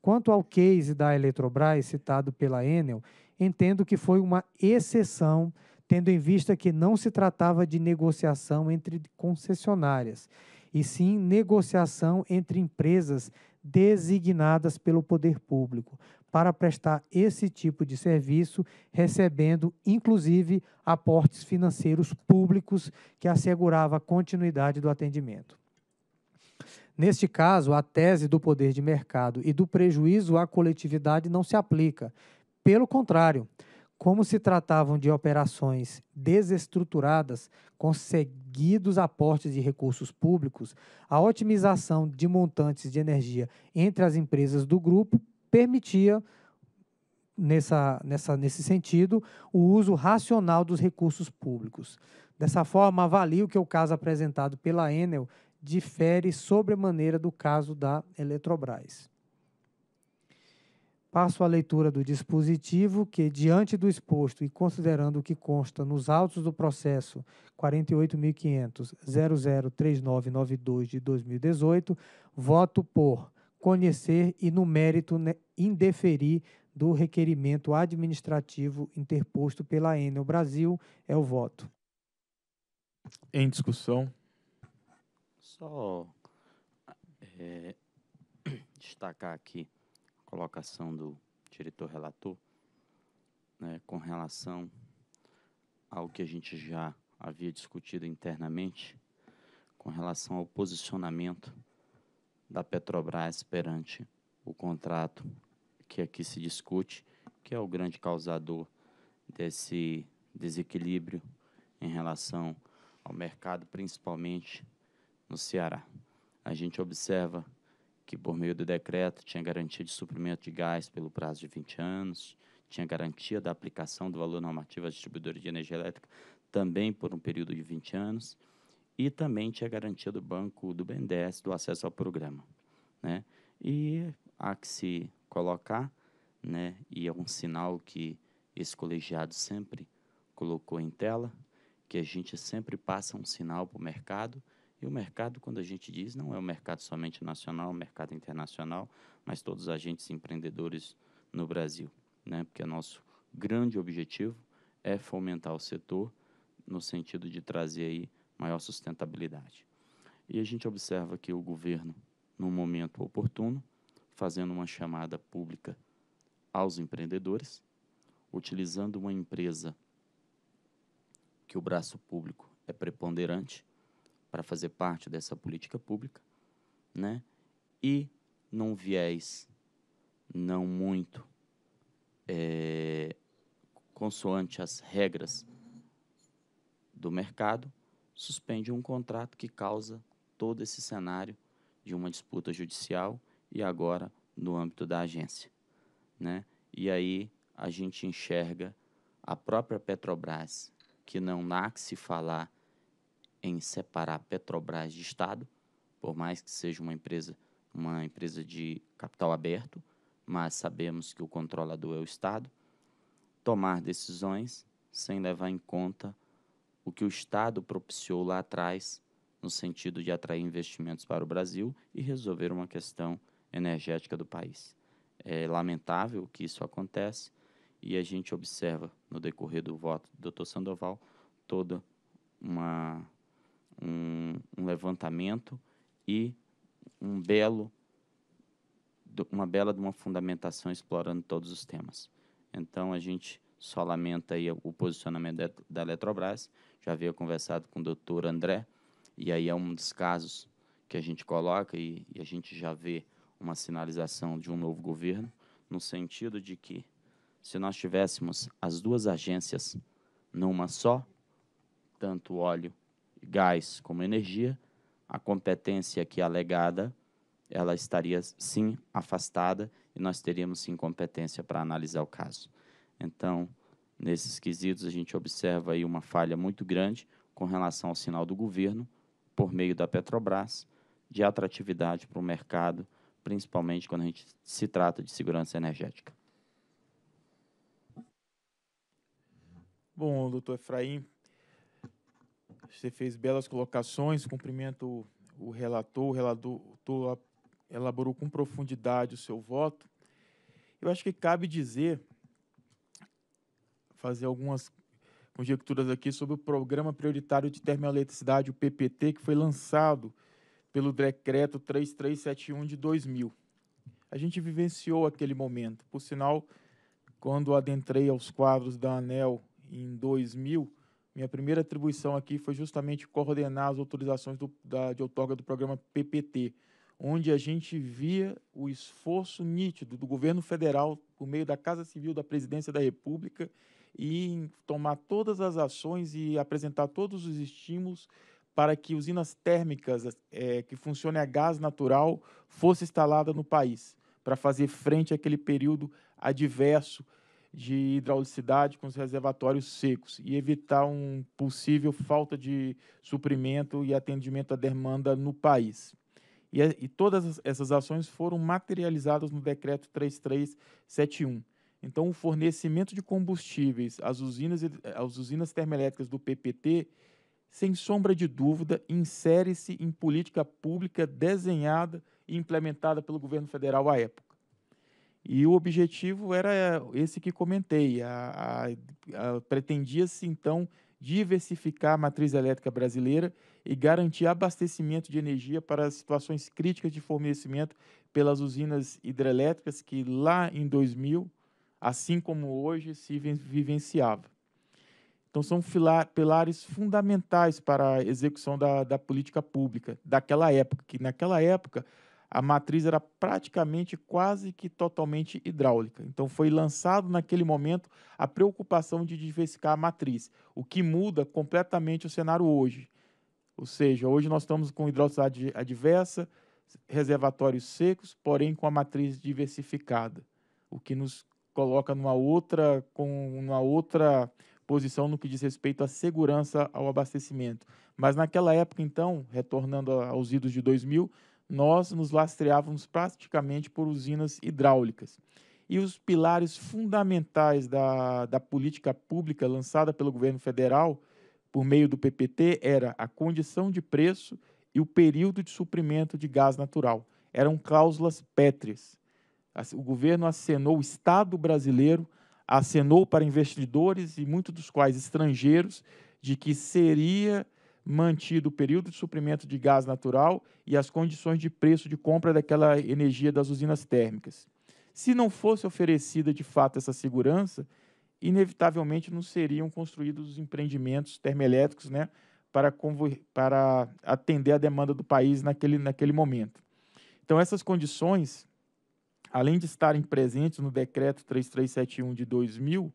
Quanto ao case da Eletrobras, citado pela Enel, entendo que foi uma exceção, tendo em vista que não se tratava de negociação entre concessionárias, e sim negociação entre empresas designadas pelo poder público, para prestar esse tipo de serviço, recebendo inclusive aportes financeiros públicos que assegurava a continuidade do atendimento. Neste caso, a tese do poder de mercado e do prejuízo à coletividade não se aplica. Pelo contrário, como se tratavam de operações desestruturadas, com seguidos aportes de recursos públicos, a otimização de montantes de energia entre as empresas do grupo permitia, nessa, nessa, nesse sentido, o uso racional dos recursos públicos. Dessa forma, avalio que o caso apresentado pela Enel difere sobremaneira do caso da Eletrobras. Passo à leitura do dispositivo que, diante do exposto e considerando o que consta nos autos do processo 48.500.003992 de 2018, voto por conhecer e, no mérito, né, indeferir do requerimento administrativo interposto pela Enel Brasil. É o voto. Em discussão. Só é, *coughs* destacar aqui a colocação do diretor relator né, com relação ao que a gente já havia discutido internamente, com relação ao posicionamento da Petrobras perante o contrato que aqui se discute, que é o grande causador desse desequilíbrio em relação ao mercado, principalmente no Ceará. A gente observa que, por meio do decreto, tinha garantia de suprimento de gás pelo prazo de 20 anos, tinha garantia da aplicação do valor normativo à distribuidora de energia elétrica também por um período de 20 anos e também tinha garantia do Banco do BNDES do acesso ao programa. Né? E há que se colocar, né, e é um sinal que esse colegiado sempre colocou em tela, que a gente sempre passa um sinal para o mercado, e o mercado, quando a gente diz, não é o mercado somente nacional, é o mercado internacional, mas todos os agentes empreendedores no Brasil, né? porque nosso grande objetivo é fomentar o setor no sentido de trazer aí maior sustentabilidade. E a gente observa que o governo, num momento oportuno, fazendo uma chamada pública aos empreendedores, utilizando uma empresa que o braço público é preponderante para fazer parte dessa política pública, né? E num viés não muito é, consoante as regras do mercado, suspende um contrato que causa todo esse cenário de uma disputa judicial e agora no âmbito da agência. Né? E aí a gente enxerga a própria Petrobras, que não há que se falar em separar Petrobras de Estado, por mais que seja uma empresa, uma empresa de capital aberto, mas sabemos que o controlador é o Estado, tomar decisões sem levar em conta o que o Estado propiciou lá atrás, no sentido de atrair investimentos para o Brasil e resolver uma questão energética do país. É lamentável que isso acontece e a gente observa no decorrer do voto do Dr. Sandoval toda uma um, um levantamento e um belo uma bela de uma fundamentação explorando todos os temas. Então a gente só lamenta aí o posicionamento da Eletrobras já havia conversado com o doutor André, e aí é um dos casos que a gente coloca e, e a gente já vê uma sinalização de um novo governo, no sentido de que se nós tivéssemos as duas agências numa só, tanto óleo e gás como energia, a competência aqui alegada, ela estaria sim afastada e nós teríamos sim competência para analisar o caso. Então, Nesses quesitos, a gente observa aí uma falha muito grande com relação ao sinal do governo, por meio da Petrobras, de atratividade para o mercado, principalmente quando a gente se trata de segurança energética. Bom, doutor Efraim, você fez belas colocações, cumprimento o relator, o relator elaborou com profundidade o seu voto. Eu acho que cabe dizer fazer algumas conjecturas aqui sobre o Programa Prioritário de Termoeletricidade, o PPT, que foi lançado pelo Decreto 3371 de 2000. A gente vivenciou aquele momento. Por sinal, quando adentrei aos quadros da ANEL em 2000, minha primeira atribuição aqui foi justamente coordenar as autorizações do, da, de outorga do programa PPT, onde a gente via o esforço nítido do governo federal, por meio da Casa Civil da Presidência da República e tomar todas as ações e apresentar todos os estímulos para que usinas térmicas é, que funcionem a gás natural fosse instalada no país, para fazer frente àquele período adverso de hidraulicidade com os reservatórios secos e evitar um possível falta de suprimento e atendimento à demanda no país. E, é, e todas essas ações foram materializadas no decreto 3371 então, o fornecimento de combustíveis às usinas, às usinas termoelétricas do PPT, sem sombra de dúvida, insere-se em política pública desenhada e implementada pelo governo federal à época. E o objetivo era esse que comentei. A, a, a Pretendia-se, então, diversificar a matriz elétrica brasileira e garantir abastecimento de energia para as situações críticas de fornecimento pelas usinas hidrelétricas que lá em 2000 assim como hoje se vivenciava. Então, são pilares fundamentais para a execução da, da política pública daquela época, que naquela época a matriz era praticamente quase que totalmente hidráulica. Então foi lançado naquele momento a preocupação de diversificar a matriz, o que muda completamente o cenário hoje. Ou seja, hoje nós estamos com hidrocidade adversa, reservatórios secos, porém com a matriz diversificada, o que nos coloca numa outra com uma outra posição no que diz respeito à segurança ao abastecimento. Mas naquela época, então, retornando aos idos de 2000, nós nos lastreávamos praticamente por usinas hidráulicas. E os pilares fundamentais da, da política pública lançada pelo governo federal por meio do PPT era a condição de preço e o período de suprimento de gás natural. Eram cláusulas pétreas. O governo acenou, o Estado brasileiro acenou para investidores e muitos dos quais estrangeiros, de que seria mantido o período de suprimento de gás natural e as condições de preço de compra daquela energia das usinas térmicas. Se não fosse oferecida de fato essa segurança, inevitavelmente não seriam construídos os empreendimentos termoelétricos né, para, para atender a demanda do país naquele, naquele momento. Então, essas condições além de estarem presentes no decreto 3371 de 2000,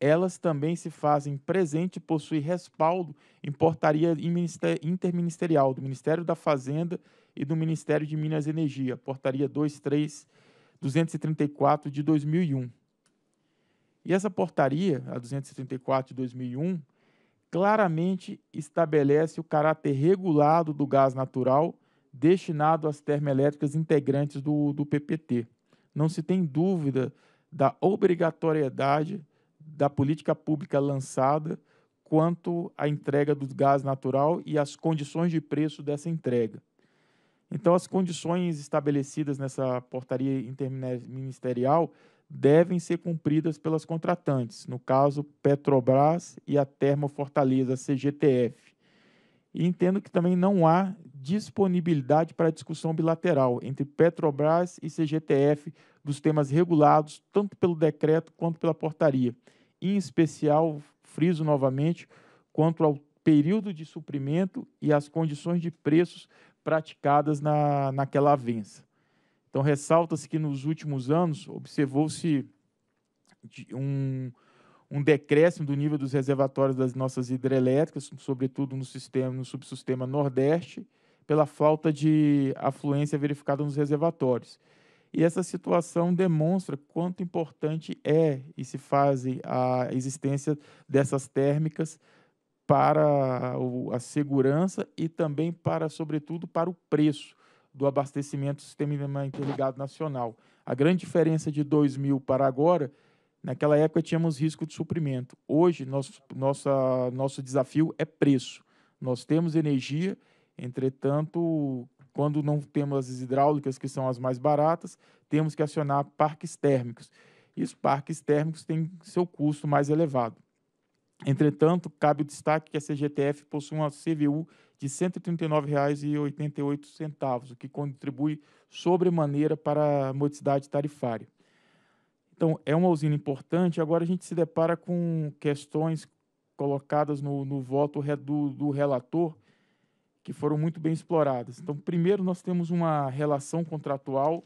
elas também se fazem presente e possuem respaldo em portaria interministerial do Ministério da Fazenda e do Ministério de Minas e Energia, portaria 23234 de 2001. E essa portaria, a 234 de 2001, claramente estabelece o caráter regulado do gás natural destinado às termoelétricas integrantes do, do PPT não se tem dúvida da obrigatoriedade da política pública lançada quanto à entrega do gás natural e às condições de preço dessa entrega. Então, as condições estabelecidas nessa portaria interministerial devem ser cumpridas pelas contratantes, no caso Petrobras e a Termofortaleza, CGTF. E entendo que também não há disponibilidade para discussão bilateral entre Petrobras e CGTF dos temas regulados tanto pelo decreto quanto pela portaria. Em especial, friso novamente, quanto ao período de suprimento e às condições de preços praticadas na, naquela avença. Então, ressalta-se que nos últimos anos observou-se um, um decréscimo do nível dos reservatórios das nossas hidrelétricas, sobretudo no sistema, no subsistema Nordeste, pela falta de afluência verificada nos reservatórios. E essa situação demonstra quanto importante é e se faz a existência dessas térmicas para a segurança e também para, sobretudo, para o preço do abastecimento do sistema interligado nacional. A grande diferença de 2000 para agora Naquela época tínhamos risco de suprimento. Hoje, nosso, nossa, nosso desafio é preço. Nós temos energia, entretanto, quando não temos as hidráulicas, que são as mais baratas, temos que acionar parques térmicos. E os parques térmicos têm seu custo mais elevado. Entretanto, cabe o destaque que a CGTF possui uma CVU de R$ 139,88, o que contribui sobremaneira para a modicidade tarifária. Então, é uma usina importante. Agora a gente se depara com questões colocadas no, no voto do, do relator que foram muito bem exploradas. Então, primeiro, nós temos uma relação contratual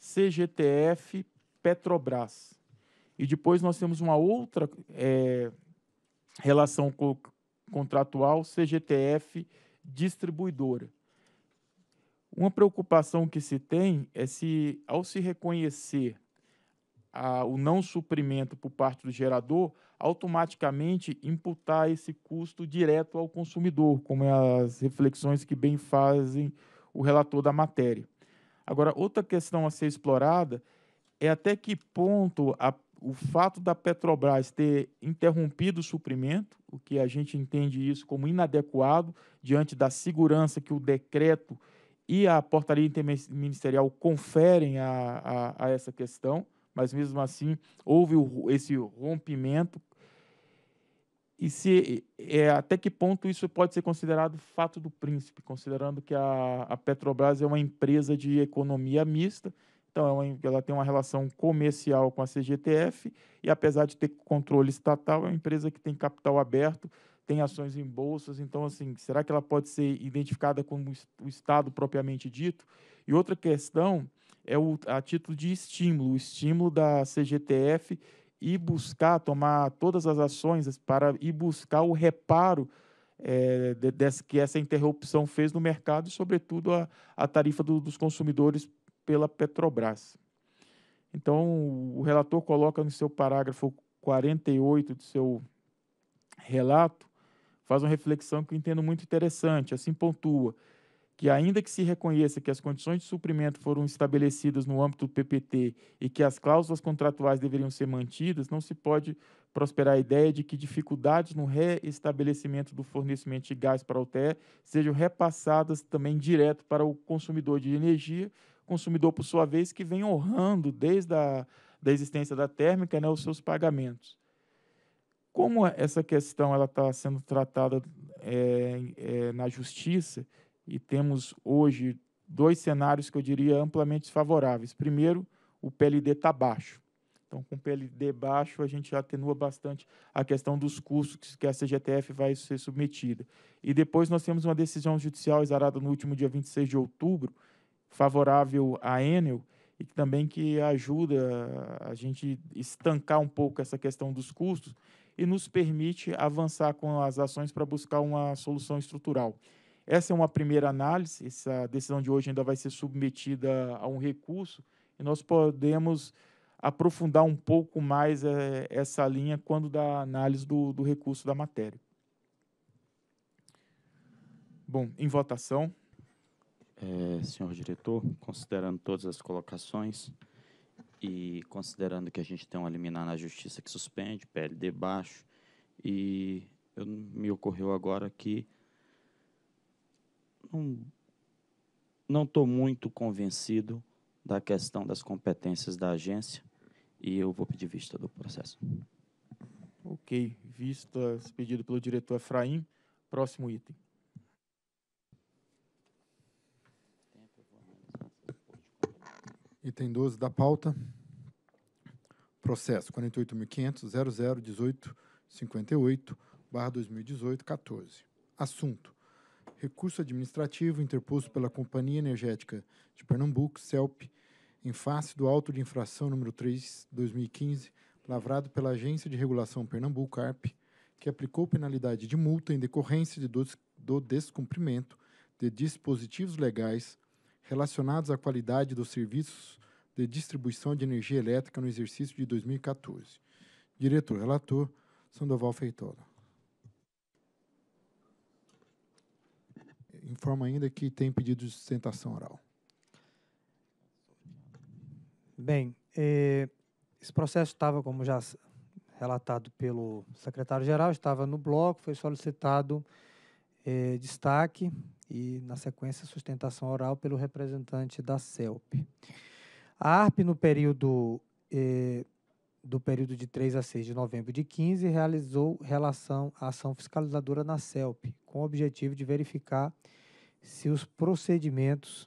CGTF-Petrobras. E depois nós temos uma outra é, relação co contratual CGTF-Distribuidora. Uma preocupação que se tem é se, ao se reconhecer a, o não suprimento por parte do gerador, automaticamente imputar esse custo direto ao consumidor, como é as reflexões que bem fazem o relator da matéria. Agora, outra questão a ser explorada é até que ponto a, o fato da Petrobras ter interrompido o suprimento, o que a gente entende isso como inadequado diante da segurança que o decreto e a portaria interministerial conferem a, a, a essa questão mas mesmo assim houve o, esse rompimento. E se é, até que ponto isso pode ser considerado fato do príncipe, considerando que a, a Petrobras é uma empresa de economia mista, então é uma, ela tem uma relação comercial com a CGTF e apesar de ter controle estatal, é uma empresa que tem capital aberto, tem ações em bolsas, então assim, será que ela pode ser identificada como o Estado propriamente dito? E outra questão é o, a título de estímulo, o estímulo da CGTF e buscar tomar todas as ações para ir buscar o reparo é, de, que essa interrupção fez no mercado e, sobretudo, a, a tarifa do, dos consumidores pela Petrobras. Então, o relator coloca no seu parágrafo 48 do seu relato, faz uma reflexão que eu entendo muito interessante, assim pontua que, ainda que se reconheça que as condições de suprimento foram estabelecidas no âmbito do PPT e que as cláusulas contratuais deveriam ser mantidas, não se pode prosperar a ideia de que dificuldades no reestabelecimento do fornecimento de gás para a UTE sejam repassadas também direto para o consumidor de energia, consumidor, por sua vez, que vem honrando desde a da existência da térmica né, os seus pagamentos. Como essa questão está sendo tratada é, é, na justiça, e temos hoje dois cenários que eu diria amplamente favoráveis. Primeiro, o PLD está baixo. Então, com o PLD baixo, a gente atenua bastante a questão dos custos que a CGTF vai ser submetida. E depois nós temos uma decisão judicial exarada no último dia 26 de outubro, favorável à Enel, e também que ajuda a gente estancar um pouco essa questão dos custos e nos permite avançar com as ações para buscar uma solução estrutural. Essa é uma primeira análise, essa decisão de hoje ainda vai ser submetida a um recurso e nós podemos aprofundar um pouco mais é, essa linha quando da análise do, do recurso da matéria. Bom, em votação. É, senhor diretor, considerando todas as colocações e considerando que a gente tem um liminar na justiça que suspende, PLD baixo, e eu, me ocorreu agora que não estou muito convencido da questão das competências da agência e eu vou pedir vista do processo. Ok, vista pedido pelo diretor Efraim. Próximo item. Item 12 da pauta. Processo 48.500.0018.58, barra 2018, 14. Assunto recurso administrativo interposto pela Companhia Energética de Pernambuco, CELP, em face do auto de infração número 3, 2015, lavrado pela Agência de Regulação Pernambuco, ARP, que aplicou penalidade de multa em decorrência de do, do descumprimento de dispositivos legais relacionados à qualidade dos serviços de distribuição de energia elétrica no exercício de 2014. Diretor-relator, Sandoval Feitola. Informa ainda que tem pedido de sustentação oral. Bem, eh, esse processo estava, como já relatado pelo secretário-geral, estava no bloco, foi solicitado eh, destaque e, na sequência, sustentação oral pelo representante da CELP. A ARP, no período eh, do período de 3 a 6 de novembro de 15, realizou relação à ação fiscalizadora na CELP, com o objetivo de verificar se os procedimentos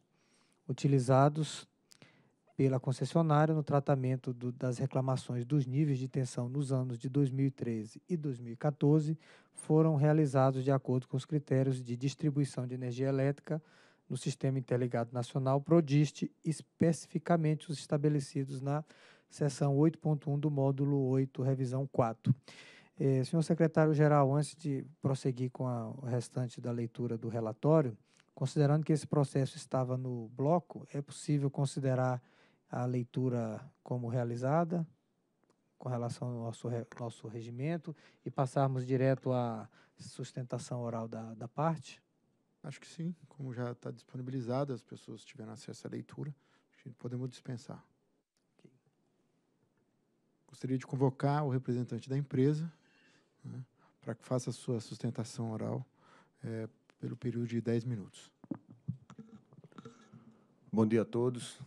utilizados pela concessionária no tratamento do, das reclamações dos níveis de tensão nos anos de 2013 e 2014 foram realizados de acordo com os critérios de distribuição de energia elétrica no Sistema Interligado Nacional PRODIST, especificamente os estabelecidos na seção 8.1 do módulo 8, revisão 4. É, senhor secretário-geral, antes de prosseguir com a, o restante da leitura do relatório, considerando que esse processo estava no bloco, é possível considerar a leitura como realizada com relação ao nosso, nosso regimento e passarmos direto à sustentação oral da, da parte? Acho que sim, como já está disponibilizado, as pessoas tiveram acesso à leitura, podemos dispensar gostaria de convocar o representante da empresa né, para que faça a sua sustentação oral é, pelo período de 10 minutos. Bom dia a todos,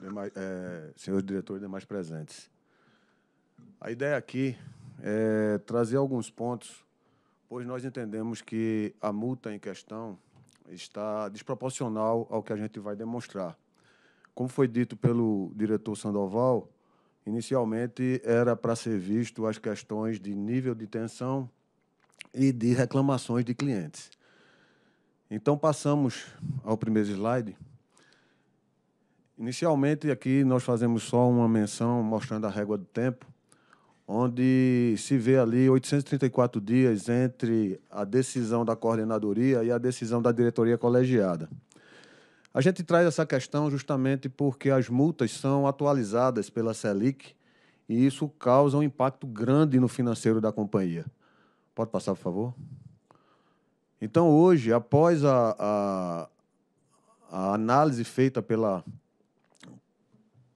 demais, é, senhores diretores e demais presentes. A ideia aqui é trazer alguns pontos, pois nós entendemos que a multa em questão está desproporcional ao que a gente vai demonstrar. Como foi dito pelo diretor Sandoval, Inicialmente era para ser visto as questões de nível de tensão e de reclamações de clientes. Então passamos ao primeiro slide. Inicialmente aqui nós fazemos só uma menção mostrando a régua do tempo, onde se vê ali 834 dias entre a decisão da coordenadoria e a decisão da diretoria colegiada. A gente traz essa questão justamente porque as multas são atualizadas pela Selic e isso causa um impacto grande no financeiro da companhia. Pode passar, por favor? Então, hoje, após a, a, a análise feita pela,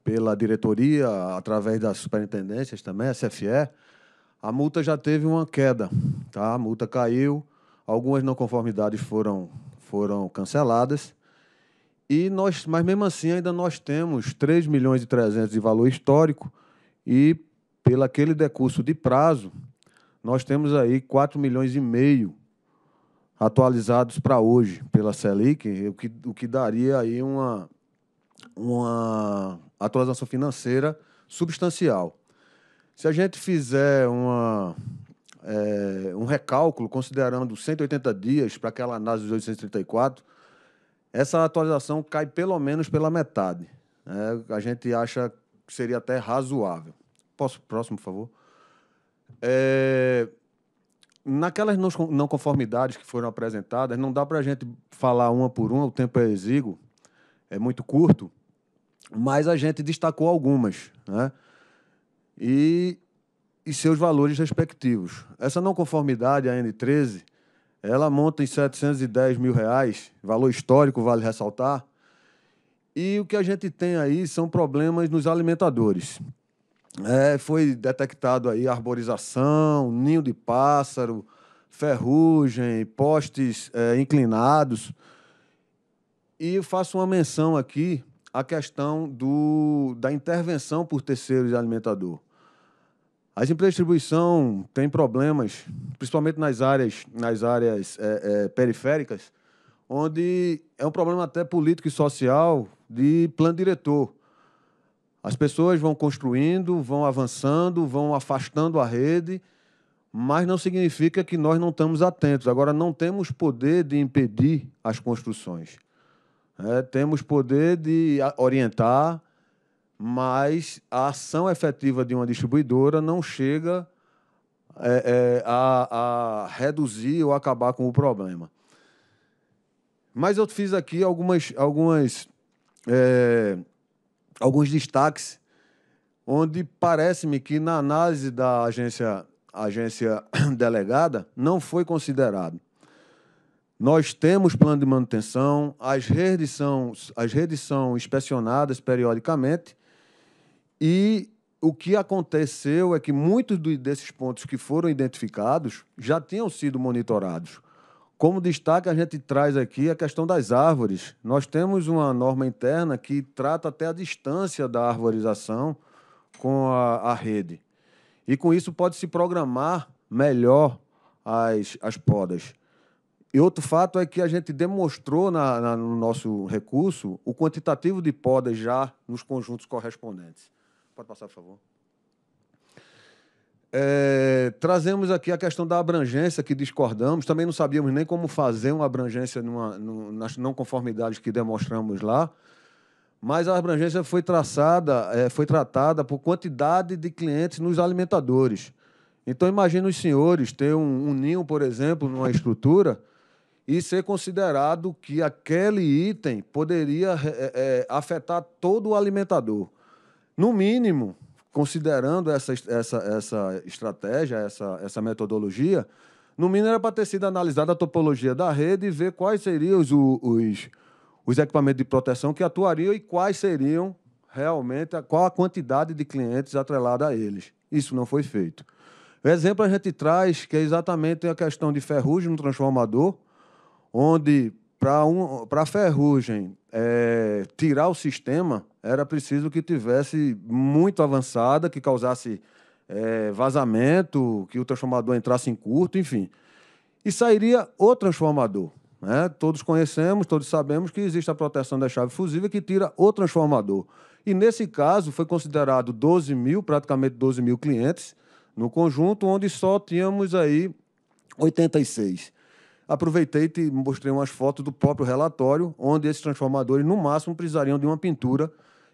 pela diretoria, através das superintendências também, a CFE, a multa já teve uma queda. Tá? A multa caiu, algumas não conformidades foram, foram canceladas e nós, mas mesmo assim ainda nós temos 3 milhões e 300 de valor histórico e pelo aquele decurso de prazo, nós temos aí 4 milhões e meio atualizados para hoje pela Selic, o que, o que daria aí uma, uma atualização financeira substancial. Se a gente fizer uma, é, um recálculo, considerando 180 dias para aquela análise dos 834, essa atualização cai pelo menos pela metade. É, a gente acha que seria até razoável. Posso, próximo, por favor? É, naquelas não conformidades que foram apresentadas, não dá para a gente falar uma por uma, o tempo é exíguo, é muito curto, mas a gente destacou algumas, né? E, e seus valores respectivos. Essa não conformidade, a N13, ela monta em 710 mil reais, valor histórico, vale ressaltar. E o que a gente tem aí são problemas nos alimentadores. É, foi detectado aí arborização, ninho de pássaro, ferrugem, postes é, inclinados. E faço uma menção aqui à questão do, da intervenção por terceiros de alimentador. As empresas de distribuição têm problemas, principalmente nas áreas, nas áreas é, é, periféricas, onde é um problema até político e social de plano diretor. As pessoas vão construindo, vão avançando, vão afastando a rede, mas não significa que nós não estamos atentos. Agora, não temos poder de impedir as construções. É, temos poder de orientar, mas a ação efetiva de uma distribuidora não chega é, é, a, a, reduzir ou acabar com o problema. Mas eu fiz aqui algumas, algumas é, alguns destaques onde parece-me que na análise da agência, agência *coughs* delegada não foi considerado. Nós temos plano de manutenção, as redes são, as redes são inspecionadas periodicamente, e o que aconteceu é que muitos desses pontos que foram identificados já tinham sido monitorados. Como destaque, a gente traz aqui a questão das árvores. Nós temos uma norma interna que trata até a distância da arborização com a, a rede. E com isso pode se programar melhor as, as podas. E outro fato é que a gente demonstrou na, na, no nosso recurso o quantitativo de podas já nos conjuntos correspondentes. Pode passar, por favor. É, trazemos aqui a questão da abrangência que discordamos. Também não sabíamos nem como fazer uma abrangência numa, numa, nas não conformidades que demonstramos lá. Mas a abrangência foi traçada, é, foi tratada por quantidade de clientes nos alimentadores. Então imagina os senhores ter um, um ninho, por exemplo, numa estrutura e ser considerado que aquele item poderia é, é afetar todo o alimentador. No mínimo, considerando essa, essa, essa estratégia, essa, essa metodologia, no mínimo era para ter sido analisada a topologia da rede e ver quais seriam os, os, os equipamentos de proteção que atuariam e quais seriam realmente, qual a quantidade de clientes atrelada a eles. Isso não foi feito. O exemplo a gente traz que é exatamente a questão de ferrugem no transformador, onde para um, a ferrugem é, tirar o sistema, era preciso que tivesse muito avançada, que causasse é, vazamento, que o transformador entrasse em curto, enfim. E sairia o transformador. Né? Todos conhecemos, todos sabemos que existe a proteção da chave fusível que tira o transformador. E nesse caso foi considerado 12 mil, praticamente 12 mil clientes no conjunto, onde só tínhamos aí 86 aproveitei e te mostrei umas fotos do próprio relatório, onde esses transformadores, no máximo, precisariam de uma pintura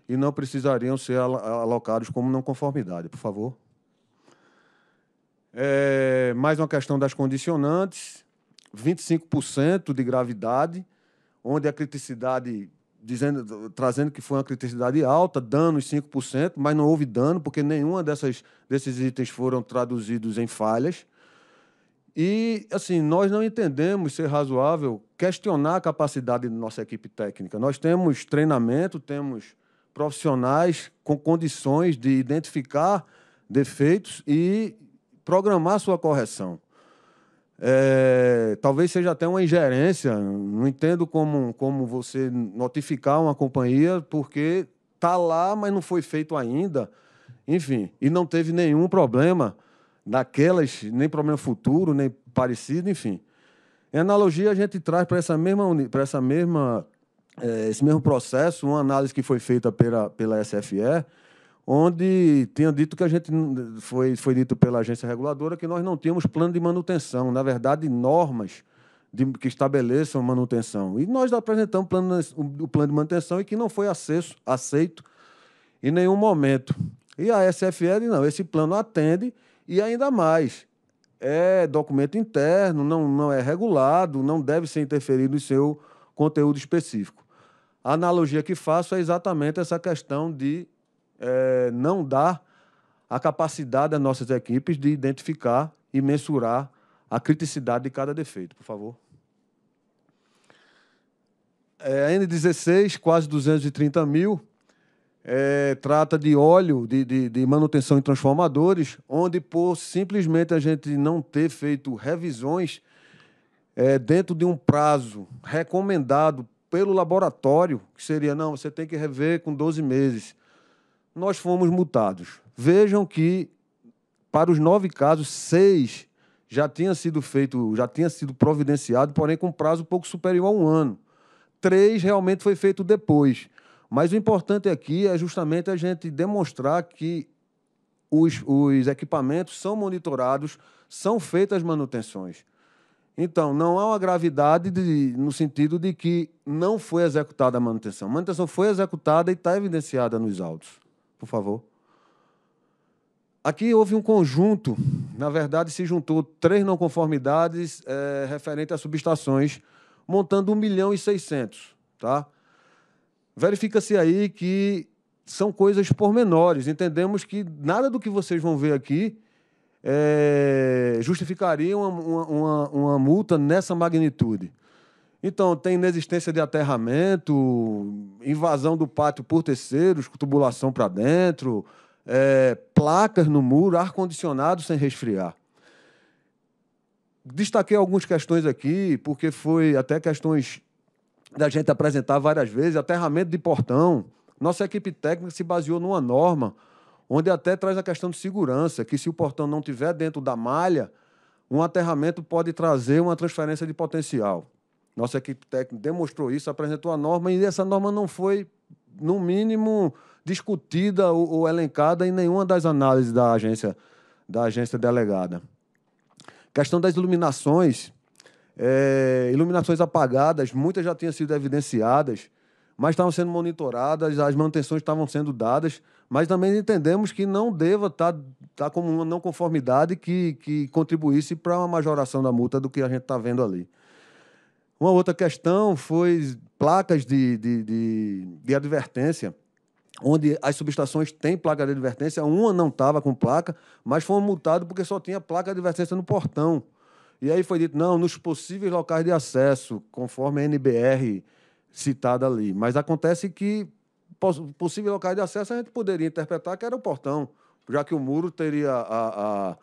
e não precisariam ser alocados como não conformidade. Por favor. É, mais uma questão das condicionantes: 25% de gravidade, onde a criticidade. Dizendo, trazendo que foi uma criticidade alta, danos 5%, mas não houve dano, porque nenhuma desses itens foram traduzidos em falhas. E, assim, nós não entendemos ser razoável questionar a capacidade da nossa equipe técnica. Nós temos treinamento, temos profissionais com condições de identificar defeitos e programar sua correção. É, talvez seja até uma ingerência, não entendo como, como você notificar uma companhia porque está lá, mas não foi feito ainda. Enfim, e não teve nenhum problema daquelas, nem problema futuro, nem parecido, enfim. Em analogia, a gente traz para essa mesma, para essa mesma é, esse mesmo processo, uma análise que foi feita pela, pela SFE, onde tinha dito que a gente foi, foi dito pela agência reguladora que nós não tínhamos plano de manutenção, na verdade, normas de, que estabeleçam manutenção. E nós apresentamos plano, o, o plano de manutenção e que não foi acesso, aceito em nenhum momento. E a SFE, não, esse plano atende e ainda mais, é documento interno, não, não é regulado, não deve ser interferido em seu conteúdo específico. A analogia que faço é exatamente essa questão de é, não dar a capacidade das nossas equipes de identificar e mensurar a criticidade de cada defeito. Por favor. É, N16, quase 230 mil é, trata de óleo, de, de, de, manutenção em transformadores, onde por simplesmente a gente não ter feito revisões é, dentro de um prazo recomendado pelo laboratório, que seria, não, você tem que rever com 12 meses, nós fomos multados. Vejam que, para os nove casos, seis já tinha sido feito, já tinha sido providenciado, porém com prazo pouco superior a um ano. Três realmente foi feito depois. Mas o importante aqui é justamente a gente demonstrar que os, os equipamentos são monitorados, são feitas manutenções. Então, não há uma gravidade de, no sentido de que não foi executada a manutenção. A manutenção foi executada e está evidenciada nos autos. Por favor. Aqui houve um conjunto, na verdade, se juntou três não conformidades é, referente a subestações, montando 1 milhão e 600, tá? verifica-se aí que são coisas pormenores. Entendemos que nada do que vocês vão ver aqui é, justificaria uma, uma, uma, multa nessa magnitude. Então, tem inexistência de aterramento, invasão do pátio por terceiros, tubulação para dentro, é, placas no muro, ar-condicionado sem resfriar. Destaquei algumas questões aqui, porque foi até questões da gente apresentar várias vezes, aterramento de portão. Nossa equipe técnica se baseou numa norma onde até traz a questão de segurança, que se o portão não tiver dentro da malha, um aterramento pode trazer uma transferência de potencial. Nossa equipe técnica demonstrou isso, apresentou a norma e essa norma não foi, no mínimo, discutida ou, ou elencada em nenhuma das análises da agência da agência delegada. Questão das iluminações, é, iluminações apagadas, muitas já tinham sido evidenciadas, mas estavam sendo monitoradas, as manutenções estavam sendo dadas, mas também entendemos que não deva estar tá, tá como uma não conformidade que, que contribuísse para uma majoração da multa do que a gente está vendo ali. Uma outra questão foi placas de, de, de, de advertência onde as subestações têm placa de advertência, uma não estava com placa, mas foi multado porque só tinha placa de advertência no portão. E aí foi dito, não, nos possíveis locais de acesso, conforme a NBR citada ali. Mas acontece que possíveis locais de acesso a gente poderia interpretar que era o portão, já que o muro teria a, a,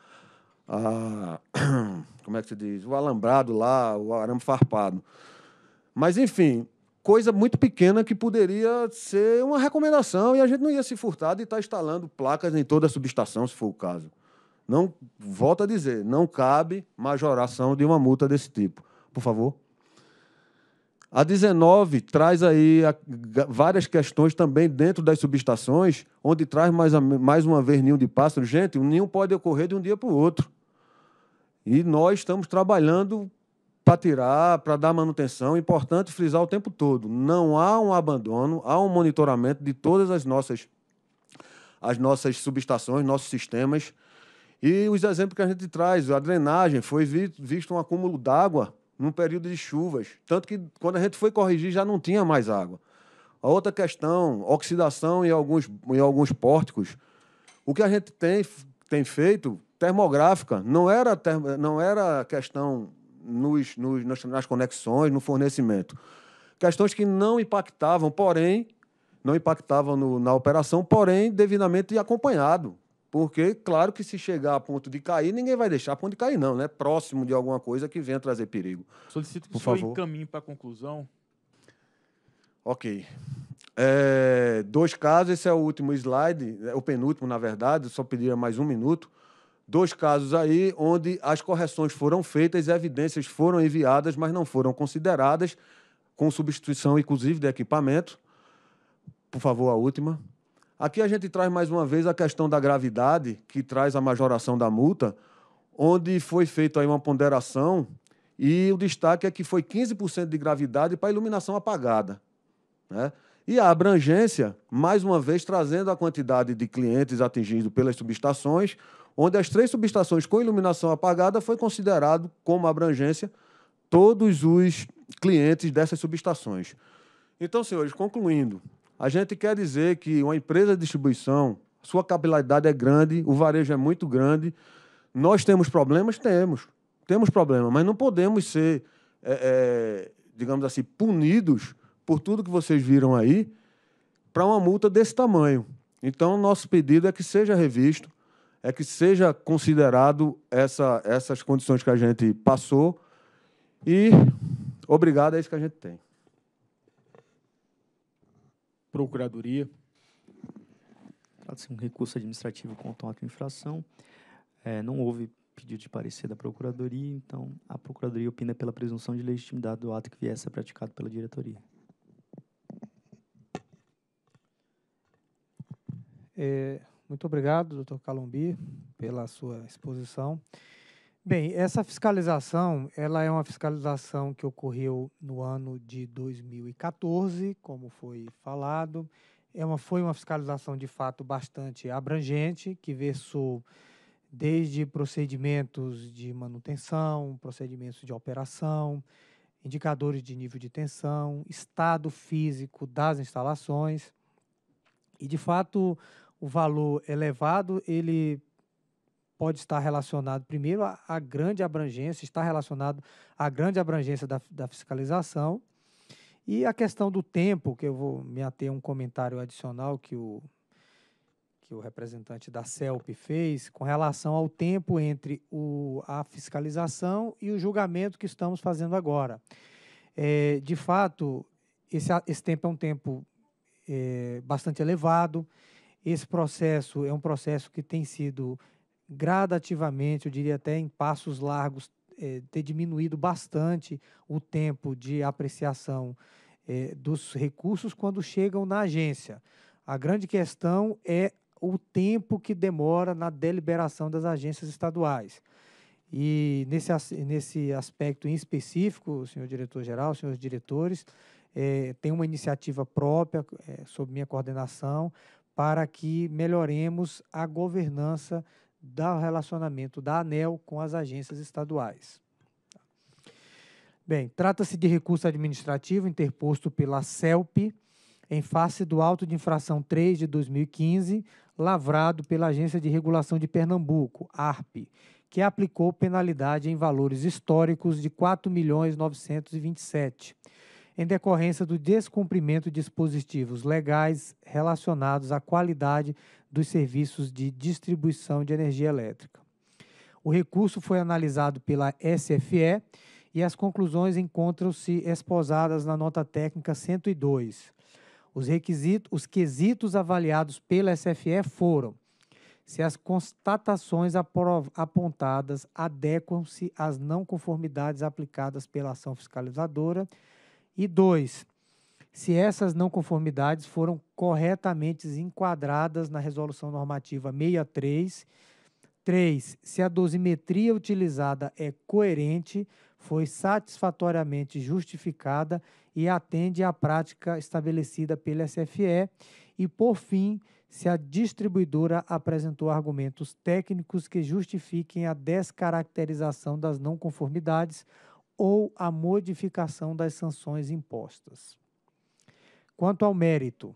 a *coughs* como é que se diz, o alambrado lá, o arame farpado. Mas enfim, coisa muito pequena que poderia ser uma recomendação e a gente não ia se furtar de estar tá instalando placas em toda a subestação, se for o caso. Não, volto a dizer, não cabe majoração de uma multa desse tipo. Por favor. A 19 traz aí a, várias questões também dentro das subestações, onde traz mais, a, mais uma vez ninho de pássaro. Gente, o ninho pode ocorrer de um dia para o outro. E nós estamos trabalhando para tirar, para dar manutenção. Importante frisar o tempo todo: não há um abandono, há um monitoramento de todas as nossas, as nossas subestações, nossos sistemas. E os exemplos que a gente traz, a drenagem, foi visto um acúmulo d'água num período de chuvas. Tanto que quando a gente foi corrigir já não tinha mais água. A outra questão, oxidação em alguns, em alguns pórticos. O que a gente tem, tem feito, termográfica, não era, termo, não era questão nos, nos, nas conexões, no fornecimento. Questões que não impactavam, porém, não impactavam no, na operação, porém, devidamente acompanhado. Porque, claro que se chegar a ponto de cair, ninguém vai deixar a ponto de cair, não, né? Próximo de alguma coisa que venha trazer perigo. Solicito que Por o senhor encaminhe para a conclusão. Ok. É, dois casos, esse é o último slide, é o penúltimo, na verdade, só pediria mais um minuto. Dois casos aí onde as correções foram feitas, evidências foram enviadas, mas não foram consideradas, com substituição, inclusive, de equipamento. Por favor, a última. Aqui a gente traz mais uma vez a questão da gravidade, que traz a majoração da multa, onde foi feita aí uma ponderação e o destaque é que foi 15% de gravidade para iluminação apagada. Né? E a abrangência, mais uma vez, trazendo a quantidade de clientes atingidos pelas subestações, onde as três subestações com iluminação apagada foi considerado como abrangência todos os clientes dessas subestações. Então, senhores, concluindo, a gente quer dizer que uma empresa de distribuição, sua capilaridade é grande, o varejo é muito grande. Nós temos problemas? Temos. Temos problemas, mas não podemos ser, é, é, digamos assim, punidos por tudo que vocês viram aí para uma multa desse tamanho. Então, nosso pedido é que seja revisto, é que seja considerado essa, essas condições que a gente passou e obrigado, é isso que a gente tem. Procuradoria. Trata-se um recurso administrativo contra ato de infração. É, não houve pedido de parecer da Procuradoria, então a Procuradoria opina pela presunção de legitimidade do ato que viesse a ser praticado pela diretoria. É, muito obrigado, doutor Calombi, pela sua exposição. Bem, essa fiscalização, ela é uma fiscalização que ocorreu no ano de 2014, como foi falado. É uma, foi uma fiscalização, de fato, bastante abrangente, que versou desde procedimentos de manutenção, procedimentos de operação, indicadores de nível de tensão, estado físico das instalações. E, de fato, o valor elevado, ele pode estar relacionado, primeiro, à grande abrangência, está relacionado à grande abrangência da, da fiscalização. E a questão do tempo, que eu vou me ater a um comentário adicional que o, que o representante da CELP fez, com relação ao tempo entre o, a fiscalização e o julgamento que estamos fazendo agora. É, de fato, esse, esse tempo é um tempo é, bastante elevado. Esse processo é um processo que tem sido gradativamente, eu diria até em passos largos, é, ter diminuído bastante o tempo de apreciação é, dos recursos quando chegam na agência. A grande questão é o tempo que demora na deliberação das agências estaduais. E nesse, nesse aspecto em específico, senhor diretor-geral, senhores diretores, é, tem uma iniciativa própria, é, sob minha coordenação, para que melhoremos a governança do relacionamento da ANEL com as agências estaduais. Bem, trata-se de recurso administrativo interposto pela CELP em face do auto de infração 3 de 2015, lavrado pela Agência de Regulação de Pernambuco, ARP, que aplicou penalidade em valores históricos de R$ 4.927, em decorrência do descumprimento de dispositivos legais relacionados à qualidade dos serviços de distribuição de energia elétrica. O recurso foi analisado pela SFE e as conclusões encontram-se esposadas na nota técnica 102. Os requisitos, os quesitos avaliados pela SFE foram: se as constatações apontadas adequam-se às não conformidades aplicadas pela ação fiscalizadora e dois, se essas não conformidades foram corretamente enquadradas na resolução normativa 63. 3. Se a dosimetria utilizada é coerente, foi satisfatoriamente justificada e atende à prática estabelecida pela SFE. E, por fim, se a distribuidora apresentou argumentos técnicos que justifiquem a descaracterização das não conformidades ou a modificação das sanções impostas. Quanto ao mérito,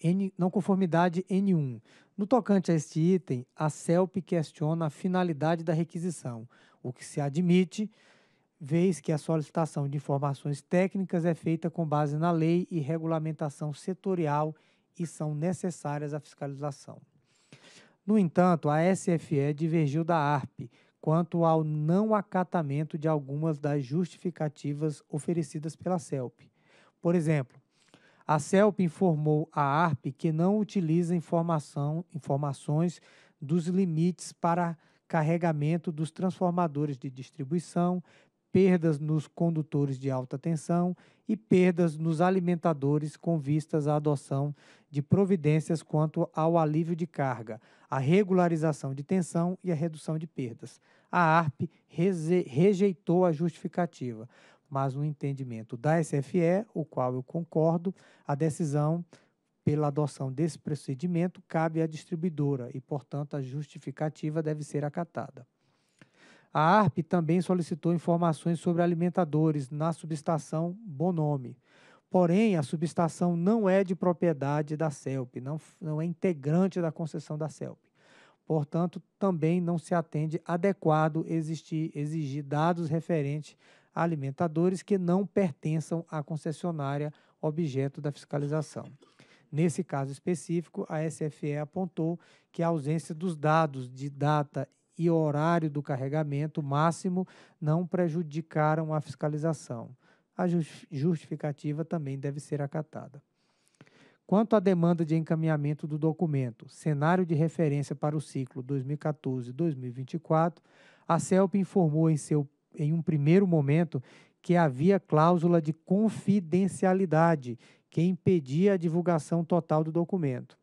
N, não conformidade N1. No tocante a este item, a CELP questiona a finalidade da requisição, o que se admite, vez que a solicitação de informações técnicas é feita com base na lei e regulamentação setorial e são necessárias à fiscalização. No entanto, a SFE divergiu da ARP quanto ao não acatamento de algumas das justificativas oferecidas pela CELP. Por exemplo, a CELP informou à ARP que não utiliza informação, informações dos limites para carregamento dos transformadores de distribuição, perdas nos condutores de alta tensão e perdas nos alimentadores com vistas à adoção de providências quanto ao alívio de carga, a regularização de tensão e a redução de perdas. A ARP rejeitou a justificativa mas no entendimento da SFE, o qual eu concordo, a decisão pela adoção desse procedimento cabe à distribuidora e, portanto, a justificativa deve ser acatada. A ARP também solicitou informações sobre alimentadores na subestação Bonome. Porém, a subestação não é de propriedade da CELP, não, não é integrante da concessão da CELP. Portanto, também não se atende adequado existir, exigir dados referentes alimentadores que não pertençam à concessionária objeto da fiscalização. Nesse caso específico, a SFE apontou que a ausência dos dados de data e horário do carregamento máximo não prejudicaram a fiscalização. A justificativa também deve ser acatada. Quanto à demanda de encaminhamento do documento, cenário de referência para o ciclo 2014-2024, a CELP informou em seu em um primeiro momento que havia cláusula de confidencialidade que impedia a divulgação total do documento.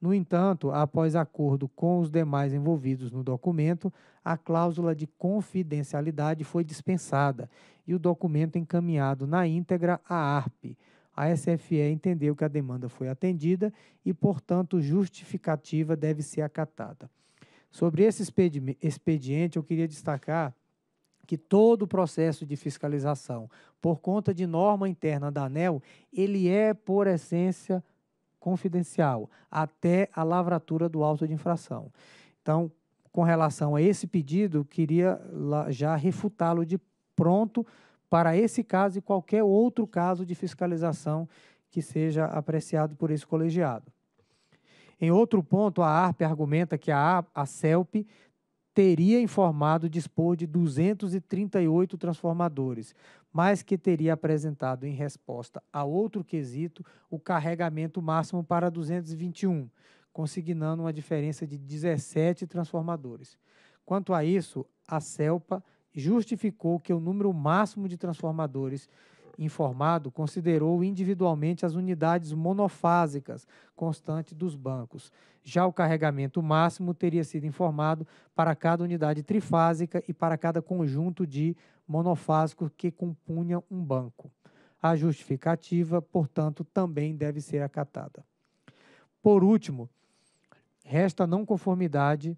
No entanto, após acordo com os demais envolvidos no documento, a cláusula de confidencialidade foi dispensada e o documento encaminhado na íntegra à ARP. A SFE entendeu que a demanda foi atendida e, portanto, justificativa deve ser acatada. Sobre esse expediente, eu queria destacar que todo o processo de fiscalização, por conta de norma interna da ANEL, ele é, por essência, confidencial, até a lavratura do auto de infração. Então, com relação a esse pedido, queria já refutá-lo de pronto para esse caso e qualquer outro caso de fiscalização que seja apreciado por esse colegiado. Em outro ponto, a ARP argumenta que a, a CELP teria informado dispor de 238 transformadores, mas que teria apresentado em resposta a outro quesito o carregamento máximo para 221, consignando uma diferença de 17 transformadores. Quanto a isso, a CELPA justificou que o número máximo de transformadores informado, considerou individualmente as unidades monofásicas constantes dos bancos. Já o carregamento máximo teria sido informado para cada unidade trifásica e para cada conjunto de monofásicos que compunha um banco. A justificativa, portanto, também deve ser acatada. Por último, resta não conformidade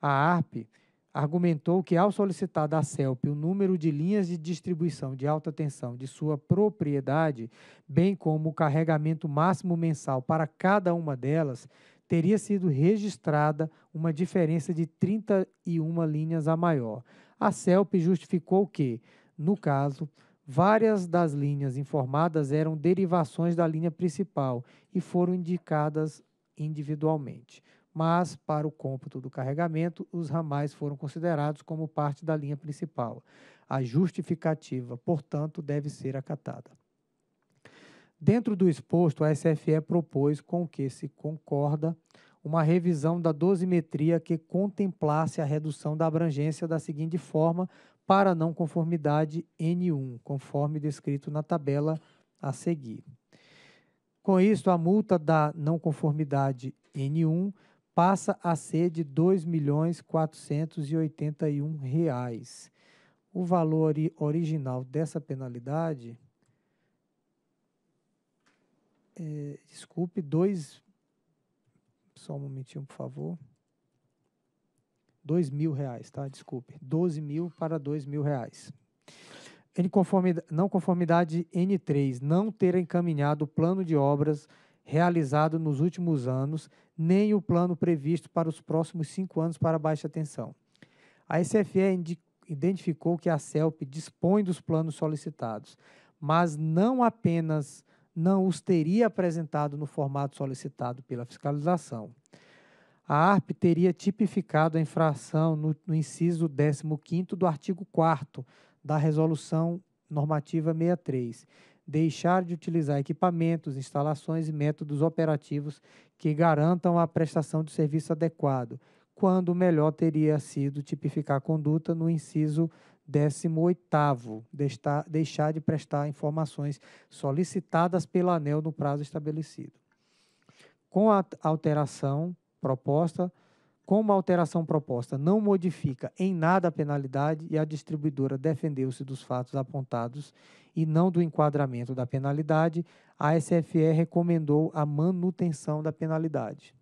à ARP argumentou que, ao solicitar da CELP o número de linhas de distribuição de alta tensão de sua propriedade, bem como o carregamento máximo mensal para cada uma delas, teria sido registrada uma diferença de 31 linhas a maior. A CELP justificou que, no caso, várias das linhas informadas eram derivações da linha principal e foram indicadas individualmente mas para o cômputo do carregamento, os ramais foram considerados como parte da linha principal. A justificativa, portanto, deve ser acatada. Dentro do exposto, a SFE propôs com o que se concorda uma revisão da dosimetria que contemplasse a redução da abrangência da seguinte forma para não conformidade N1, conforme descrito na tabela a seguir. Com isso, a multa da não conformidade N1 passa a ser de R$ 2.481. O valor original dessa penalidade, é, desculpe, dois, só um momentinho, por favor. dois mil tá? Desculpe. R$ 12.000 para R$ mil reais. não conformidade N3, não ter encaminhado o plano de obras realizado nos últimos anos, nem o plano previsto para os próximos cinco anos para baixa tensão. A SFE identificou que a CELP dispõe dos planos solicitados, mas não apenas não os teria apresentado no formato solicitado pela fiscalização. A ARP teria tipificado a infração no, no inciso 15 do artigo 4 da Resolução Normativa 63, deixar de utilizar equipamentos, instalações e métodos operativos que garantam a prestação de serviço adequado, quando melhor teria sido tipificar a conduta no inciso 18º, deixar de prestar informações solicitadas pela ANEL no prazo estabelecido. Com a alteração proposta, como a alteração proposta não modifica em nada a penalidade e a distribuidora defendeu-se dos fatos apontados e não do enquadramento da penalidade, a SFE recomendou a manutenção da penalidade.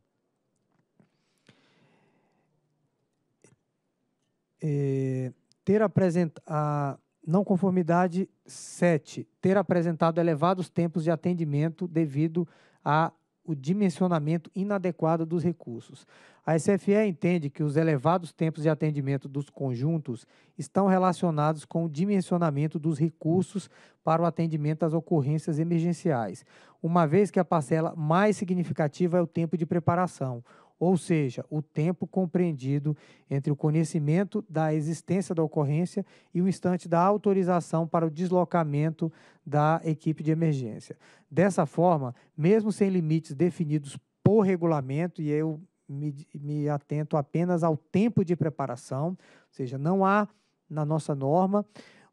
É, ter apresentado não conformidade 7, ter apresentado elevados tempos de atendimento devido ao dimensionamento inadequado dos recursos. A SFE entende que os elevados tempos de atendimento dos conjuntos estão relacionados com o dimensionamento dos recursos para o atendimento às ocorrências emergenciais, uma vez que a parcela mais significativa é o tempo de preparação, ou seja, o tempo compreendido entre o conhecimento da existência da ocorrência e o instante da autorização para o deslocamento da equipe de emergência. Dessa forma, mesmo sem limites definidos por regulamento, e eu me, me atento apenas ao tempo de preparação, ou seja, não há na nossa norma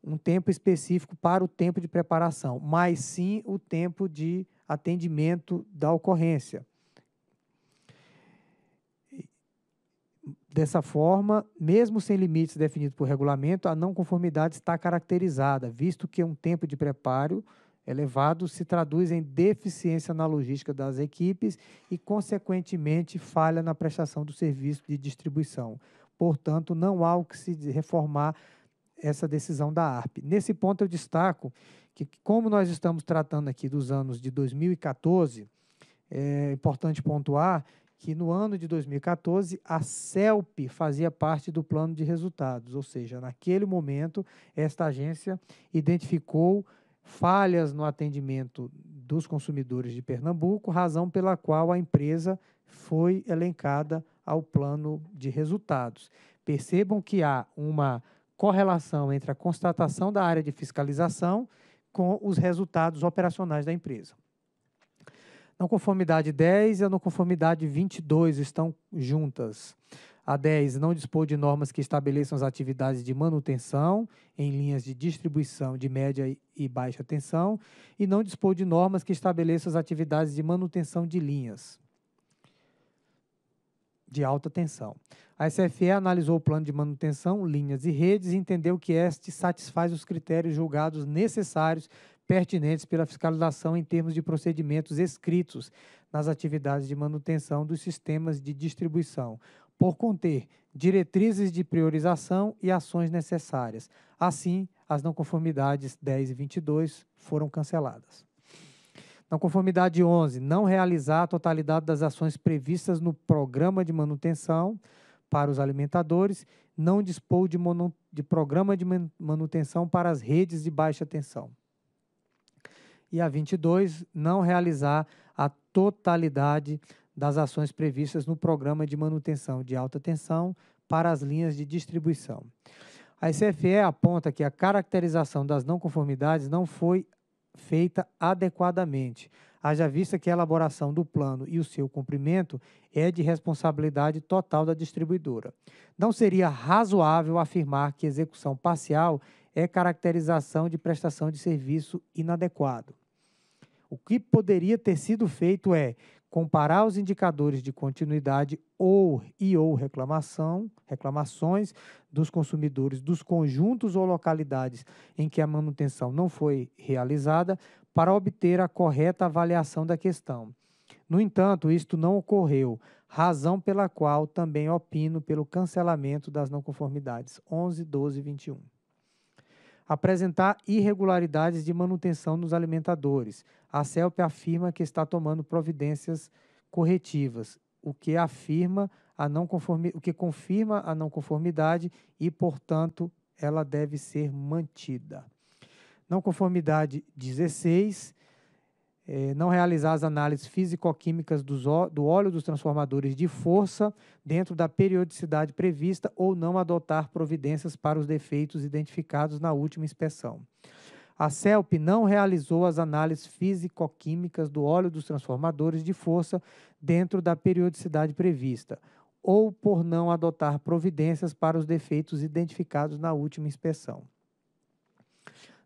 um tempo específico para o tempo de preparação, mas sim o tempo de atendimento da ocorrência. Dessa forma, mesmo sem limites definidos por regulamento, a não conformidade está caracterizada, visto que um tempo de preparo elevado se traduz em deficiência na logística das equipes e, consequentemente, falha na prestação do serviço de distribuição. Portanto, não há o que se reformar essa decisão da ARP. Nesse ponto, eu destaco que, como nós estamos tratando aqui dos anos de 2014, é importante pontuar que no ano de 2014 a CELP fazia parte do plano de resultados, ou seja, naquele momento esta agência identificou falhas no atendimento dos consumidores de Pernambuco, razão pela qual a empresa foi elencada ao plano de resultados. Percebam que há uma correlação entre a constatação da área de fiscalização com os resultados operacionais da empresa. Não conformidade 10 e a não conformidade 22 estão juntas. A 10. Não dispõe de normas que estabeleçam as atividades de manutenção em linhas de distribuição de média e baixa tensão. E não dispõe de normas que estabeleçam as atividades de manutenção de linhas de alta tensão. A SFE analisou o plano de manutenção, linhas e redes e entendeu que este satisfaz os critérios julgados necessários pertinentes pela fiscalização em termos de procedimentos escritos nas atividades de manutenção dos sistemas de distribuição, por conter diretrizes de priorização e ações necessárias. Assim, as não conformidades 10 e 22 foram canceladas. Não conformidade 11, não realizar a totalidade das ações previstas no programa de manutenção para os alimentadores, não dispor de, de, programa de manutenção para as redes de baixa tensão. E a 22, não realizar a totalidade das ações previstas no Programa de Manutenção de Alta Tensão para as linhas de distribuição. A CFE aponta que a caracterização das não conformidades não foi feita adequadamente, haja vista que a elaboração do plano e o seu cumprimento é de responsabilidade total da distribuidora. Não seria razoável afirmar que execução parcial é caracterização de prestação de serviço inadequado. O que poderia ter sido feito é comparar os indicadores de continuidade ou e ou reclamação, reclamações dos consumidores dos conjuntos ou localidades em que a manutenção não foi realizada para obter a correta avaliação da questão. No entanto, isto não ocorreu, razão pela qual também opino pelo cancelamento das não conformidades 11, 12 e 21. Apresentar irregularidades de manutenção nos alimentadores, a CELP afirma que está tomando providências corretivas, o que afirma a não conformi o que confirma a não conformidade e, portanto, ela deve ser mantida. Não conformidade 16, é, não realizar as análises físico-químicas do óleo dos transformadores de força dentro da periodicidade prevista ou não adotar providências para os defeitos identificados na última inspeção. A CELP não realizou as análises físico-químicas do óleo dos transformadores de força dentro da periodicidade prevista, ou por não adotar providências para os defeitos identificados na última inspeção.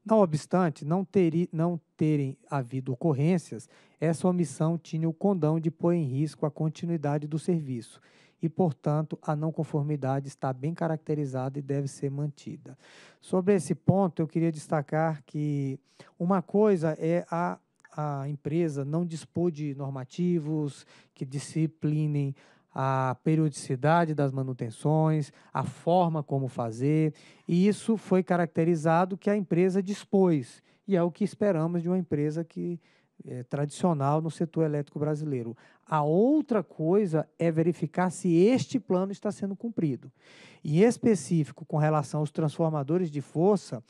Não obstante não, teri, não terem havido ocorrências, essa omissão tinha o condão de pôr em risco a continuidade do serviço e, portanto, a não conformidade está bem caracterizada e deve ser mantida. Sobre esse ponto, eu queria destacar que uma coisa é a, a empresa não dispor de normativos que disciplinem a periodicidade das manutenções, a forma como fazer, e isso foi caracterizado que a empresa dispôs, e é o que esperamos de uma empresa que é, tradicional no setor elétrico brasileiro. A outra coisa é verificar se este plano está sendo cumprido. Em específico, com relação aos transformadores de força,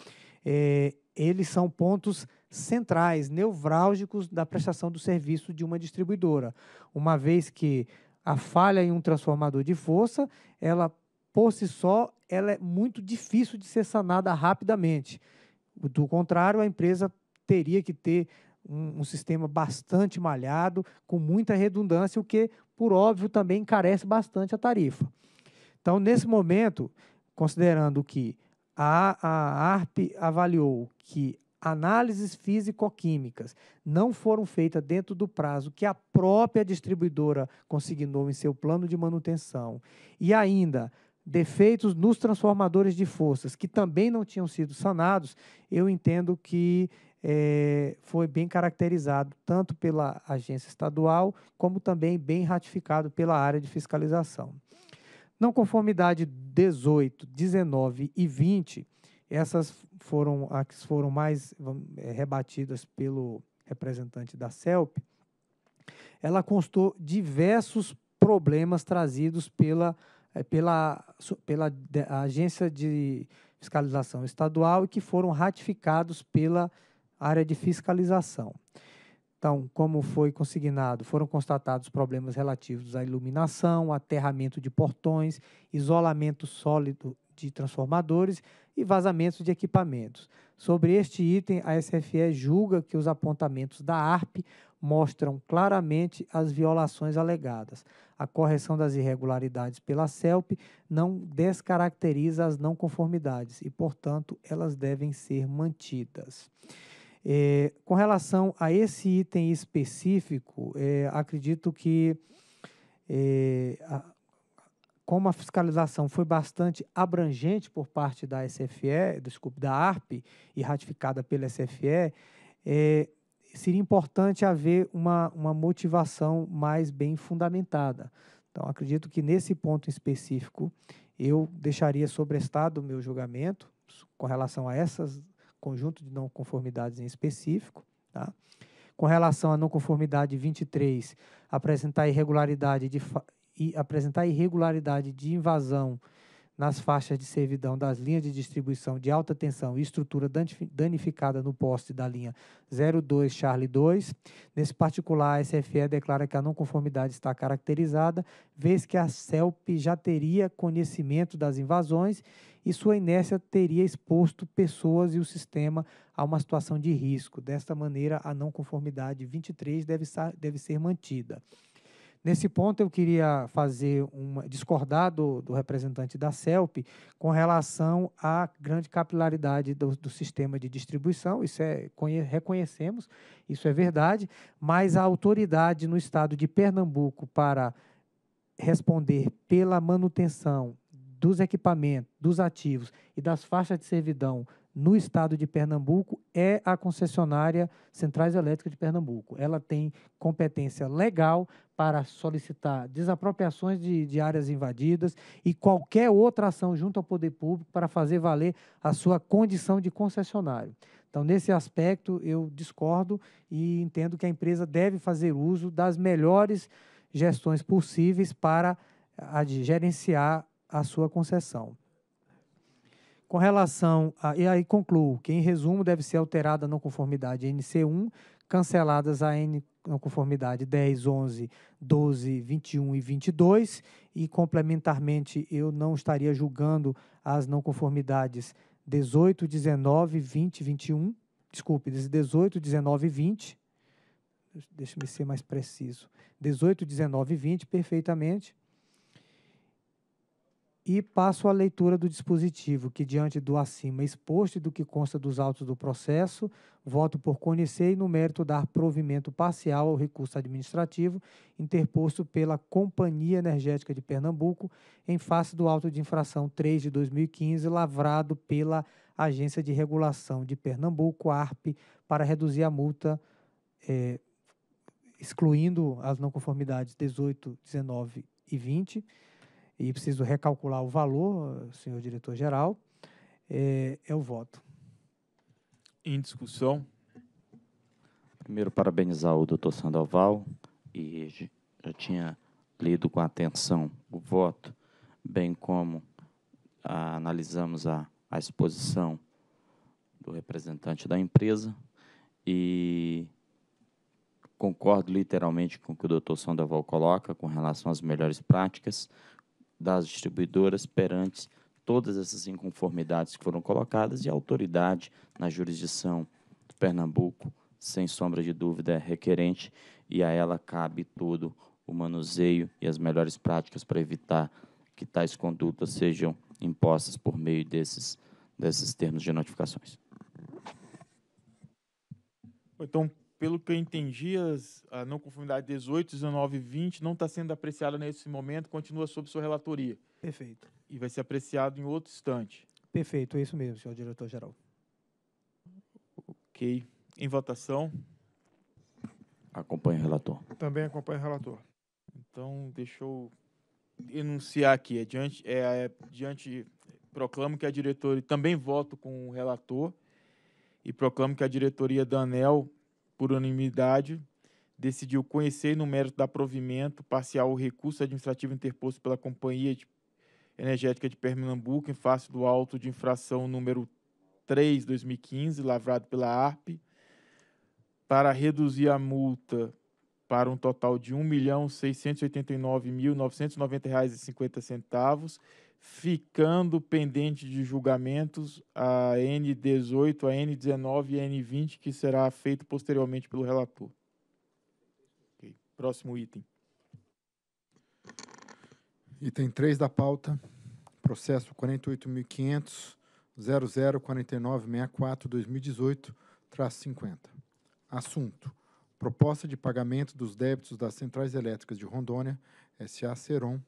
é, eles são pontos centrais, nevrálgicos da prestação do serviço de uma distribuidora, uma vez que a falha em um transformador de força, ela por si só, ela é muito difícil de ser sanada rapidamente. Do contrário, a empresa teria que ter um, um, sistema bastante malhado, com muita redundância, o que, por óbvio, também encarece bastante a tarifa. Então, nesse momento, considerando que a, a ARP avaliou que análises físico-químicas não foram feitas dentro do prazo que a própria distribuidora consignou em seu plano de manutenção e ainda defeitos nos transformadores de forças que também não tinham sido sanados, eu entendo que é, foi bem caracterizado tanto pela agência estadual, como também bem ratificado pela área de fiscalização. Não conformidade 18, 19 e 20, essas foram as que foram mais é, rebatidas pelo representante da CELP, ela constou diversos problemas trazidos pela, é, pela, pela agência de fiscalização estadual e que foram ratificados pela área de fiscalização. Então, como foi consignado, foram constatados problemas relativos à iluminação, aterramento de portões, isolamento sólido de transformadores e vazamentos de equipamentos. Sobre este item, a SFE julga que os apontamentos da ARP mostram claramente as violações alegadas. A correção das irregularidades pela CELP não descaracteriza as não conformidades e, portanto, elas devem ser mantidas. É, com relação a esse item específico, é, acredito que, é, a, como a fiscalização foi bastante abrangente por parte da SFE, desculpe, da ARP e ratificada pela SFE, seria importante haver uma, uma motivação mais bem fundamentada. Então, acredito que nesse ponto específico, eu deixaria sobrestado o meu julgamento com relação a essas conjunto de não conformidades em específico. Tá? Com relação à não conformidade 23, apresentar irregularidade de, e apresentar irregularidade de invasão nas faixas de servidão das linhas de distribuição de alta tensão e estrutura danificada no poste da linha 02 Charlie 2. Nesse particular, a SFE declara que a não conformidade está caracterizada, vez que a CELP já teria conhecimento das invasões e sua inércia teria exposto pessoas e o sistema a uma situação de risco. Desta maneira, a não conformidade 23 deve, deve ser mantida. Nesse ponto, eu queria fazer uma discordar do, do representante da CELP com relação à grande capilaridade do, do sistema de distribuição. Isso é reconhecemos, isso é verdade, mas a autoridade no estado de Pernambuco para responder pela manutenção dos equipamentos, dos ativos e das faixas de servidão no estado de Pernambuco é a concessionária Centrais Elétricas de Pernambuco. Ela tem competência legal para solicitar desapropriações de, de, áreas invadidas e qualquer outra ação junto ao poder público para fazer valer a sua condição de concessionário. Então, nesse aspecto, eu discordo e entendo que a empresa deve fazer uso das melhores gestões possíveis para eh, gerenciar a sua concessão. Com relação a, e aí concluo, que em resumo deve ser alterada a não conformidade NC1, canceladas a N não conformidade 10, 11, 12, 21 e 22 e complementarmente eu não estaria julgando as não conformidades 18, 19, 20, 21, desculpe, 18, 19 e 20. Deixa-me ser mais preciso. 18, 19 e 20 perfeitamente. E passo à leitura do dispositivo, que, diante do acima exposto e do que consta dos autos do processo, voto por conhecer e, no mérito, dar provimento parcial ao recurso administrativo interposto pela Companhia Energética de Pernambuco em face do auto de infração 3 de 2015, lavrado pela Agência de Regulação de Pernambuco, ARP, para reduzir a multa, é, excluindo as não conformidades 18, 19 e 20 e preciso recalcular o valor, senhor diretor-geral, é, é o voto. Em discussão. Primeiro, parabenizar o doutor Sandoval, e já tinha lido com atenção o voto, bem como a, ah, analisamos a, a exposição do representante da empresa, e concordo literalmente com o que o doutor Sandoval coloca com relação às melhores práticas, das distribuidoras perante todas essas inconformidades que foram colocadas e a autoridade na jurisdição de Pernambuco, sem sombra de dúvida, é requerente e a ela cabe todo o manuseio e as melhores práticas para evitar que tais condutas sejam impostas por meio desses, desses termos de notificações. Então, pelo que eu entendi, as, a não conformidade 18, 19 e 20 não está sendo apreciada nesse momento, continua sob sua relatoria. Perfeito. E vai ser apreciado em outro instante. Perfeito, é isso mesmo, senhor diretor-geral. Ok. Em votação. Acompanho o relator. Também acompanho o relator. Então, deixa eu enunciar aqui. É diante, é, é, diante, proclamo que a diretoria, também voto com o relator, e proclamo que a diretoria da ANEL por unanimidade, decidiu conhecer no mérito da provimento parcial o recurso administrativo interposto pela Companhia de Energética de Pernambuco em face do auto de infração número 3, 2015, lavrado pela ARP, para reduzir a multa para um total de R$ 1.689.990,50 ficando pendente de julgamentos a N18, a N19 e a N20, que será feito posteriormente pelo relator. Okay. Próximo item. Item 3 da pauta, processo 48.500.004964-2018-50. Assunto, proposta de pagamento dos débitos das centrais elétricas de Rondônia, S.A. Seron,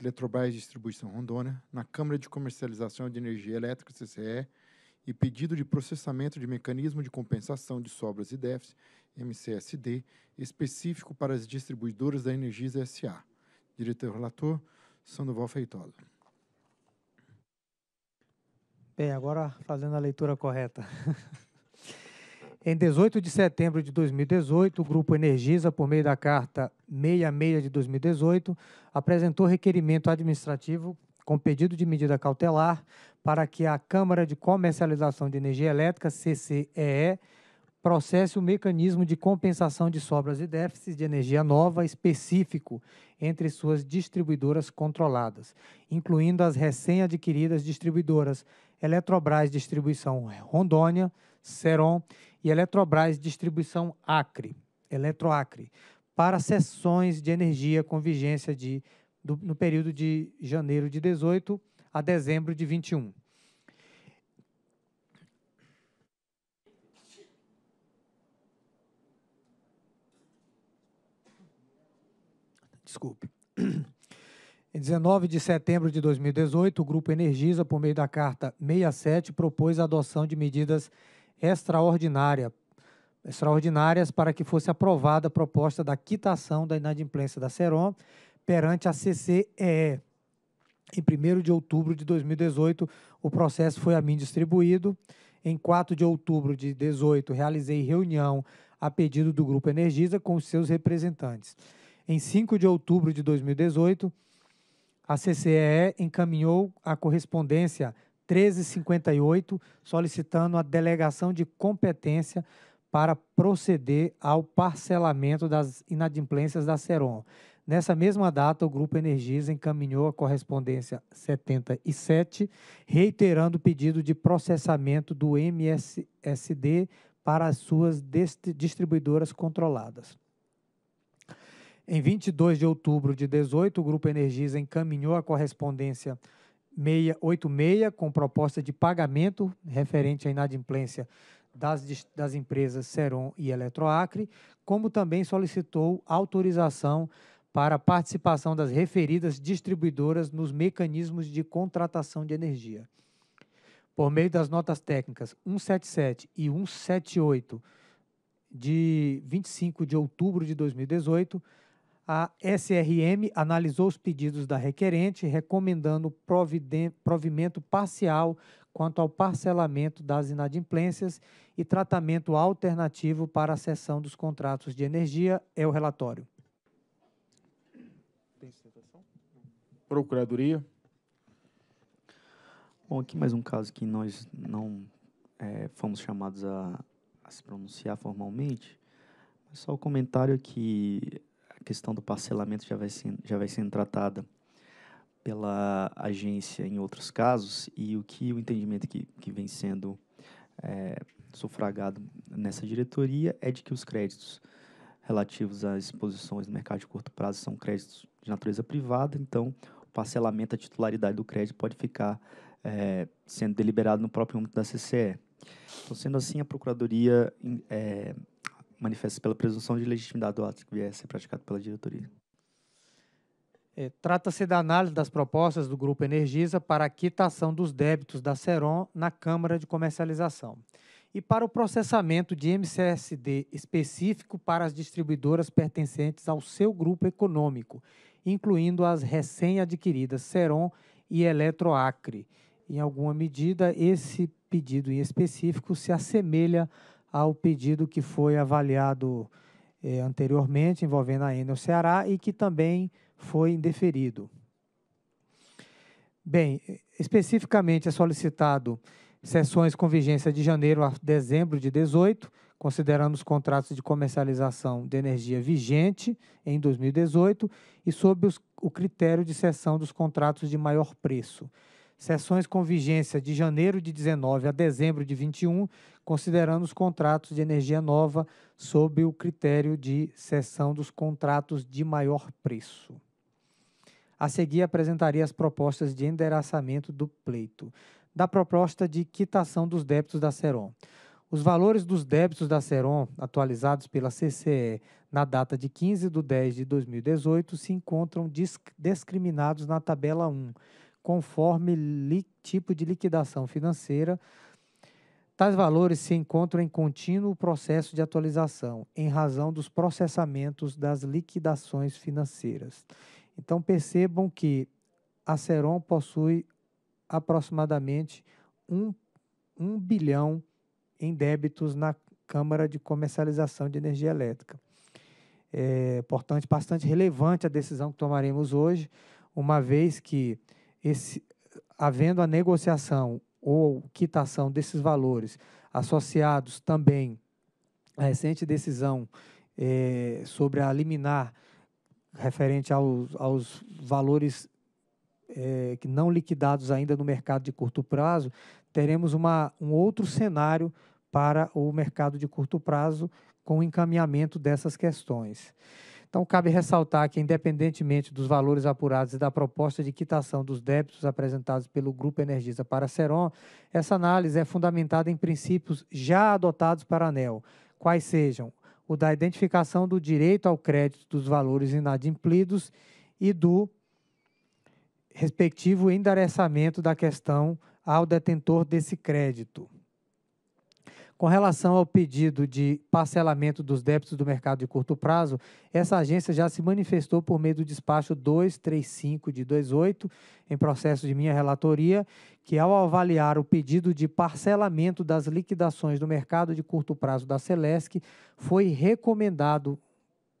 Eletrobras Distribuição Rondônia, na Câmara de Comercialização de Energia Elétrica, CCE, e pedido de processamento de mecanismo de compensação de sobras e déficit MCSD, específico para as distribuidoras da Energia SA. Diretor relator, Sandoval Feitosa. Bem, agora fazendo a leitura correta. *laughs* Em 18 de setembro de 2018, o Grupo Energisa, por meio da Carta 66 de 2018, apresentou requerimento administrativo com pedido de medida cautelar para que a Câmara de Comercialização de Energia Elétrica, CCEE, processe o mecanismo de compensação de sobras e déficits de energia nova específico entre suas distribuidoras controladas, incluindo as recém-adquiridas distribuidoras Eletrobras Distribuição Rondônia, Seron e Eletrobras Distribuição Acre, Eletroacre, para sessões de energia com vigência de, do, no período de janeiro de 18 a dezembro de 21. Desculpe. Em 19 de setembro de 2018, o Grupo Energisa, por meio da Carta 67, propôs a adoção de medidas extraordinária, extraordinárias para que fosse aprovada a proposta da quitação da inadimplência da Serom perante a CCEE. Em 1 de outubro de 2018, o processo foi a mim distribuído. Em 4 de outubro de 2018, realizei reunião a pedido do Grupo Energisa com os seus representantes. Em 5 de outubro de 2018, a CCEE encaminhou a correspondência 1358, solicitando a delegação de competência para proceder ao parcelamento das inadimplências da Seron. Nessa mesma data, o Grupo Energisa encaminhou a correspondência 77, reiterando o pedido de processamento do MSSD para as suas distribuidoras controladas. Em 22 de outubro de 18, o Grupo Energisa encaminhou a correspondência 77, 686, com proposta de pagamento referente à inadimplência das, das empresas Seron e Eletroacre, como também solicitou autorização para participação das referidas distribuidoras nos mecanismos de contratação de energia. Por meio das notas técnicas 177 e 178 de 25 de outubro de 2018, a SRM analisou os pedidos da requerente, recomendando provimento parcial quanto ao parcelamento das inadimplências e tratamento alternativo para a cessão dos contratos de energia. É o relatório. Procuradoria. Bom, aqui mais um caso que nós não é, fomos chamados a, a se pronunciar formalmente. Só o comentário é que questão do parcelamento já vai sendo, já vai sendo tratada pela agência em outros casos e o que o entendimento que, que vem sendo é, sufragado nessa diretoria é de que os créditos relativos às exposições no mercado de curto prazo são créditos de natureza privada, então o parcelamento, a titularidade do crédito pode ficar é, sendo deliberado no próprio âmbito da CCE. Então, sendo assim, a Procuradoria é, manifesta pela presunção de legitimidade do ato que vier a ser praticado pela diretoria. É, Trata-se da análise das propostas do Grupo Energisa para a quitação dos débitos da Seron na Câmara de Comercialização e para o processamento de MCSD específico para as distribuidoras pertencentes ao seu grupo econômico, incluindo as recém-adquiridas Seron e Eletroacre. Em alguma medida, esse pedido em específico se assemelha ao pedido que foi avaliado eh, anteriormente, envolvendo a Enel Ceará, e que também foi indeferido. Bem, especificamente é solicitado sessões com vigência de janeiro a dezembro de 2018, considerando os contratos de comercialização de energia vigente em 2018 e sob os, o critério de cessão dos contratos de maior preço sessões com vigência de janeiro de 19 a dezembro de 21, considerando os contratos de energia nova sob o critério de cessão dos contratos de maior preço. A seguir, apresentaria as propostas de endereçamento do pleito. Da proposta de quitação dos débitos da Seron. Os valores dos débitos da Seron, atualizados pela CCE na data de 15 de 10 de 2018, se encontram discriminados na tabela 1 conforme li, tipo de liquidação financeira. Tais valores se encontram em contínuo processo de atualização, em razão dos processamentos das liquidações financeiras. Então, percebam que a Seron possui aproximadamente 1, bilhão em débitos na Câmara de Comercialização de Energia Elétrica. É, portanto, bastante relevante a decisão que tomaremos hoje, uma vez que esse, havendo a negociação ou quitação desses valores associados também à recente decisão é, sobre a liminar referente aos, aos valores é, não liquidados ainda no mercado de curto prazo, teremos uma, um outro cenário para o mercado de curto prazo com o encaminhamento dessas questões. Então, cabe ressaltar que, independentemente dos valores apurados e da proposta de quitação dos débitos apresentados pelo Grupo Energisa para a Seron, essa análise é fundamentada em princípios já adotados para a ANEL, quais sejam o da identificação do direito ao crédito dos valores inadimplidos e do respectivo endereçamento da questão ao detentor desse crédito. Com relação ao pedido de parcelamento dos débitos do mercado de curto prazo, essa agência já se manifestou por meio do despacho 235 de 28, em processo de minha relatoria, que ao avaliar o pedido de parcelamento das liquidações do mercado de curto prazo da Celesc, foi recomendado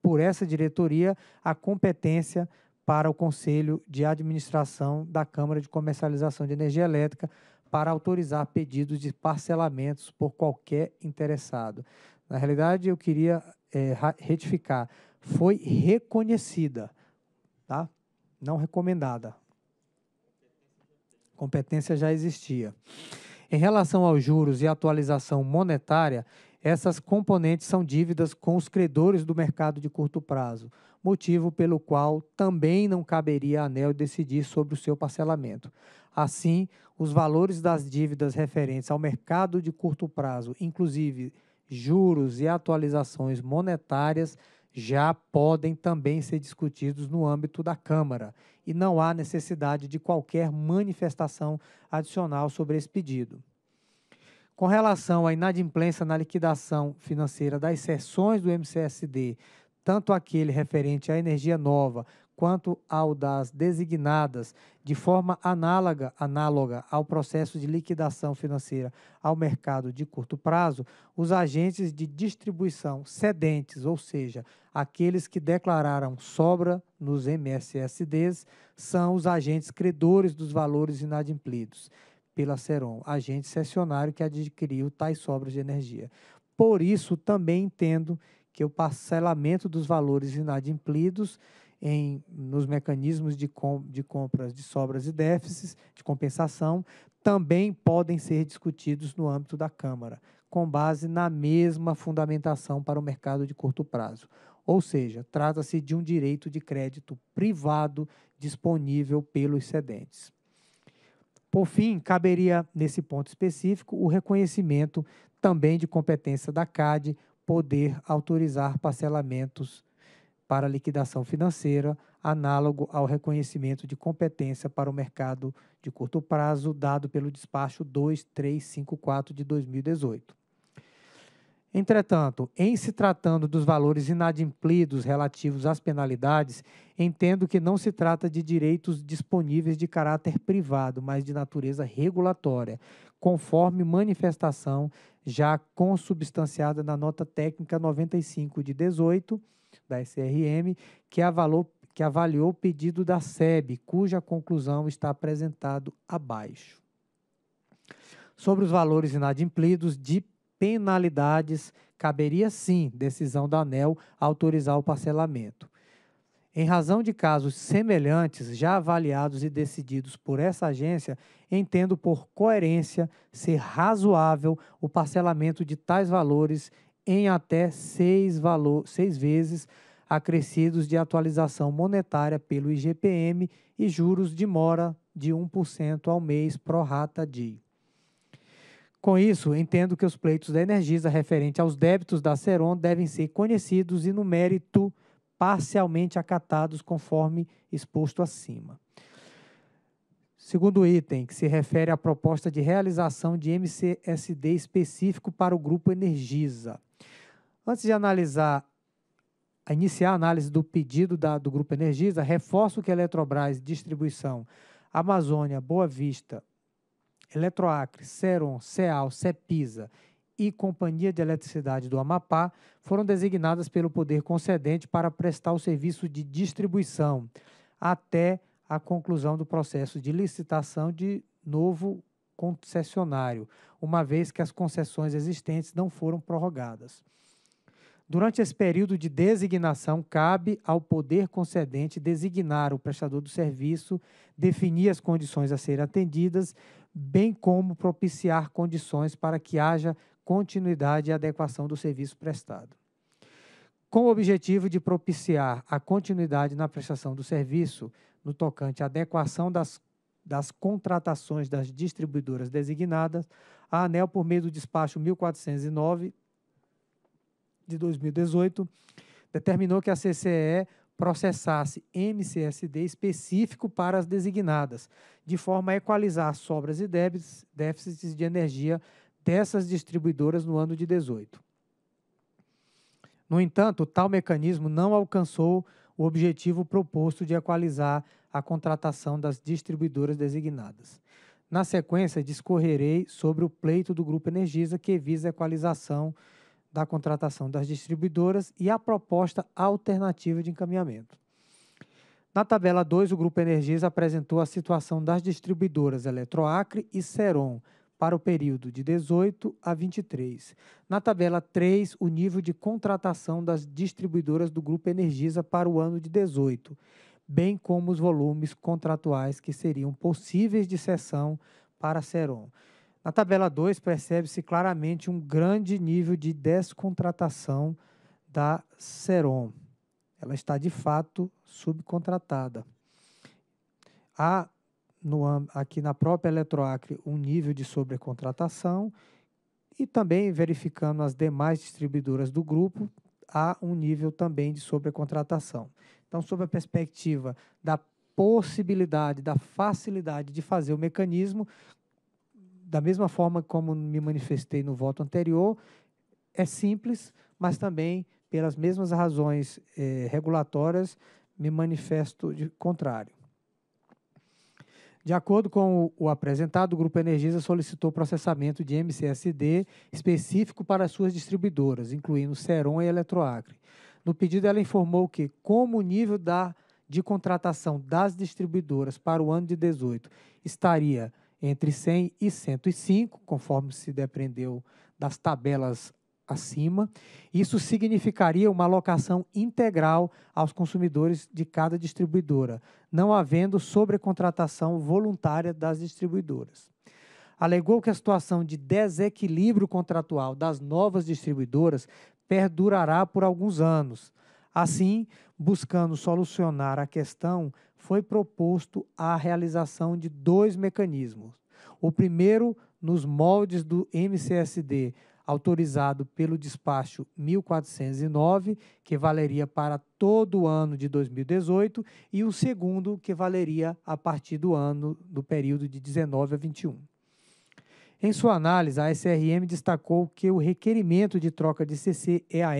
por essa diretoria a competência para o Conselho de Administração da Câmara de Comercialização de Energia Elétrica para autorizar pedidos de parcelamentos por qualquer interessado. Na realidade, eu queria é, retificar, foi reconhecida, tá? não recomendada. Competência já existia. Em relação aos juros e atualização monetária, essas componentes são dívidas com os credores do mercado de curto prazo, motivo pelo qual também não caberia a ANEL decidir sobre o seu parcelamento. Assim, os valores das dívidas referentes ao mercado de curto prazo, inclusive juros e atualizações monetárias, já podem também ser discutidos no âmbito da Câmara e não há necessidade de qualquer manifestação adicional sobre esse pedido. Com relação à inadimplência na liquidação financeira das sessões do MCSD, tanto aquele referente à energia nova quanto ao das designadas de forma análoga, análoga ao processo de liquidação financeira ao mercado de curto prazo, os agentes de distribuição cedentes, ou seja, aqueles que declararam sobra nos MSSDs, são os agentes credores dos valores inadimplidos pela Seron, agente cessionário que adquiriu tais sobras de energia. Por isso, também entendo que o parcelamento dos valores inadimplidos em, nos mecanismos de, com, de compras de sobras e déficits, de compensação, também podem ser discutidos no âmbito da Câmara, com base na mesma fundamentação para o mercado de curto prazo. Ou seja, trata-se de um direito de crédito privado disponível pelos cedentes. Por fim, caberia, nesse ponto específico, o reconhecimento também de competência da CAD poder autorizar parcelamentos para liquidação financeira, análogo ao reconhecimento de competência para o mercado de curto prazo dado pelo despacho 2354 de 2018. Entretanto, em se tratando dos valores inadimplidos relativos às penalidades, entendo que não se trata de direitos disponíveis de caráter privado, mas de natureza regulatória, conforme manifestação já consubstanciada na nota técnica 95 de 18 da SRM, que avaliou, que avaliou o pedido da SEB, cuja conclusão está apresentado abaixo. Sobre os valores inadimplidos de penalidades, caberia sim decisão da ANEL autorizar o parcelamento. Em razão de casos semelhantes já avaliados e decididos por essa agência, entendo por coerência ser razoável o parcelamento de tais valores em até seis, valor, seis vezes acrescidos de atualização monetária pelo IGPM e juros de mora de 1% ao mês pro rata DI. Com isso, entendo que os pleitos da Energisa referente aos débitos da Ceron devem ser conhecidos e, no mérito, parcialmente acatados conforme exposto acima. Segundo item, que se refere à proposta de realização de MCSD específico para o grupo Energisa. Antes de analisar, iniciar a análise do pedido da, do grupo Energisa, reforço que a Eletrobras Distribuição, Amazônia, Boa Vista, Eletroacre, Ceron, Ceal, Cepisa e Companhia de Eletricidade do Amapá foram designadas pelo poder concedente para prestar o serviço de distribuição até a conclusão do processo de licitação de novo concessionário, uma vez que as concessões existentes não foram prorrogadas. Durante esse período de designação, cabe ao poder concedente designar o prestador do serviço, definir as condições a serem atendidas, bem como propiciar condições para que haja continuidade e adequação do serviço prestado. Com o objetivo de propiciar a continuidade na prestação do serviço, no tocante à adequação das, das contratações das distribuidoras designadas, a ANEL, por meio do despacho 1409 de 2018, determinou que a CCE processasse MCSD específico para as designadas, de forma a equalizar sobras e déficits de energia dessas distribuidoras no ano de 18. No entanto, tal mecanismo não alcançou o objetivo proposto de equalizar a contratação das distribuidoras designadas. Na sequência, discorrerei sobre o pleito do Grupo Energisa, que visa a equalização da contratação das distribuidoras e a proposta alternativa de encaminhamento. Na tabela 2, o Grupo Energisa apresentou a situação das distribuidoras Eletroacre e Seron, para o período de 18 a 23. Na tabela 3, o nível de contratação das distribuidoras do Grupo Energisa para o ano de 18, bem como os volumes contratuais que seriam possíveis de cessão para a Seron. Na tabela 2, percebe-se claramente um grande nível de descontratação da Seron. Ela está, de fato, subcontratada. Há no, aqui na própria Eletroacre um nível de sobrecontratação e também verificando as demais distribuidoras do grupo, há um nível também de sobrecontratação. Então, sob a perspectiva da possibilidade, da facilidade de fazer o mecanismo, da mesma forma como me manifestei no voto anterior, é simples, mas também, pelas mesmas razões eh, regulatórias, me manifesto de contrário. De acordo com o apresentado, o Grupo Energisa solicitou processamento de MCSD específico para suas distribuidoras, incluindo Seron e Eletroacre. No pedido, ela informou que, como o nível da, de contratação das distribuidoras para o ano de 18 estaria entre 100 e 105, conforme se depreendeu das tabelas acima. Isso significaria uma alocação integral aos consumidores de cada distribuidora, não havendo sobrecontratação voluntária das distribuidoras. Alegou que a situação de desequilíbrio contratual das novas distribuidoras perdurará por alguns anos. Assim, buscando solucionar a questão, foi proposto a realização de dois mecanismos. O primeiro, nos moldes do MCSD, autorizado pelo despacho 1409, que valeria para todo o ano de 2018, e o segundo, que valeria a partir do ano do período de 19 a 21. Em sua análise, a SRM destacou que o requerimento de troca de CCEAR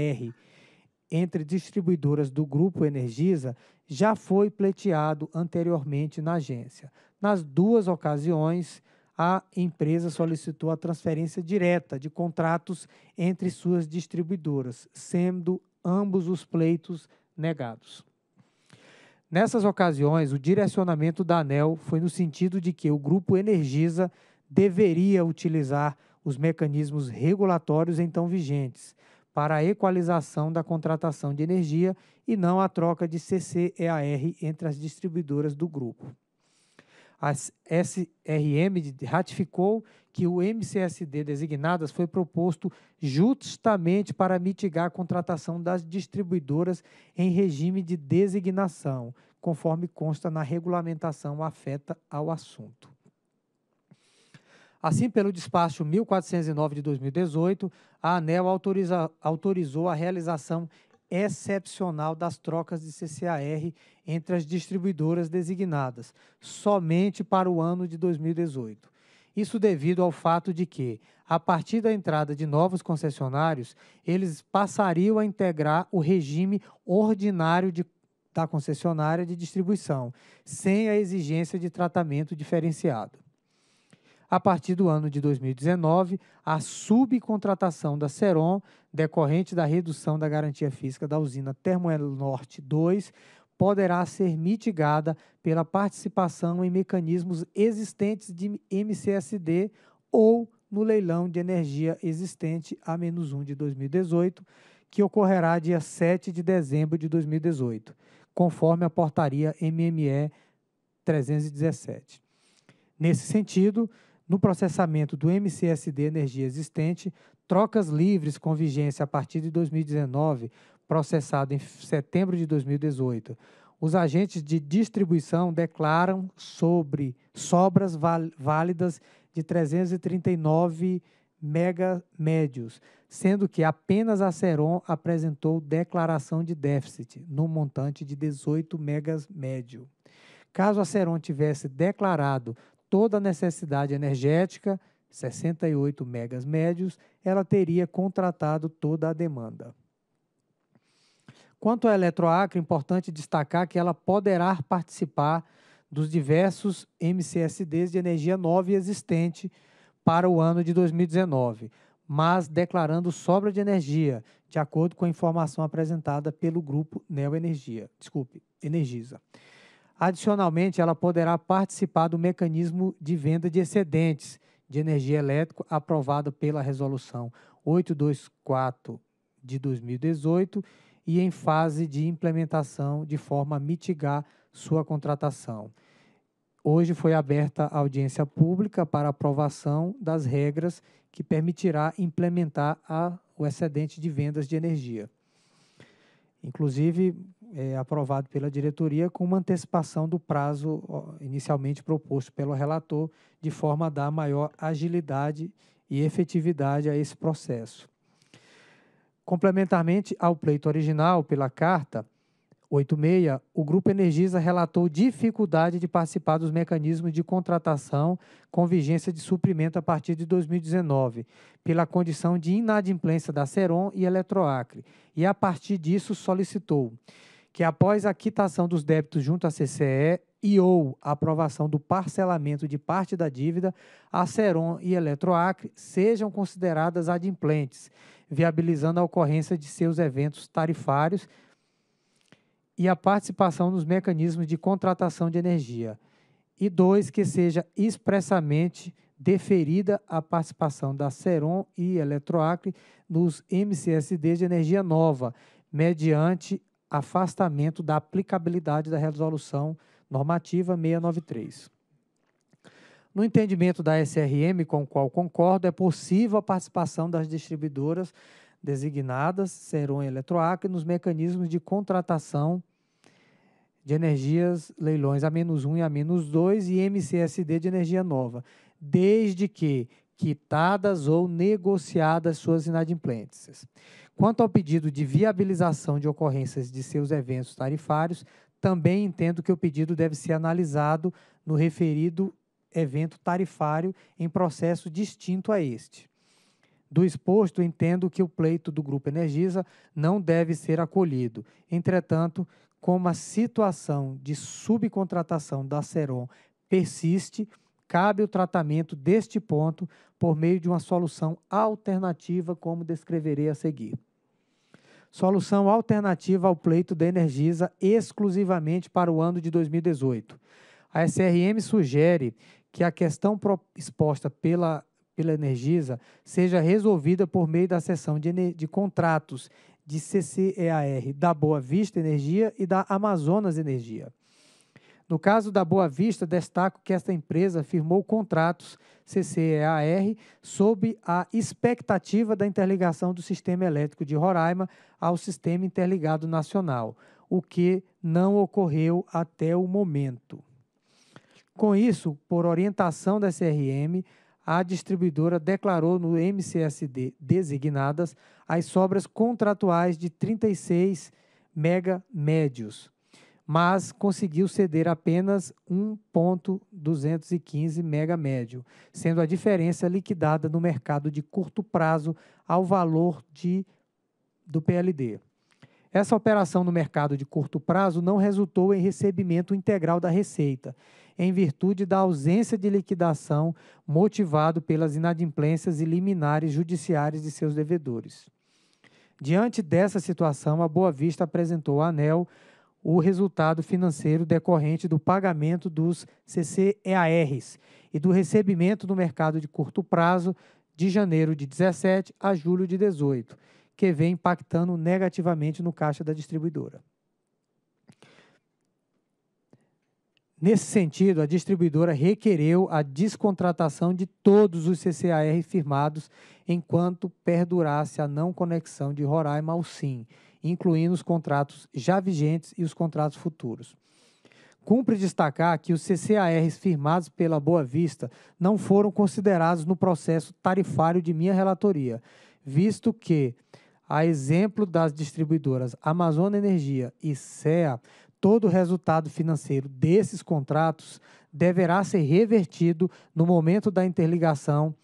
entre distribuidoras do grupo Energisa já foi pleiteado anteriormente na agência. Nas duas ocasiões, a empresa solicitou a transferência direta de contratos entre suas distribuidoras, sendo ambos os pleitos negados. Nessas ocasiões, o direcionamento da ANEL foi no sentido de que o grupo Energisa deveria utilizar os mecanismos regulatórios então vigentes para a equalização da contratação de energia e não a troca de CCEAR entre as distribuidoras do grupo a SRM ratificou que o MCSD designadas foi proposto justamente para mitigar a contratação das distribuidoras em regime de designação, conforme consta na regulamentação afeta ao assunto. Assim, pelo despacho 1409 de 2018, a ANEL autoriza, autorizou a realização excepcional das trocas de CCAR entre as distribuidoras designadas, somente para o ano de 2018. Isso devido ao fato de que, a partir da entrada de novos concessionários, eles passariam a integrar o regime ordinário de, da concessionária de distribuição, sem a exigência de tratamento diferenciado a partir do ano de 2019, a subcontratação da Seron, decorrente da redução da garantia física da usina Termoel Norte 2, poderá ser mitigada pela participação em mecanismos existentes de MCSD ou no leilão de energia existente a menos 1 de 2018, que ocorrerá dia 7 de dezembro de 2018, conforme a portaria MME 317. Nesse sentido, no processamento do MCSD energia existente, trocas livres com vigência a partir de 2019, processado em setembro de 2018. Os agentes de distribuição declaram sobre sobras válidas de 339 megamédios, sendo que apenas a Ceron apresentou declaração de déficit no montante de 18 megas médio. Caso a Ceron tivesse declarado toda a necessidade energética, 68 megas médios, ela teria contratado toda a demanda. Quanto à Eletroacre, é importante destacar que ela poderá participar dos diversos MCSDs de energia nova e existente para o ano de 2019, mas declarando sobra de energia, de acordo com a informação apresentada pelo grupo Neo Energia, desculpe, Energisa. Adicionalmente, ela poderá participar do mecanismo de venda de excedentes de energia elétrica aprovado pela Resolução 824 de 2018 e em fase de implementação de forma a mitigar sua contratação. Hoje foi aberta a audiência pública para aprovação das regras que permitirá implementar a, o excedente de vendas de energia. Inclusive, é, aprovado pela diretoria com uma antecipação do prazo inicialmente proposto pelo relator, de forma a dar maior agilidade e efetividade a esse processo. Complementarmente ao pleito original pela carta 86, o Grupo Energisa relatou dificuldade de participar dos mecanismos de contratação com vigência de suprimento a partir de 2019, pela condição de inadimplência da Ceron e Eletroacre, e a partir disso solicitou que após a quitação dos débitos junto à CCE e ou a aprovação do parcelamento de parte da dívida, a Ceron e Eletroacre sejam consideradas adimplentes, viabilizando a ocorrência de seus eventos tarifários e a participação nos mecanismos de contratação de energia. E dois, que seja expressamente deferida a participação da Ceron e Eletroacre nos MCSD de energia nova, mediante afastamento da aplicabilidade da resolução normativa 693. No entendimento da SRM, com o qual concordo, é possível a participação das distribuidoras designadas, Seron e Eletroacre, nos mecanismos de contratação de energias, leilões A-1 e A-2 e MCSD de energia nova, desde que quitadas ou negociadas suas inadimplências. Quanto ao pedido de viabilização de ocorrências de seus eventos tarifários, também entendo que o pedido deve ser analisado no referido evento tarifário em processo distinto a este. Do exposto, entendo que o pleito do Grupo Energisa não deve ser acolhido. Entretanto, como a situação de subcontratação da Seron persiste, cabe o tratamento deste ponto por meio de uma solução alternativa, como descreverei a seguir. Solução alternativa ao pleito da Energisa exclusivamente para o ano de 2018. A SRM sugere que a questão exposta pela, pela Energisa seja resolvida por meio da cessão de, de contratos de CCEAR da Boa Vista Energia e da Amazonas Energia no caso da Boa Vista, destaco que esta empresa firmou contratos CCEAR sob a expectativa da interligação do sistema elétrico de Roraima ao sistema interligado nacional, o que não ocorreu até o momento. Com isso, por orientação da CRM, a distribuidora declarou no MCSD designadas as sobras contratuais de 36 mega médios mas conseguiu ceder apenas 1,215 mega médio, sendo a diferença liquidada no mercado de curto prazo ao valor de, do PLD. Essa operação no mercado de curto prazo não resultou em recebimento integral da receita, em virtude da ausência de liquidação motivado pelas inadimplências e liminares judiciárias de seus devedores. Diante dessa situação, a Boa Vista apresentou à ANEL o resultado financeiro decorrente do pagamento dos CCEARs e do recebimento no mercado de curto prazo de janeiro de 17 a julho de 18, que vem impactando negativamente no caixa da distribuidora. Nesse sentido, a distribuidora requereu a descontratação de todos os CCAR firmados enquanto perdurasse a não conexão de Roraima ao SIM incluindo os contratos já vigentes e os contratos futuros. Cumpre destacar que os CCARs firmados pela Boa Vista não foram considerados no processo tarifário de minha relatoria, visto que, a exemplo das distribuidoras Amazônia Energia e CEA, todo o resultado financeiro desses contratos deverá ser revertido no momento da interligação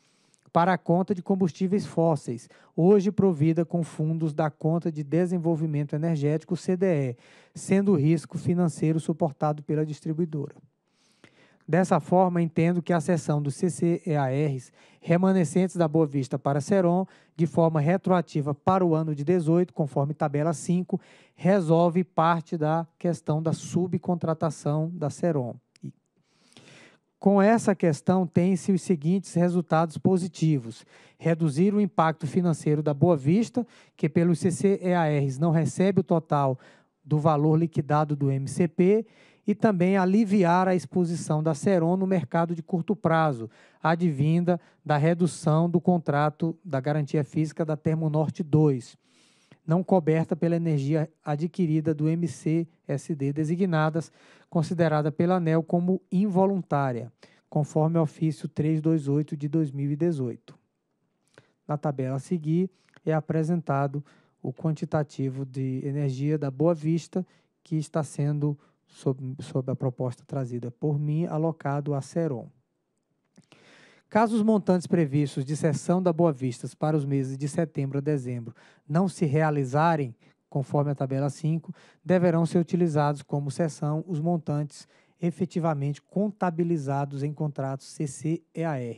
para a conta de combustíveis fósseis, hoje provida com fundos da Conta de Desenvolvimento Energético, CDE, sendo o risco financeiro suportado pela distribuidora. Dessa forma, entendo que a cessão dos CCEARs remanescentes da Boa Vista para Seron, de forma retroativa para o ano de 18, conforme tabela 5, resolve parte da questão da subcontratação da Seron. Com essa questão, tem-se os seguintes resultados positivos: reduzir o impacto financeiro da Boa Vista, que pelos CCEARs não recebe o total do valor liquidado do MCP, e também aliviar a exposição da Seron no mercado de curto prazo, advinda da redução do contrato da garantia física da Termo Norte 2 não coberta pela energia adquirida do MCSD designadas, considerada pela ANEL como involuntária, conforme o ofício 328 de 2018. Na tabela a seguir é apresentado o quantitativo de energia da Boa Vista que está sendo, sob, sob a proposta trazida por mim, alocado a Ceron. Caso os montantes previstos de cessão da Boa Vista para os meses de setembro a dezembro não se realizarem, conforme a tabela 5, deverão ser utilizados como cessão os montantes efetivamente contabilizados em contratos CCEAR.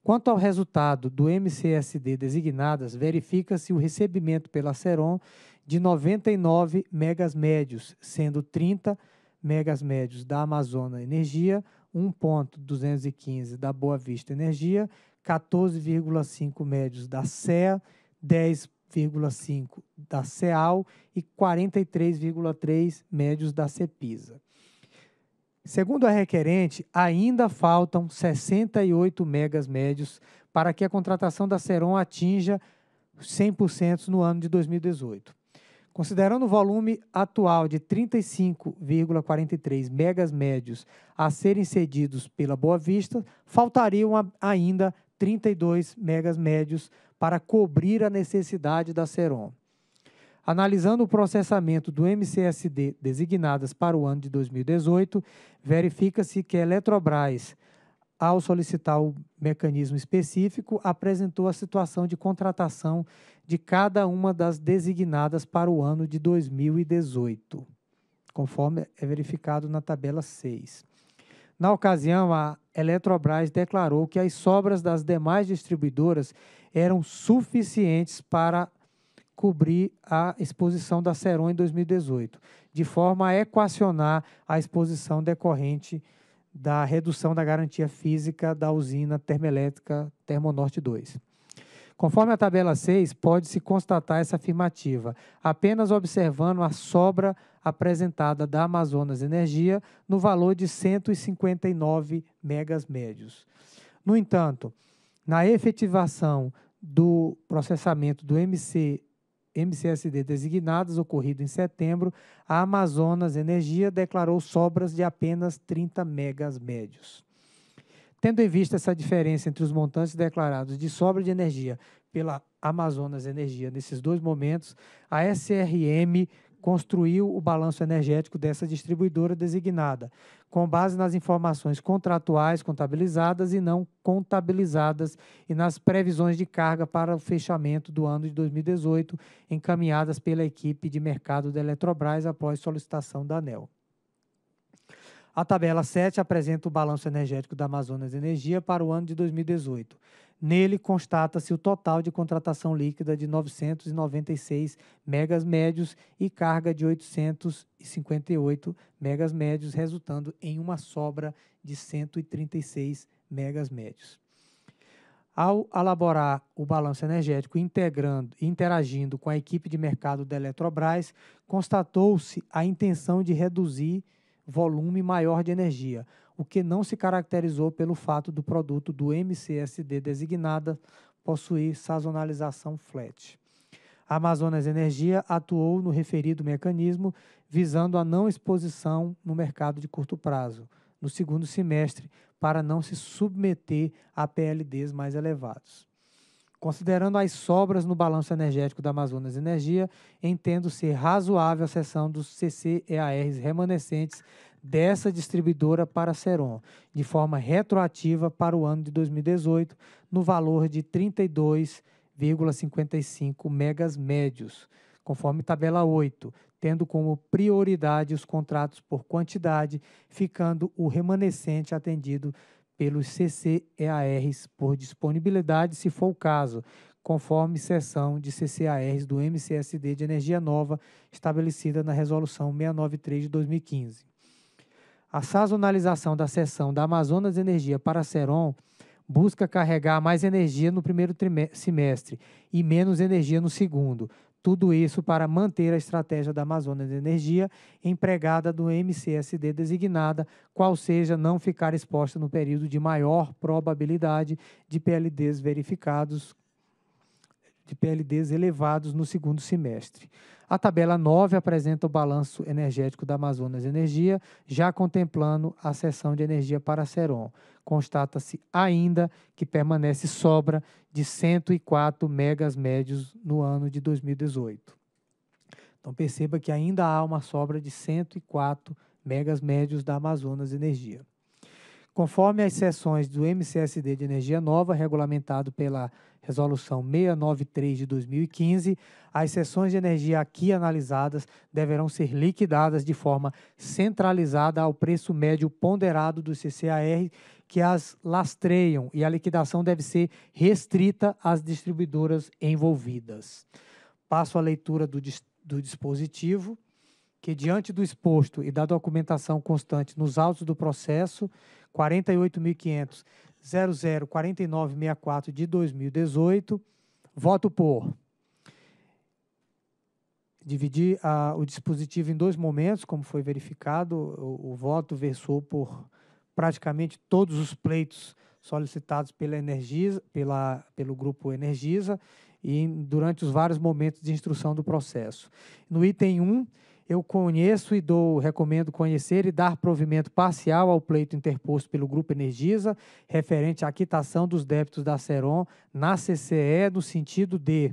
Quanto ao resultado do MCSD designadas, verifica-se o recebimento pela Seron de 99 megas médios, sendo 30 megas médios da Amazônia Energia, 1,215 da Boa Vista Energia, 14,5 médios da CEA, 10,5 da CEAL e 43,3 médios da CEPISA. Segundo a requerente, ainda faltam 68 megas médios para que a contratação da Seron atinja 100% no ano de 2018. Considerando o volume atual de 35,43 megas médios a serem cedidos pela Boa Vista, faltariam ainda 32 megas médios para cobrir a necessidade da Seron. Analisando o processamento do MCSD designadas para o ano de 2018, verifica-se que a Eletrobras, ao solicitar o mecanismo específico, apresentou a situação de contratação de cada uma das designadas para o ano de 2018, conforme é verificado na tabela 6. Na ocasião, a Eletrobras declarou que as sobras das demais distribuidoras eram suficientes para cobrir a exposição da Seron em 2018, de forma a equacionar a exposição decorrente da redução da garantia física da usina termoelétrica Termonorte 2. Conforme a tabela 6, pode-se constatar essa afirmativa, apenas observando a sobra apresentada da Amazonas Energia no valor de 159 megas médios. No entanto, na efetivação do processamento do MC MCSD designadas, ocorrido em setembro, a Amazonas Energia declarou sobras de apenas 30 megas médios. Tendo em vista essa diferença entre os montantes declarados de sobra de energia pela Amazonas Energia nesses dois momentos, a SRM construiu o balanço energético dessa distribuidora designada, com base nas informações contratuais contabilizadas e não contabilizadas e nas previsões de carga para o fechamento do ano de 2018, encaminhadas pela equipe de mercado da Eletrobras após solicitação da ANEL. A tabela 7 apresenta o balanço energético da Amazonas Energia para o ano de 2018. Nele constata-se o total de contratação líquida de 996 megas médios e carga de 858 megas médios, resultando em uma sobra de 136 megas médios. Ao elaborar o balanço energético integrando interagindo com a equipe de mercado da Eletrobras, constatou-se a intenção de reduzir volume maior de energia, o que não se caracterizou pelo fato do produto do MCSD designada possuir sazonalização flat. A Amazonas Energia atuou no referido mecanismo, visando a não exposição no mercado de curto prazo, no segundo semestre, para não se submeter a PLDs mais elevados considerando as sobras no balanço energético da Amazonas Energia, entendo ser razoável a cessão dos CCEARs remanescentes dessa distribuidora para a Seron, de forma retroativa para o ano de 2018, no valor de 32,55 megas médios, conforme tabela 8, tendo como prioridade os contratos por quantidade, ficando o remanescente atendido pelos CCEARs por disponibilidade, se for o caso, conforme sessão de CCARs do MCSD de energia nova estabelecida na Resolução 693 de 2015. A sazonalização da sessão da Amazonas Energia para a Seron busca carregar mais energia no primeiro semestre e menos energia no segundo, tudo isso para manter a estratégia da Amazônia de Energia empregada do MCSD designada, qual seja não ficar exposta no período de maior probabilidade de PLDs verificados de PLDs elevados no segundo semestre. A tabela 9 apresenta o balanço energético da Amazonas Energia, já contemplando a cessão de energia para a Seron. Constata-se ainda que permanece sobra de 104 megas médios no ano de 2018. Então perceba que ainda há uma sobra de 104 megas médios da Amazonas Energia. Conforme as sessões do MCSD de Energia Nova, regulamentado pela Resolução 693 de 2015, as sessões de energia aqui analisadas deverão ser liquidadas de forma centralizada ao preço médio ponderado do CCAR que as lastreiam e a liquidação deve ser restrita às distribuidoras envolvidas. Passo a leitura do, do dispositivo que, diante do exposto e da documentação constante nos autos do processo 48.500.004964 de 2018, voto por dividir ah, o dispositivo em dois momentos, como foi verificado, o, o voto versou por praticamente todos os pleitos solicitados pela Energisa, pela, pelo grupo Energisa e durante os vários momentos de instrução do processo. No item 1, eu conheço e dou, recomendo conhecer e dar provimento parcial ao pleito interposto pelo Grupo Energisa, referente à quitação dos débitos da Seron na CCE, no sentido de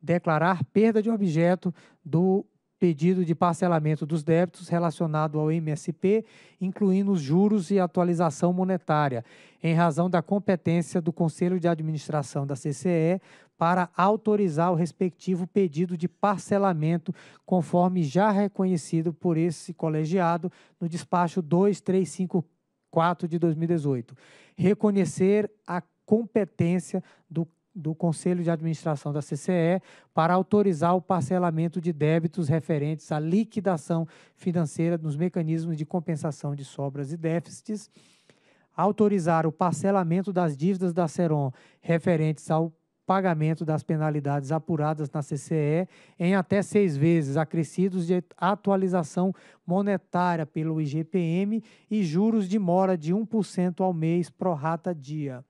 declarar perda de objeto do pedido de parcelamento dos débitos relacionado ao MSP, incluindo os juros e atualização monetária, em razão da competência do Conselho de Administração da CCE para autorizar o respectivo pedido de parcelamento, conforme já reconhecido por esse colegiado no despacho 2354 de 2018. Reconhecer a competência do do Conselho de Administração da CCE para autorizar o parcelamento de débitos referentes à liquidação financeira nos mecanismos de compensação de sobras e déficits, autorizar o parcelamento das dívidas da Seron referentes ao pagamento das penalidades apuradas na CCE em até seis vezes, acrescidos de atualização monetária pelo IGPM e juros de mora de 1% ao mês prorata dia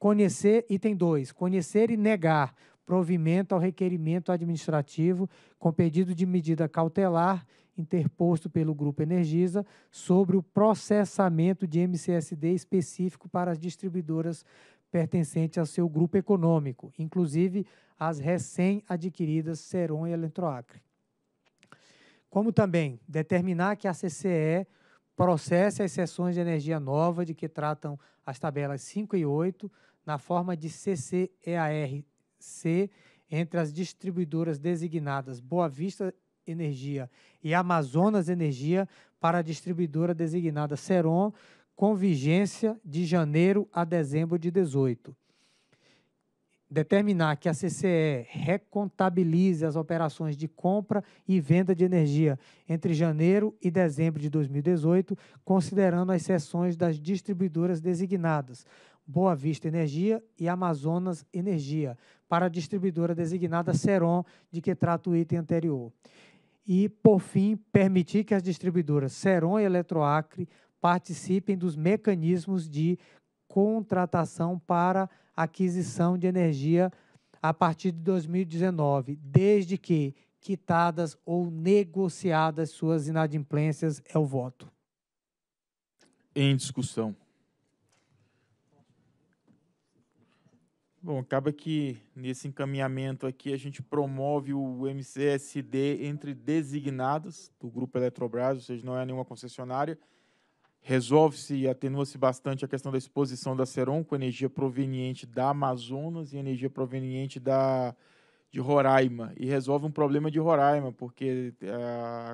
Conhecer, item 2, conhecer e negar provimento ao requerimento administrativo com pedido de medida cautelar interposto pelo Grupo Energisa sobre o processamento de MCSD específico para as distribuidoras pertencentes ao seu grupo econômico, inclusive as recém-adquiridas Seron e Eletroacre. Como também determinar que a CCE processe as sessões de energia nova de que tratam as tabelas 5 e 8 na forma de CCEARC entre as distribuidoras designadas Boa Vista Energia e Amazonas Energia para a distribuidora designada Seron, com vigência de janeiro a dezembro de 2018 Determinar que a CCE recontabilize as operações de compra e venda de energia entre janeiro e dezembro de 2018, considerando as sessões das distribuidoras designadas, Boa Vista Energia e Amazonas Energia, para a distribuidora designada Seron, de que trata o item anterior. E, por fim, permitir que as distribuidoras Seron e Eletroacre participem dos mecanismos de contratação para aquisição de energia a partir de 2019, desde que quitadas ou negociadas suas inadimplências é o voto. Em discussão. Bom, acaba que nesse encaminhamento aqui a gente promove o MCSD entre designados do Grupo Eletrobras, ou seja, não é nenhuma concessionária. Resolve-se e atenua-se bastante a questão da exposição da Seron com energia proveniente da Amazonas e energia proveniente da, de Roraima. E resolve um problema de Roraima, porque eh,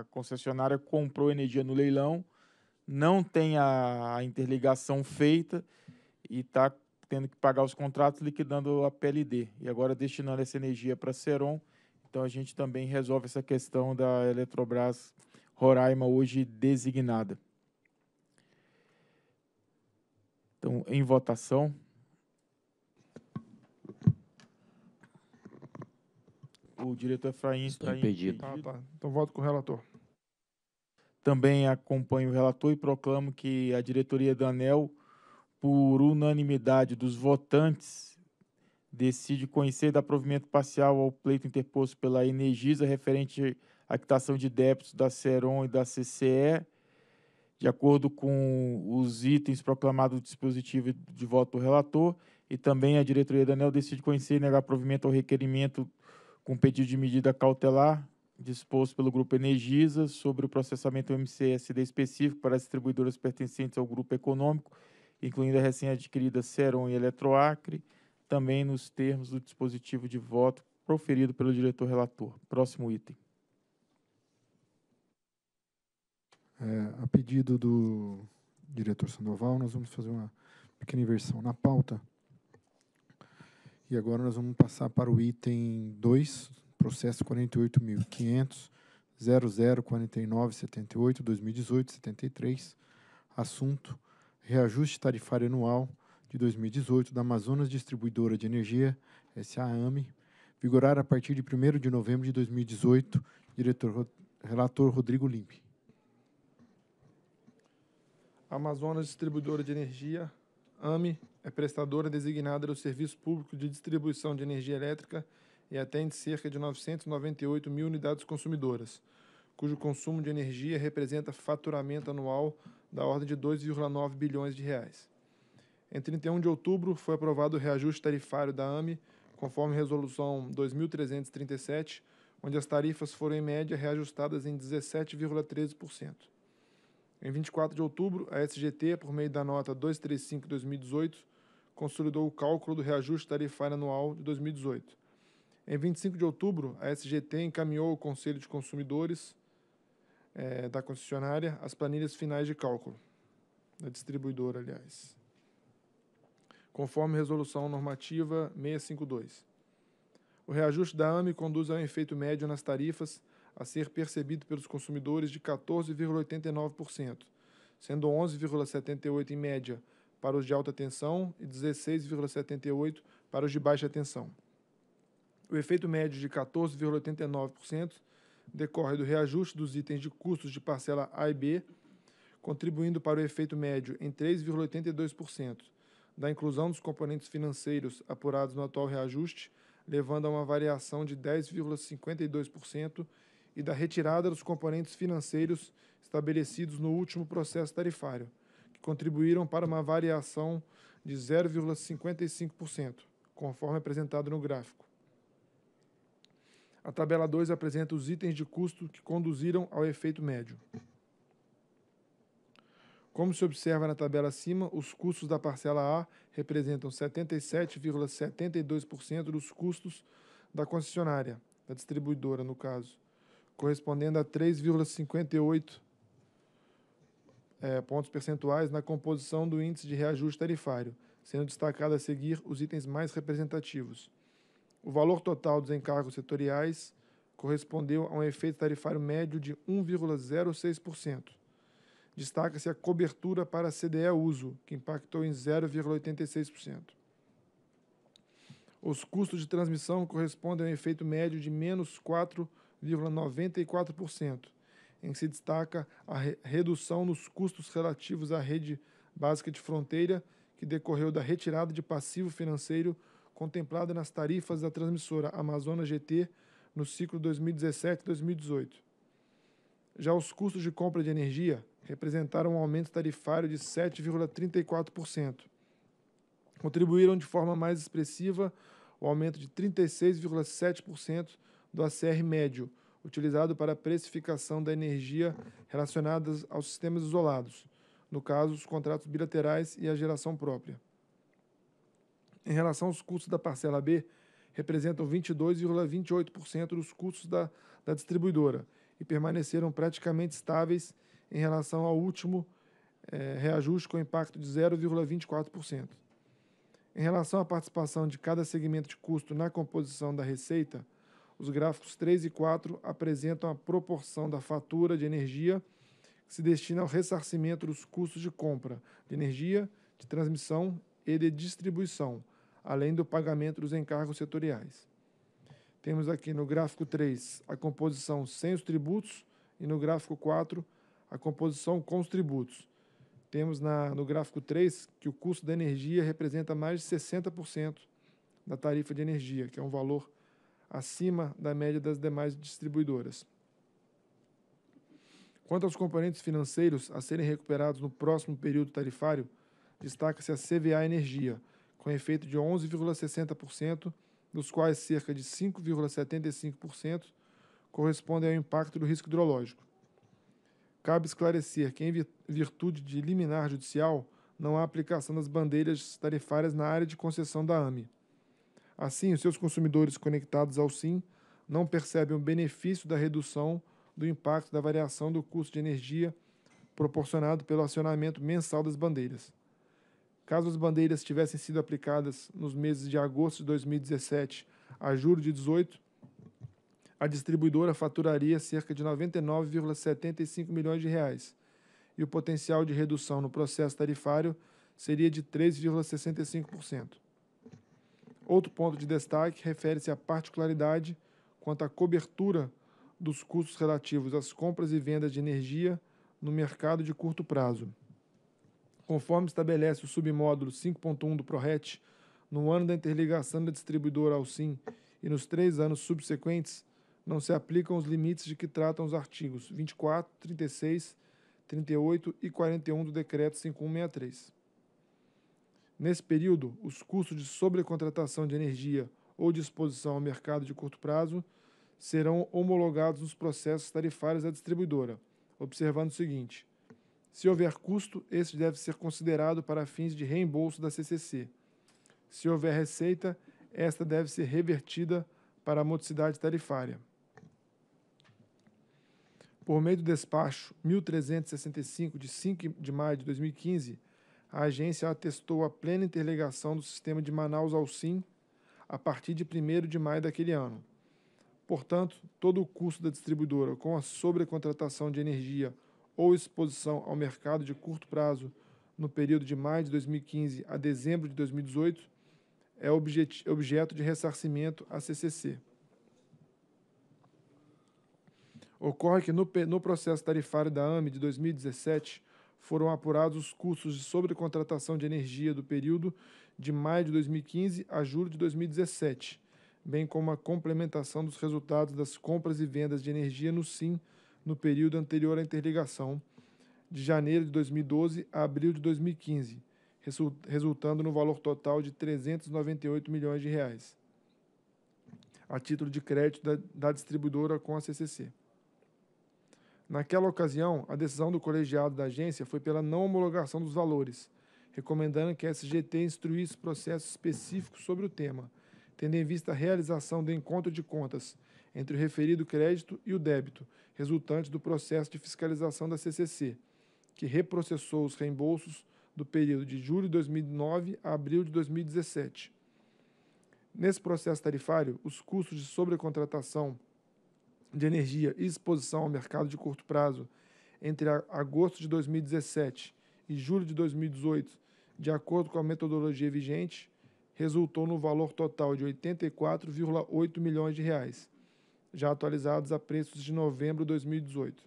a concessionária comprou energia no leilão, não tem a interligação feita e está tendo que pagar os contratos, liquidando a PLD e agora destinando essa energia para a Seron. Então a gente também resolve essa questão da Eletrobras Roraima hoje designada. Então, em votação. O diretor Efraim Estou está impedido. impedido. Tá, tá. Então, voto com o relator. Também acompanho o relator e proclamo que a diretoria da ANEL por unanimidade dos votantes, decide conhecer da provimento parcial ao pleito interposto pela Energisa referente à quitação de débitos da Ceron e da CCE, de acordo com os itens proclamados do dispositivo de voto do relator, e também a diretoria da ANEL decide conhecer e negar provimento ao requerimento com pedido de medida cautelar disposto pelo Grupo Energisa sobre o processamento MCSD específico para as distribuidoras pertencentes ao grupo econômico incluindo a recém-adquirida Seron e Eletroacre, também nos termos do dispositivo de voto proferido pelo diretor relator. Próximo item. É, a pedido do diretor Sandoval, nós vamos fazer uma pequena inversão na pauta. E agora nós vamos passar para o item 2, processo 48.500, 004978, 2018, 73, assunto reajuste tarifário anual de 2018 da Amazonas Distribuidora de Energia, SAAME, vigorar a partir de 1 de novembro de 2018, diretor relator Rodrigo Limpe. A Amazonas Distribuidora de Energia, AME, é prestadora designada do Serviço Público de Distribuição de Energia Elétrica e atende cerca de 998 mil unidades consumidoras cujo consumo de energia representa faturamento anual da ordem de 2,9 bilhões de reais. Em 31 de outubro foi aprovado o reajuste tarifário da AME, conforme resolução 2337, onde as tarifas foram em média reajustadas em 17,13%. Em 24 de outubro, a SGT, por meio da nota 235/2018, consolidou o cálculo do reajuste tarifário anual de 2018. Em 25 de outubro, a SGT encaminhou ao Conselho de Consumidores é, da concessionária as planilhas finais de cálculo, da distribuidora, aliás, conforme resolução normativa 652. O reajuste da AME conduz a um efeito médio nas tarifas a ser percebido pelos consumidores de 14,89%, sendo 11,78% em média para os de alta tensão e 16,78% para os de baixa tensão. O efeito médio de 14,89% decorre do reajuste dos itens de custos de parcela A e B, contribuindo para o efeito médio em 3,82%, da inclusão dos componentes financeiros apurados no atual reajuste, levando a uma variação de 10,52%, e da retirada dos componentes financeiros estabelecidos no último processo tarifário, que contribuíram para uma variação de 0,55%, conforme apresentado no gráfico. A tabela 2 apresenta os itens de custo que conduziram ao efeito médio. Como se observa na tabela acima, os custos da parcela A representam 77,72% dos custos da concessionária, da distribuidora, no caso, correspondendo a 3,58 é, eh, pontos percentuais na composição do índice de reajuste tarifário, sendo destacado a seguir os itens mais representativos o valor total dos encargos setoriais correspondeu a um efeito tarifário médio de 1,06%. Destaca-se a cobertura para CDE uso, que impactou em 0,86%. Os custos de transmissão correspondem a um efeito médio de menos 4,94%, em que se destaca a re redução nos custos relativos à rede básica de fronteira, que decorreu da retirada de passivo financeiro contemplada nas tarifas da transmissora Amazonas GT no ciclo 2017-2018. Já os custos de compra de energia representaram um aumento tarifário de 7,34%. Contribuíram de forma mais expressiva o aumento de 36,7% do ACR médio, utilizado para a precificação da energia relacionadas aos sistemas isolados, no caso, os contratos bilaterais e a geração própria em relação aos custos da parcela B, representam 22,28% dos custos da, da distribuidora e permaneceram praticamente estáveis em relação ao último é, reajuste com impacto de 0,24%. Em relação à participação de cada segmento de custo na composição da receita, os gráficos 3 e 4 apresentam a proporção da fatura de energia que se destina ao ressarcimento dos custos de compra de energia, de transmissão e de distribuição, além do pagamento dos encargos setoriais. Temos aqui no gráfico 3 a composição sem os tributos e no gráfico 4 a composição com os tributos. Temos na, no gráfico 3 que o custo da energia representa mais de 60% da tarifa de energia, que é um valor acima da média das demais distribuidoras. Quanto aos componentes financeiros a serem recuperados no próximo período tarifário, destaca-se a CVA Energia, com efeito de 11,60%, dos quais cerca de 5,75% correspondem ao impacto do risco hidrológico. Cabe esclarecer que, em virtude de liminar judicial, não há aplicação das bandeiras tarifárias na área de concessão da AME. Assim, os seus consumidores conectados ao SIM não percebem o benefício da redução do impacto da variação do custo de energia proporcionado pelo acionamento mensal das bandeiras. Caso as bandeiras tivessem sido aplicadas nos meses de agosto de 2017 a julho de 18, a distribuidora faturaria cerca de 99,75 milhões de reais e o potencial de redução no processo tarifário seria de 3,65%. Outro ponto de destaque refere-se à particularidade quanto à cobertura dos custos relativos às compras e vendas de energia no mercado de curto prazo conforme estabelece o submódulo 5.1 do PRORET, no ano da interligação da distribuidora ao SIM e nos três anos subsequentes, não se aplicam os limites de que tratam os artigos 24, 36, 38 e 41 do Decreto 5163. Nesse período, os custos de sobrecontratação de energia ou de exposição ao mercado de curto prazo serão homologados nos processos tarifários da distribuidora, observando o seguinte: se houver custo, este deve ser considerado para fins de reembolso da CCC. Se houver receita, esta deve ser revertida para a modicidade tarifária. Por meio do despacho 1365 de 5 de maio de 2015, a agência atestou a plena interligação do sistema de Manaus ao SIM a partir de 1 de maio daquele ano. Portanto, todo o custo da distribuidora com a sobrecontratação de energia ou exposição ao mercado de curto prazo no período de maio de 2015 a dezembro de 2018 é objeto de ressarcimento à CCC. Ocorre que no, no processo tarifário da AME de 2017 foram apurados os custos de sobrecontratação de energia do período de maio de 2015 a julho de 2017, bem como a complementação dos resultados das compras e vendas de energia no SIM no período anterior à interligação, de janeiro de 2012 a abril de 2015, resultando no valor total de 398 milhões de reais, a título de crédito da, da distribuidora com a CCC. Naquela ocasião, a decisão do colegiado da agência foi pela não homologação dos valores, recomendando que a SGT instruísse processo específico sobre o tema, tendo em vista a realização do encontro de contas entre o referido crédito e o débito, resultante do processo de fiscalização da CCC, que reprocessou os reembolsos do período de julho de 2009 a abril de 2017. Nesse processo tarifário, os custos de sobrecontratação de energia e exposição ao mercado de curto prazo entre agosto de 2017 e julho de 2018, de acordo com a metodologia vigente, resultou no valor total de 84,8 milhões de reais, já atualizados a preços de novembro de 2018.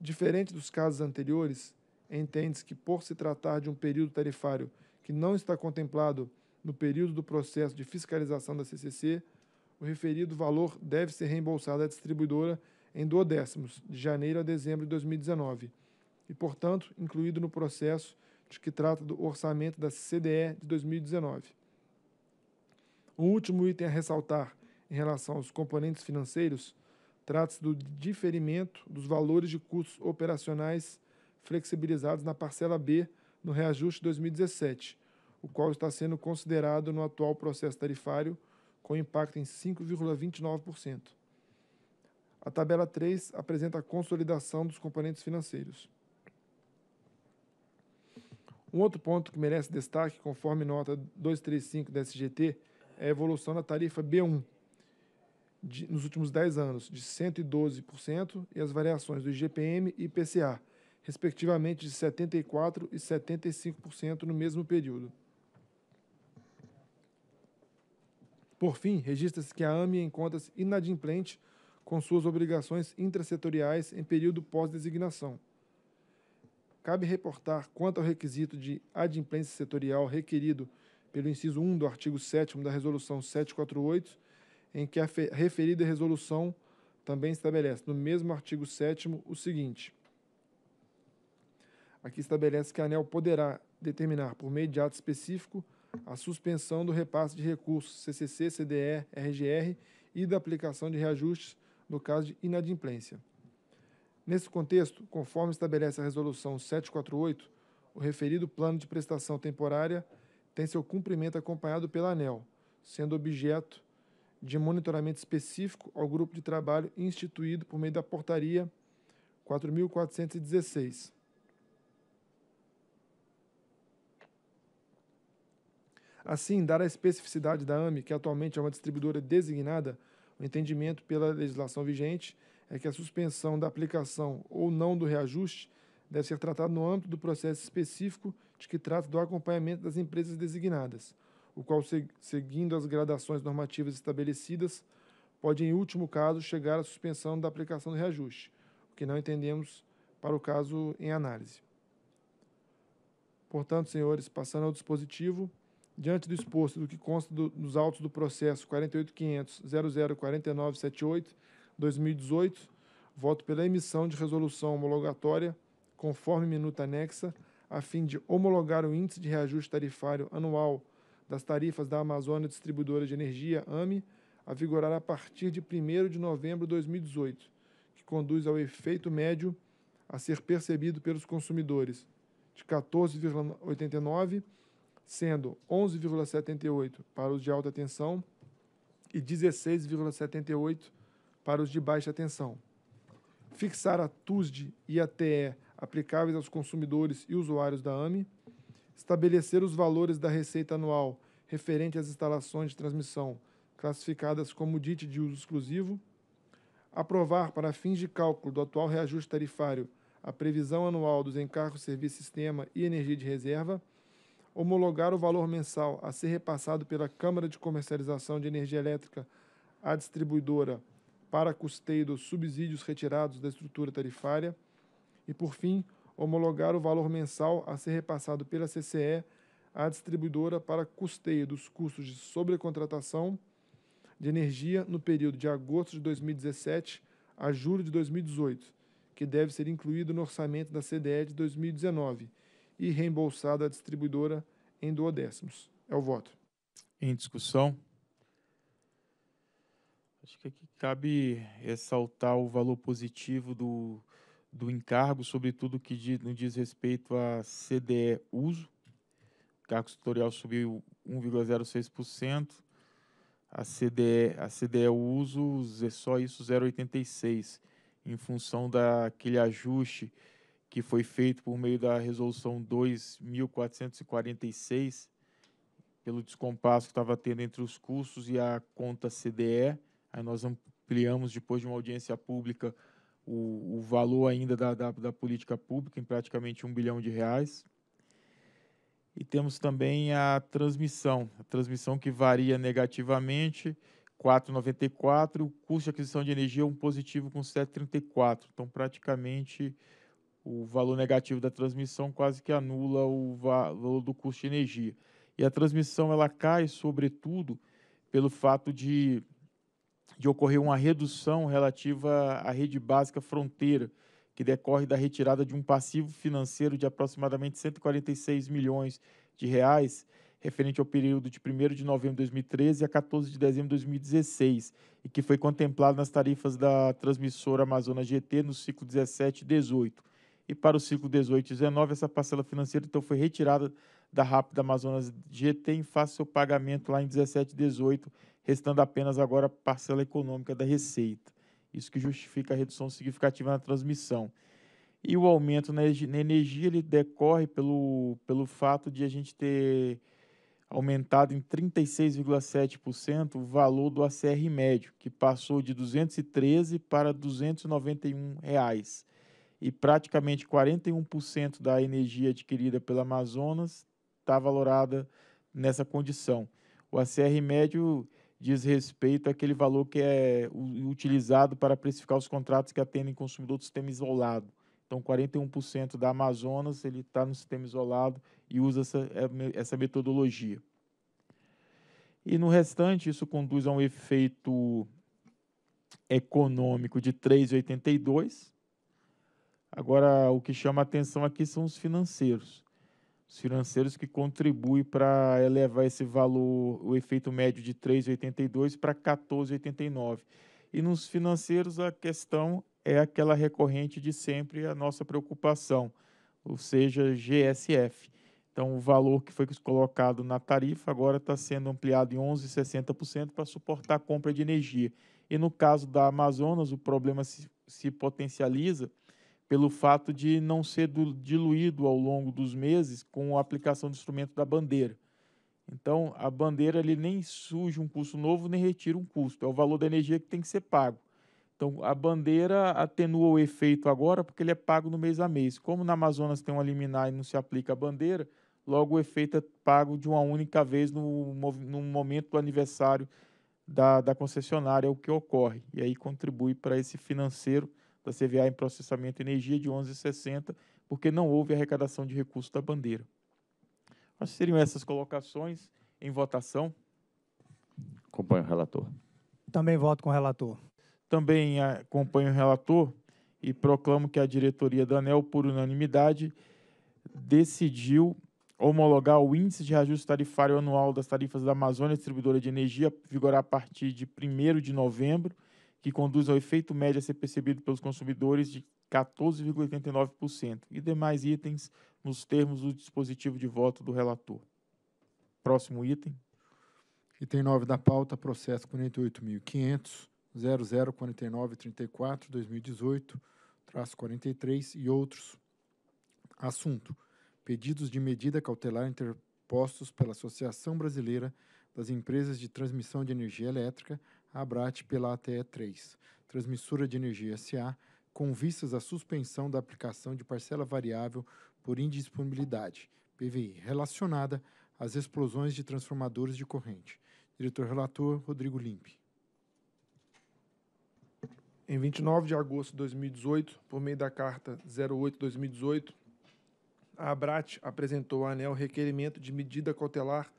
Diferente dos casos anteriores, entende-se que, por se tratar de um período tarifário que não está contemplado no período do processo de fiscalização da CCC, o referido valor deve ser reembolsado à distribuidora em duodécimos, de janeiro a dezembro de 2019, e, portanto, incluído no processo de que trata do orçamento da CDE de 2019. Um último item a ressaltar em relação aos componentes financeiros, trata-se do diferimento dos valores de custos operacionais flexibilizados na parcela B no reajuste 2017, o qual está sendo considerado no atual processo tarifário, com impacto em 5,29%. A tabela 3 apresenta a consolidação dos componentes financeiros. Um outro ponto que merece destaque, conforme nota 235 da SGT, é a evolução da tarifa B1, de, nos últimos 10 anos de 112% e as variações do IGPM e IPCA, respectivamente de 74% e 75% no mesmo período. Por fim, registra-se que a AME encontra-se inadimplente com suas obrigações intrasetoriais em período pós-designação. Cabe reportar quanto ao requisito de adimplência setorial requerido pelo inciso 1 do artigo 7 da Resolução 748 em que a referida resolução também estabelece, no mesmo artigo 7 o seguinte. Aqui estabelece que a ANEL poderá determinar, por meio de ato específico, a suspensão do repasse de recursos CCC, CDE, RGR e da aplicação de reajustes no caso de inadimplência. Nesse contexto, conforme estabelece a Resolução 748, o referido plano de prestação temporária tem seu cumprimento acompanhado pela ANEL, sendo objeto de monitoramento específico ao grupo de trabalho instituído por meio da Portaria 4.416. Assim, dar a especificidade da AME, que atualmente é uma distribuidora designada, o entendimento pela legislação vigente é que a suspensão da aplicação ou não do reajuste deve ser tratada no âmbito do processo específico de que trata do acompanhamento das empresas designadas, o qual, seguindo as gradações normativas estabelecidas, pode, em último caso, chegar à suspensão da aplicação do reajuste, o que não entendemos para o caso em análise. Portanto, senhores, passando ao dispositivo, diante do exposto do que consta do, nos autos do processo 48.500.004978/2018, voto pela emissão de resolução homologatória conforme minuta anexa, a fim de homologar o índice de reajuste tarifário anual das tarifas da Amazônia Distribuidora de Energia, AME, a vigorar a partir de 1 de novembro de 2018, que conduz ao efeito médio a ser percebido pelos consumidores de 14,89, sendo 11,78 para os de alta tensão e 16,78 para os de baixa tensão. Fixar a TUSD e a TE aplicáveis aos consumidores e usuários da AME estabelecer os valores da receita anual referente às instalações de transmissão classificadas como DIT de uso exclusivo, aprovar para fins de cálculo do atual reajuste tarifário a previsão anual dos encargos serviço sistema e energia de reserva, homologar o valor mensal a ser repassado pela Câmara de Comercialização de Energia Elétrica à distribuidora para custeio dos subsídios retirados da estrutura tarifária e, por fim, homologar o valor mensal a ser repassado pela CCE à distribuidora para custeio dos custos de sobrecontratação de energia no período de agosto de 2017 a julho de 2018, que deve ser incluído no orçamento da CDE de 2019 e reembolsado à distribuidora em duodécimos. É o voto. Em discussão? Acho que aqui cabe ressaltar o valor positivo do do encargo, sobretudo que diz, no diz respeito a CDE uso. O cargo setorial subiu 1,06%. A CDE, a CDE uso, é só isso 0,86%, em função daquele ajuste que foi feito por meio da resolução 2446 pelo descompasso que estava tendo entre os custos e a conta CDE. Aí nós ampliamos depois de uma audiência pública o, o valor ainda da, da, da, política pública em praticamente um bilhão de reais. E temos também a transmissão, a transmissão que varia negativamente, 4,94, o custo de aquisição de energia é um positivo com 7,34. Então, praticamente, o valor negativo da transmissão quase que anula o valor do custo de energia. E a transmissão ela cai, sobretudo, pelo fato de de ocorrer uma redução relativa à rede básica fronteira, que decorre da retirada de um passivo financeiro de aproximadamente 146 milhões de reais, referente ao período de 1 de novembro de 2013 a 14 de dezembro de 2016, e que foi contemplado nas tarifas da transmissora Amazonas GT no ciclo 17 e 18. E para o ciclo 18 e 19, essa parcela financeira então foi retirada da Rápida Amazonas GT em face ao seu pagamento lá em 17 e 18, restando apenas agora a parcela econômica da receita. Isso que justifica a redução significativa na transmissão. E o aumento na energia ele decorre pelo, pelo fato de a gente ter aumentado em 36,7% o valor do ACR médio, que passou de 213 para 291 reais. E praticamente 41% da energia adquirida pela Amazonas está valorada nessa condição. O ACR médio diz respeito àquele valor que é utilizado para precificar os contratos que atendem consumidor do sistema isolado. Então, 41% da Amazonas ele está no sistema isolado e usa essa, é, essa metodologia. E no restante, isso conduz a um efeito econômico de 3,82. Agora, o que chama atenção aqui são os financeiros os financeiros que contribuem para elevar esse valor, o efeito médio de 3,82 para 14,89. E nos financeiros a questão é aquela recorrente de sempre a nossa preocupação, ou seja, GSF. Então, o valor que foi colocado na tarifa agora está sendo ampliado em 11,60% para suportar a compra de energia. E no caso da Amazonas, o problema se, se potencializa pelo fato de não ser diluído ao longo dos meses com a aplicação do instrumento da bandeira. Então, a bandeira ele nem surge um custo novo, nem retira um custo. É o valor da energia que tem que ser pago. Então, a bandeira atenua o efeito agora porque ele é pago no mês a mês. Como na Amazonas tem uma liminar e não se aplica a bandeira, logo o efeito é pago de uma única vez no, no momento do aniversário da, da concessionária, o que ocorre. E aí contribui para esse financeiro da CVA em processamento de energia de 11,60, porque não houve arrecadação de recursos da bandeira. Quais seriam essas colocações em votação. Acompanho o relator. Também voto com o relator. Também ah, acompanho o relator e proclamo que a diretoria da ANEL, por unanimidade, decidiu homologar o índice de reajuste tarifário anual das tarifas da Amazônia Distribuidora de Energia, vigorar a partir de 1 de novembro que conduz ao efeito médio a ser percebido pelos consumidores de 14,89% e demais itens nos termos do dispositivo de voto do relator. Próximo item. Item 9 da pauta, processo 48.500, 2018, traço 43 e outros. Assunto: pedidos de medida cautelar interpostos pela Associação Brasileira das Empresas de Transmissão de Energia Elétrica Abrat pela ATE 3, transmissora de energia SA, com vistas à suspensão da aplicação de parcela variável por indisponibilidade, PVI, relacionada às explosões de transformadores de corrente. Diretor relator Rodrigo Limpe. Em 29 de agosto de 2018, por meio da carta 08/2018, a Abrat apresentou à ANEL requerimento de medida cautelar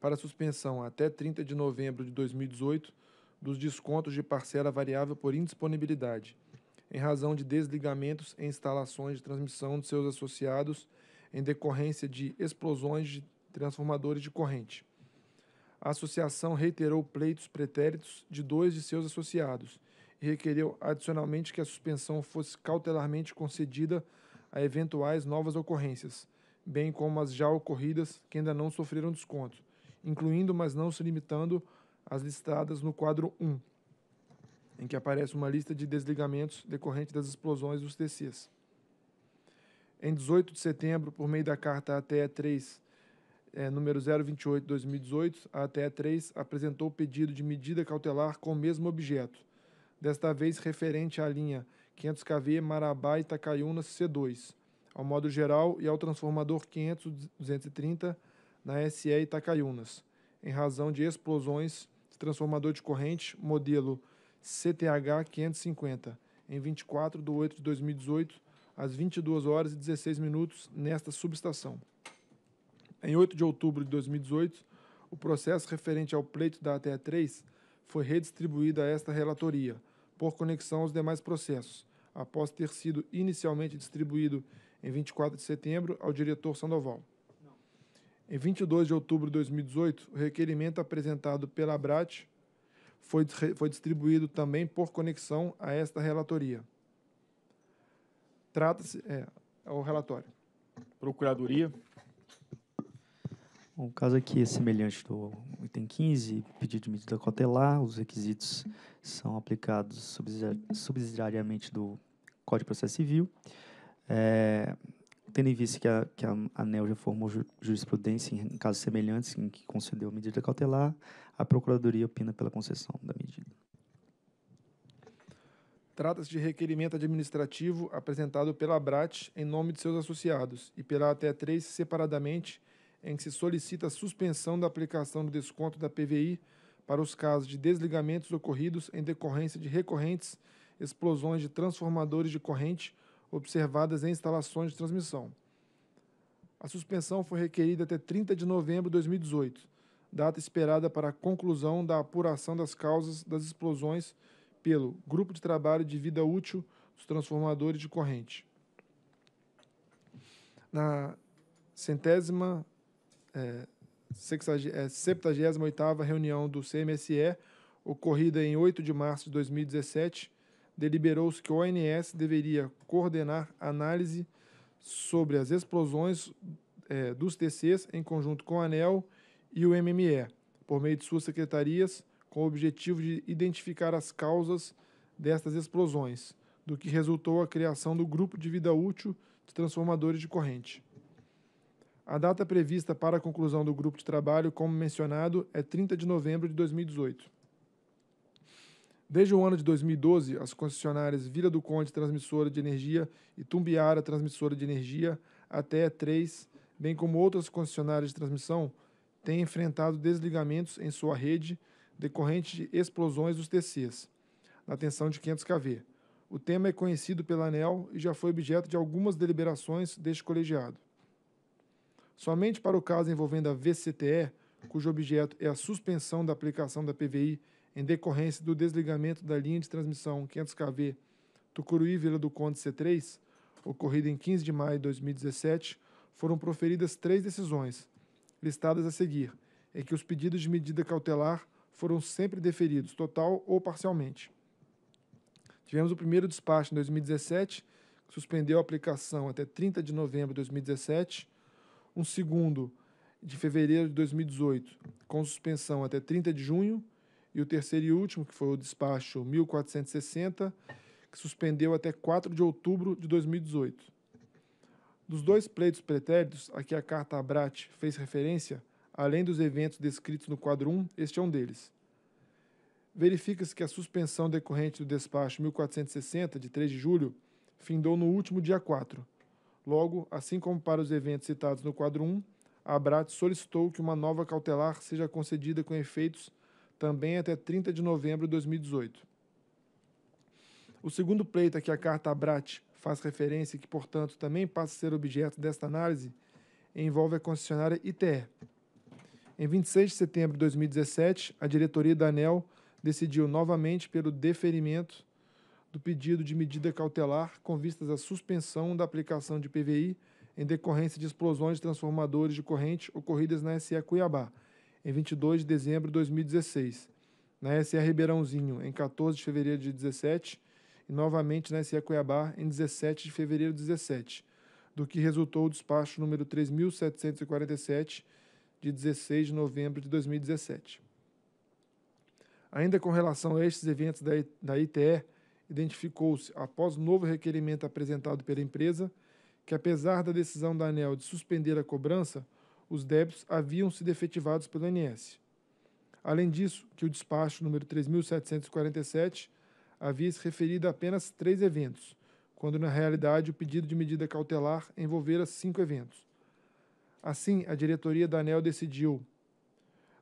para suspensão até 30 de novembro de 2018 dos descontos de parcela variável por indisponibilidade, em razão de desligamentos em instalações de transmissão de seus associados em decorrência de explosões de transformadores de corrente. A associação reiterou pleitos pretéritos de dois de seus associados e requereu adicionalmente que a suspensão fosse cautelarmente concedida a eventuais novas ocorrências, bem como as já ocorridas que ainda não sofreram desconto, incluindo, mas não se limitando, as listadas no quadro 1, em que aparece uma lista de desligamentos decorrente das explosões dos TCs. Em 18 de setembro, por meio da carta ATE 3, é, número 028-2018, a ATE 3 apresentou pedido de medida cautelar com o mesmo objeto, desta vez referente à linha 500kV Marabá Itacaiunas C2, ao modo geral e ao transformador 500-230 na SE Itacaiunas, em razão de explosões transformador de corrente modelo CTH 550, em 24 de 8 de 2018, às 22 horas e 16 minutos, nesta subestação. Em 8 de outubro de 2018, o processo referente ao pleito da ATE 3 foi redistribuído a esta relatoria, por conexão aos demais processos, após ter sido inicialmente distribuído em 24 de setembro ao diretor Sandoval. Em 22 de outubro de 2018, o requerimento apresentado pela BRAT foi, foi distribuído também por conexão a esta relatoria. Trata-se. É, é o relatório. Procuradoria. O caso aqui é semelhante do item 15, pedido de medida cautelar. Os requisitos são aplicados subsidiariamente do Código de Processo Civil. É, tendo em vista que a, que a ANEL já formou ju, jurisprudência em casos semelhantes em que concedeu medida cautelar, a Procuradoria opina pela concessão da medida. Trata-se de requerimento administrativo apresentado pela BRAT em nome de seus associados e pela at 3 separadamente, em que se solicita a suspensão da aplicação do desconto da PVI para os casos de desligamentos ocorridos em decorrência de recorrentes explosões de transformadores de corrente observadas em instalações de transmissão. A suspensão foi requerida até 30 de novembro de 2018, data esperada para a conclusão da apuração das causas das explosões pelo Grupo de Trabalho de Vida Útil dos Transformadores de Corrente. Na centésima, é, é, 78 reunião do CMSE, ocorrida em 8 de março de 2017, deliberou-se que a ONS deveria coordenar análise sobre as explosões é, dos TCs em conjunto com a ANEL e o MME, por meio de suas secretarias, com o objetivo de identificar as causas destas explosões, do que resultou a criação do Grupo de Vida Útil de Transformadores de Corrente. A data prevista para a conclusão do grupo de trabalho, como mencionado, é 30 de novembro de 2018. Desde o ano de 2012, as concessionárias Vila do Conde Transmissora de Energia e Tumbiara Transmissora de Energia, até 3, bem como outras concessionárias de transmissão, têm enfrentado desligamentos em sua rede decorrentes de explosões dos TCs, na tensão de 500 kV. O tema é conhecido pela ANEL e já foi objeto de algumas deliberações deste colegiado. Somente para o caso envolvendo a VCTE, cujo objeto é a suspensão da aplicação da PVI em decorrência do desligamento da linha de transmissão 500kV Tucuruí Vila do Conde C3, ocorrida em 15 de maio de 2017, foram proferidas três decisões, listadas a seguir, em que os pedidos de medida cautelar foram sempre deferidos, total ou parcialmente. Tivemos o primeiro despacho em 2017, que suspendeu a aplicação até 30 de novembro de 2017, um segundo de fevereiro de 2018, com suspensão até 30 de junho e o terceiro e último, que foi o despacho 1460, que suspendeu até 4 de outubro de 2018. Dos dois pleitos pretéritos a que a carta Abrat fez referência, além dos eventos descritos no quadro 1, este é um deles. Verifica-se que a suspensão decorrente do despacho 1460, de 3 de julho, findou no último dia 4. Logo, assim como para os eventos citados no quadro 1, a Abrat solicitou que uma nova cautelar seja concedida com efeitos também até 30 de novembro de 2018. O segundo pleito a que a carta Abrat faz referência e que, portanto, também passa a ser objeto desta análise, envolve a concessionária ITE. Em 26 de setembro de 2017, a diretoria da ANEL decidiu novamente pelo deferimento do pedido de medida cautelar com vistas à suspensão da aplicação de PVI em decorrência de explosões de transformadores de corrente ocorridas na SE Cuiabá, em 22 de dezembro de 2016, na SE Ribeirãozinho, em 14 de fevereiro de 2017, e novamente na SE Cuiabá, em 17 de fevereiro de 2017, do que resultou o despacho número 3747, de 16 de novembro de 2017. Ainda com relação a estes eventos da, da ITE, identificou-se, após novo requerimento apresentado pela empresa, que apesar da decisão da ANEL de suspender a cobrança, os débitos haviam sido efetivados pelo ANS. Além disso, que o despacho número 3747 havia se referido a apenas três eventos, quando na realidade o pedido de medida cautelar envolvera cinco eventos. Assim, a diretoria da ANEL decidiu,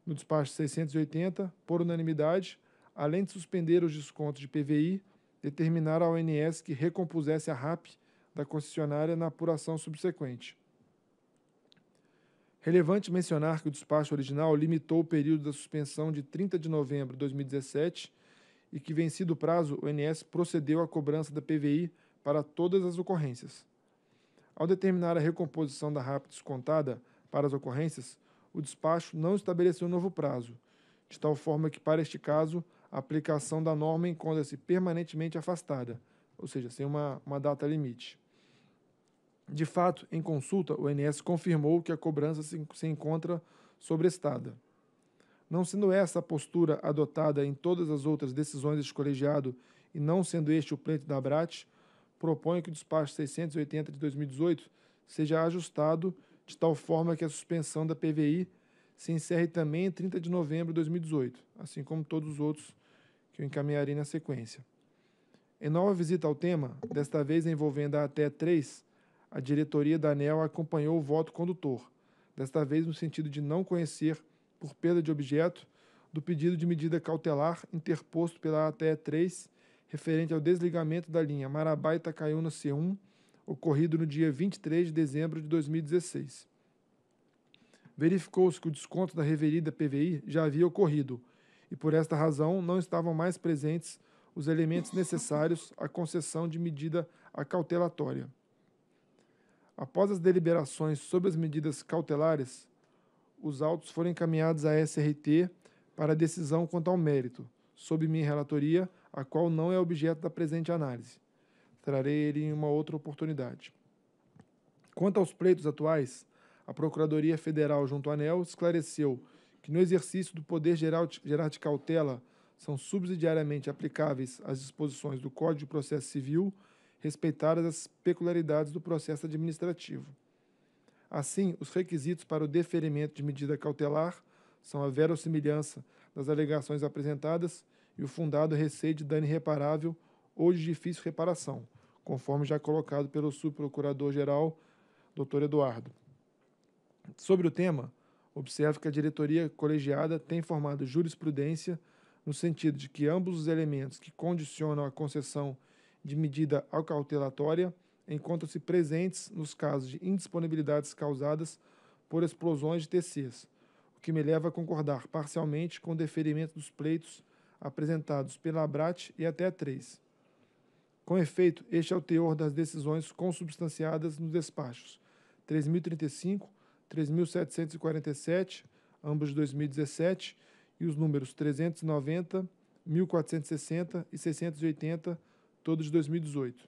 no despacho 680, por unanimidade, além de suspender os descontos de PVI, determinar ao ANS que recompusesse a RAP da concessionária na apuração subsequente. Relevante mencionar que o despacho original limitou o período da suspensão de 30 de novembro de 2017 e que, vencido o prazo, o INS procedeu à cobrança da PVI para todas as ocorrências. Ao determinar a recomposição da RAP descontada para as ocorrências, o despacho não estabeleceu um novo prazo, de tal forma que, para este caso, a aplicação da norma encontra-se permanentemente afastada, ou seja, sem uma, uma data limite. De fato, em consulta, o INS confirmou que a cobrança se encontra sobrestada. Não sendo essa a postura adotada em todas as outras decisões deste colegiado e não sendo este o pleito da ABRAT, proponho que o despacho 680 de 2018 seja ajustado de tal forma que a suspensão da PVI se encerre também em 30 de novembro de 2018, assim como todos os outros que eu encaminharei na sequência. Em nova visita ao tema, desta vez envolvendo a até três a diretoria da ANEL acompanhou o voto condutor, desta vez no sentido de não conhecer, por perda de objeto, do pedido de medida cautelar interposto pela ATE 3, referente ao desligamento da linha Marabá-Itacaiúna C1, ocorrido no dia 23 de dezembro de 2016. Verificou-se que o desconto da reverida PVI já havia ocorrido e, por esta razão, não estavam mais presentes os elementos necessários à concessão de medida acautelatória. Após as deliberações sobre as medidas cautelares, os autos foram encaminhados à SRT para decisão quanto ao mérito, sob minha relatoria, a qual não é objeto da presente análise. Trarei ele em uma outra oportunidade. Quanto aos pleitos atuais, a Procuradoria Federal junto à ANEL esclareceu que no exercício do poder geral de, de cautela são subsidiariamente aplicáveis as disposições do Código de Processo Civil respeitadas as peculiaridades do processo administrativo. Assim, os requisitos para o deferimento de medida cautelar são a verossimilhança das alegações apresentadas e o fundado receio de dano irreparável ou de difícil reparação, conforme já colocado pelo subprocurador-geral, Dr. Eduardo. Sobre o tema, observo que a diretoria colegiada tem formado jurisprudência no sentido de que ambos os elementos que condicionam a concessão de medida acautelatória encontram-se presentes nos casos de indisponibilidades causadas por explosões de TCs, o que me leva a concordar parcialmente com o deferimento dos pleitos apresentados pela ABRAT e até a 3. Com efeito, este é o teor das decisões consubstanciadas nos despachos 3035, 3747, ambos de 2017, e os números 390, 1460 e 680 todo de 2018.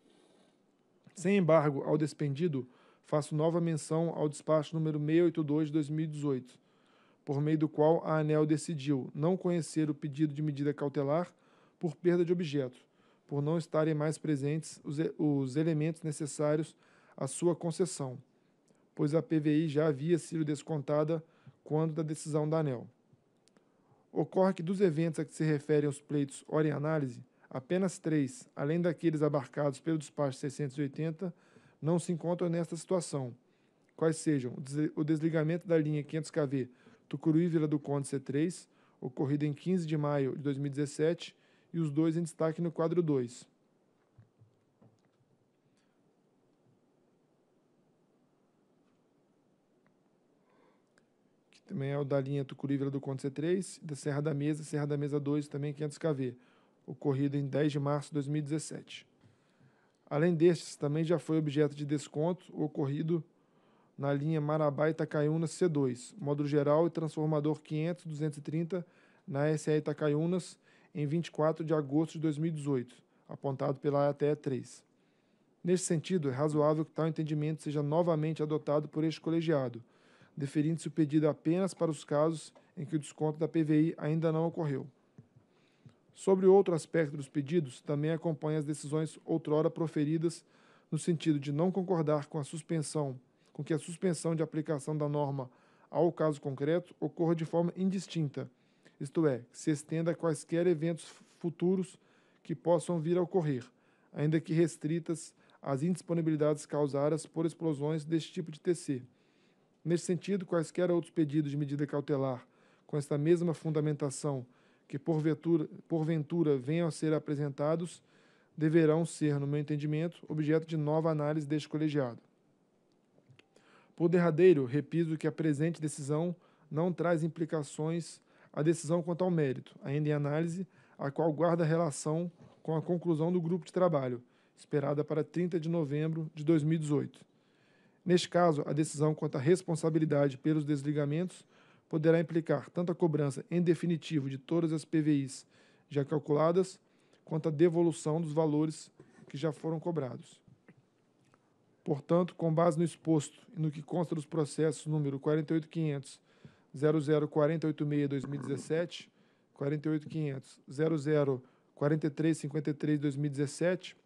Sem embargo, ao despendido, faço nova menção ao despacho número 682 de 2018, por meio do qual a ANEL decidiu não conhecer o pedido de medida cautelar por perda de objeto, por não estarem mais presentes os, os elementos necessários à sua concessão, pois a PVI já havia sido descontada quando da decisão da ANEL. Ocorre que dos eventos a que se referem os pleitos hora em análise, Apenas três, além daqueles abarcados pelo despacho 680, não se encontram nesta situação, quais sejam o desligamento da linha 500kV Tucuruí-Vila do Conde C3, ocorrido em 15 de maio de 2017, e os dois em destaque no quadro 2. Que também é o da linha Tucuruí-Vila do Conde C3, da Serra da Mesa, Serra da Mesa 2, também 500kV ocorrido em 10 de março de 2017. Além destes, também já foi objeto de desconto o ocorrido na linha Marabá Itacaiunas C2, módulo geral e transformador 500-230 na SE Itacaiunas em 24 de agosto de 2018, apontado pela ATE 3. Neste sentido, é razoável que tal entendimento seja novamente adotado por este colegiado, deferindo-se o pedido apenas para os casos em que o desconto da PVI ainda não ocorreu. Sobre outro aspecto dos pedidos, também acompanha as decisões outrora proferidas no sentido de não concordar com a suspensão, com que a suspensão de aplicação da norma ao caso concreto ocorra de forma indistinta, isto é, se estenda a quaisquer eventos futuros que possam vir a ocorrer, ainda que restritas às indisponibilidades causadas por explosões deste tipo de TC. Nesse sentido, quaisquer outros pedidos de medida cautelar com esta mesma fundamentação que porventura, porventura venham a ser apresentados deverão ser, no meu entendimento, objeto de nova análise deste colegiado. Por derradeiro, repito que a presente decisão não traz implicações à decisão quanto ao mérito, ainda em análise, a qual guarda relação com a conclusão do grupo de trabalho, esperada para 30 de novembro de 2018. Neste caso, a decisão quanto à responsabilidade pelos desligamentos poderá implicar tanto a cobrança em definitivo de todas as PVIs já calculadas, quanto a devolução dos valores que já foram cobrados. Portanto, com base no exposto e no que consta dos processos número 48500 00486 2017, 48500 004353 2017,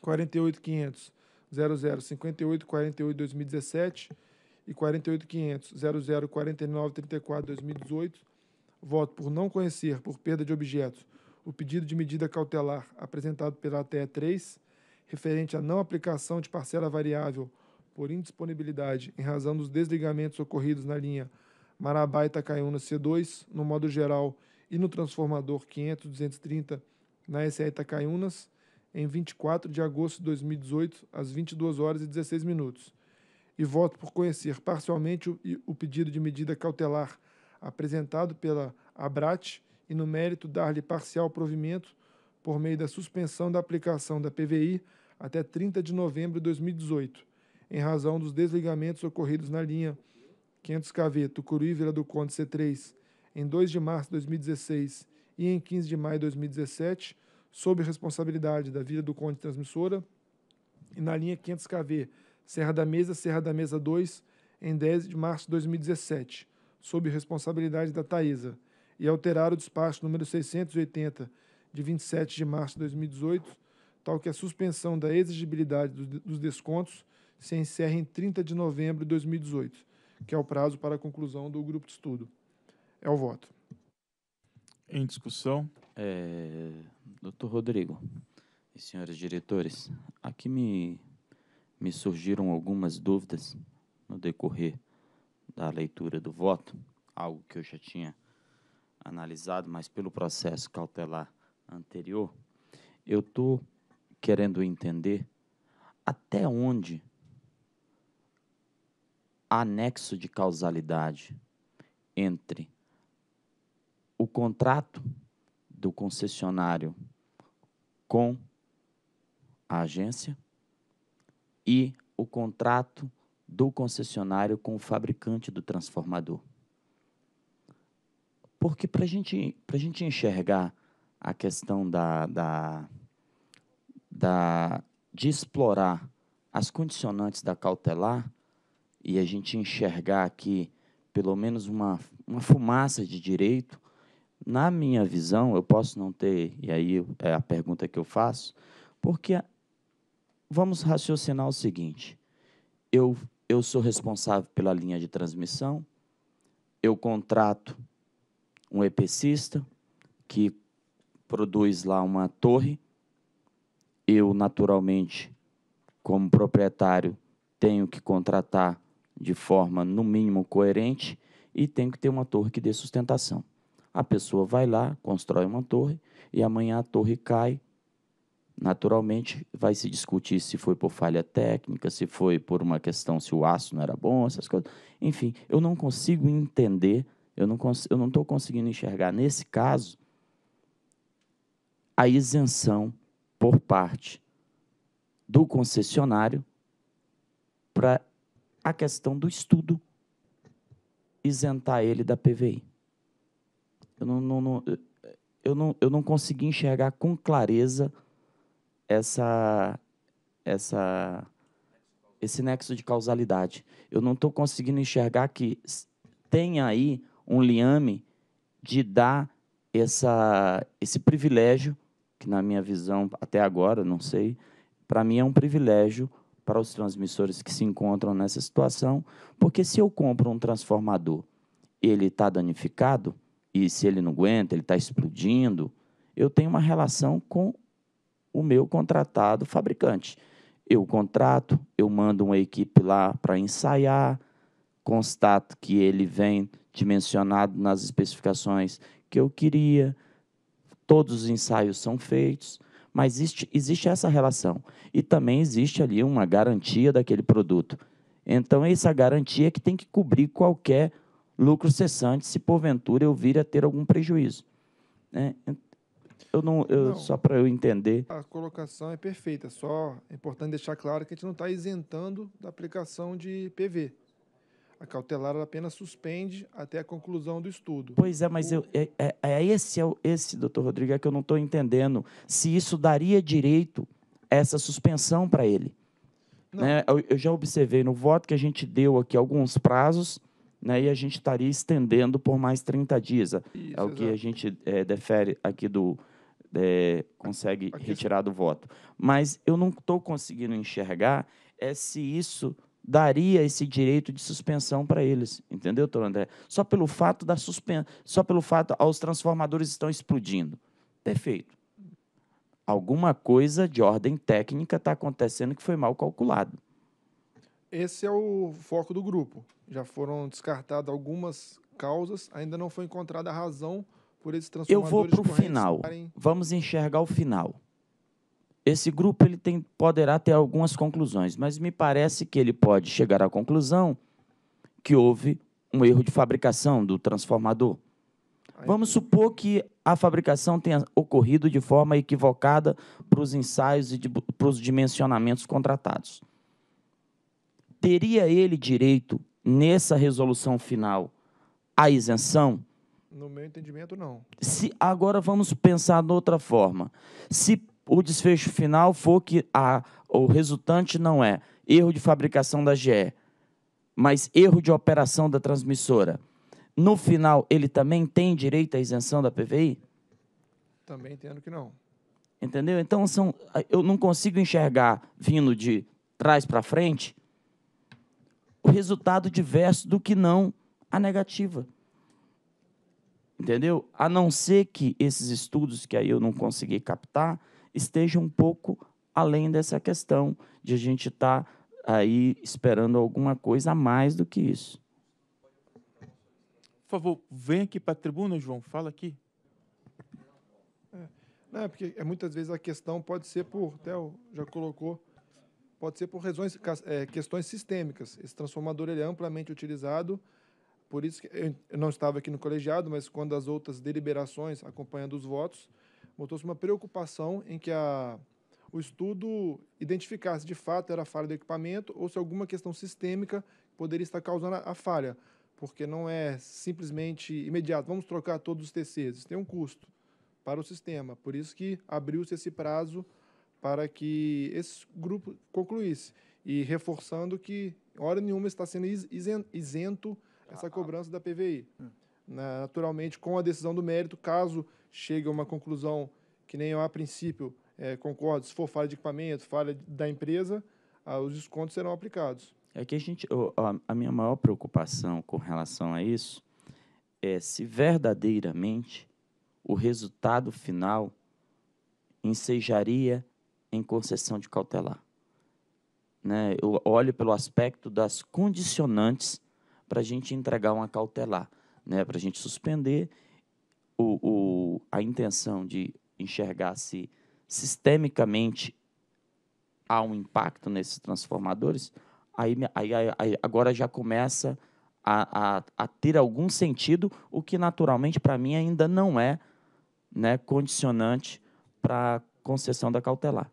48500 005848 2017 e 48500 2018, voto por não conhecer por perda de objetos o pedido de medida cautelar apresentado pela ATE 3, referente à não aplicação de parcela variável por indisponibilidade em razão dos desligamentos ocorridos na linha Marabá Itacaiuna C2, no modo geral, e no transformador 500-230 na SE Itacaiunas, em 24 de agosto de 2018, às 22 horas e 16 minutos e voto por conhecer parcialmente o, o pedido de medida cautelar apresentado pela ABRAT e, no mérito, dar-lhe parcial provimento por meio da suspensão da aplicação da PVI até 30 de novembro de 2018, em razão dos desligamentos ocorridos na linha 500 kV Tucuruí Vila do Conde C3 em 2 de março de 2016 e em 15 de maio de 2017, sob responsabilidade da Vila do Conde Transmissora, e na linha 500 kV Serra da Mesa, Serra da Mesa 2, em 10 de março de 2017, sob responsabilidade da Taesa, e alterar o despacho número 680, de 27 de março de 2018, tal que a suspensão da exigibilidade dos descontos se encerre em 30 de novembro de 2018, que é o prazo para a conclusão do grupo de estudo. É o voto. Em discussão, é... doutor Rodrigo e senhores diretores, aqui me me surgiram algumas dúvidas no decorrer da leitura do voto, algo que eu já tinha analisado, mas pelo processo cautelar anterior, eu estou querendo entender até onde há nexo de causalidade entre o contrato do concessionário com a agência e o contrato do concessionário com o fabricante do transformador. Porque para gente, a gente enxergar a questão da, da, da, de explorar as condicionantes da cautelar e a gente enxergar aqui pelo menos uma, uma fumaça de direito, na minha visão, eu posso não ter, e aí é a pergunta que eu faço, porque vamos raciocinar o seguinte: eu, eu sou responsável pela linha de transmissão, eu contrato um EPCista que produz lá uma torre, eu naturalmente, como proprietário, tenho que contratar de forma no mínimo coerente e tenho que ter uma torre que dê sustentação. A pessoa vai lá, constrói uma torre e amanhã a torre cai Naturalmente, vai se discutir se foi por falha técnica, se foi por uma questão se o aço não era bom, essas coisas. Enfim, eu não consigo entender, eu não cons eu não estou conseguindo enxergar nesse caso a isenção por parte do concessionário para a questão do estudo isentar ele da PVI. Eu não, não, não, eu não, eu não consegui enxergar com clareza essa, essa, esse nexo de causalidade. Eu não estou conseguindo enxergar que tem aí um liame de dar essa, esse privilégio, que na minha visão, até agora, não sei, para mim é um privilégio para os transmissores que se encontram nessa situação, porque se eu compro um transformador, ele está danificado, e se ele não aguenta, ele está explodindo, eu tenho uma relação com o meu contratado fabricante. Eu contrato, eu mando uma equipe lá para ensaiar, constato que ele vem dimensionado nas especificações que eu queria, todos os ensaios são feitos, mas existe, existe essa relação. E também existe ali uma garantia daquele produto. Então, é essa garantia é que tem que cobrir qualquer lucro cessante se porventura eu vir a ter algum prejuízo. Né? Eu não, eu, não, só para eu entender. A colocação é perfeita, só é importante deixar claro que a gente não está isentando da aplicação de PV. A cautelar apenas suspende até a conclusão do estudo. Pois é, mas o... eu, é, é, é, é esse, é esse, doutor Rodrigo, é que eu não estou entendendo se isso daria direito a essa suspensão para ele. Né? Eu, eu, já observei no voto que a gente deu aqui alguns prazos, né, e a gente estaria estendendo por mais 30 dias. Isso, é o que a gente é, defere aqui do, é, é consegue é retirar do voto. Mas eu não estou conseguindo enxergar é se isso daria esse direito de suspensão para eles, entendeu, doutor André? Só pelo fato da suspensão, só pelo fato aos ah, transformadores estão explodindo. Perfeito. Alguma coisa de ordem técnica está acontecendo que foi mal calculado. Esse é o foco do grupo. Já foram descartadas algumas causas, ainda não foi encontrada a razão por esses transformadores. Eu vou para o final. Estarem... Vamos enxergar o final. Esse grupo ele tem, poderá ter algumas conclusões, mas me parece que ele pode chegar à conclusão que houve um erro de fabricação do transformador. Vamos supor que a fabricação tenha ocorrido de forma equivocada para os ensaios e para os dimensionamentos contratados. Teria ele direito, nessa resolução final, à isenção? No meu entendimento, não. Se agora vamos pensar de outra forma. Se o desfecho final for que a, o resultante não é erro de fabricação da GE, mas erro de operação da transmissora, no final ele também tem direito à isenção da PVI? Também entendo que não. Entendeu? Então são, eu não consigo enxergar vindo de trás para frente o resultado diverso do que não a negativa entendeu? A não ser que esses estudos que aí eu não consegui captar estejam um pouco além dessa questão de a gente estar tá aí esperando alguma coisa a mais do que isso. Por favor, vem aqui para a tribuna, João, fala aqui. É, não, é porque é, muitas vezes a questão pode ser por, até o já colocou, pode ser por razões, é, questões sistêmicas. Esse transformador ele é amplamente utilizado, por isso que eu não estava aqui no colegiado, mas quando as outras deliberações acompanhando os votos, mostrou-se uma preocupação em que a, o estudo identificasse de fato era a falha do equipamento ou se alguma questão sistêmica poderia estar causando a, a falha, porque não é simplesmente imediato, vamos trocar todos os TCs, isso tem um custo para o sistema. Por isso que abriu-se esse prazo para que esse grupo concluísse e reforçando que hora nenhuma está sendo isento essa cobrança da PVI. Né, naturalmente, com a decisão do mérito, caso chegue a uma conclusão que nem eu a princípio é, concordo, se for falha de equipamento, falha da empresa, ah, os descontos serão aplicados. É que a gente, a minha maior preocupação com relação a isso é se verdadeiramente o resultado final ensejaria em concessão de cautelar. Né? Eu olho pelo aspecto das condicionantes para a gente entregar uma cautelar, né? para a gente suspender o, o, a intenção de enxergar se sistemicamente há um impacto nesses transformadores, aí, aí, aí agora já começa a, a, a, ter algum sentido, o que naturalmente para mim ainda não é né, condicionante para concessão da cautelar.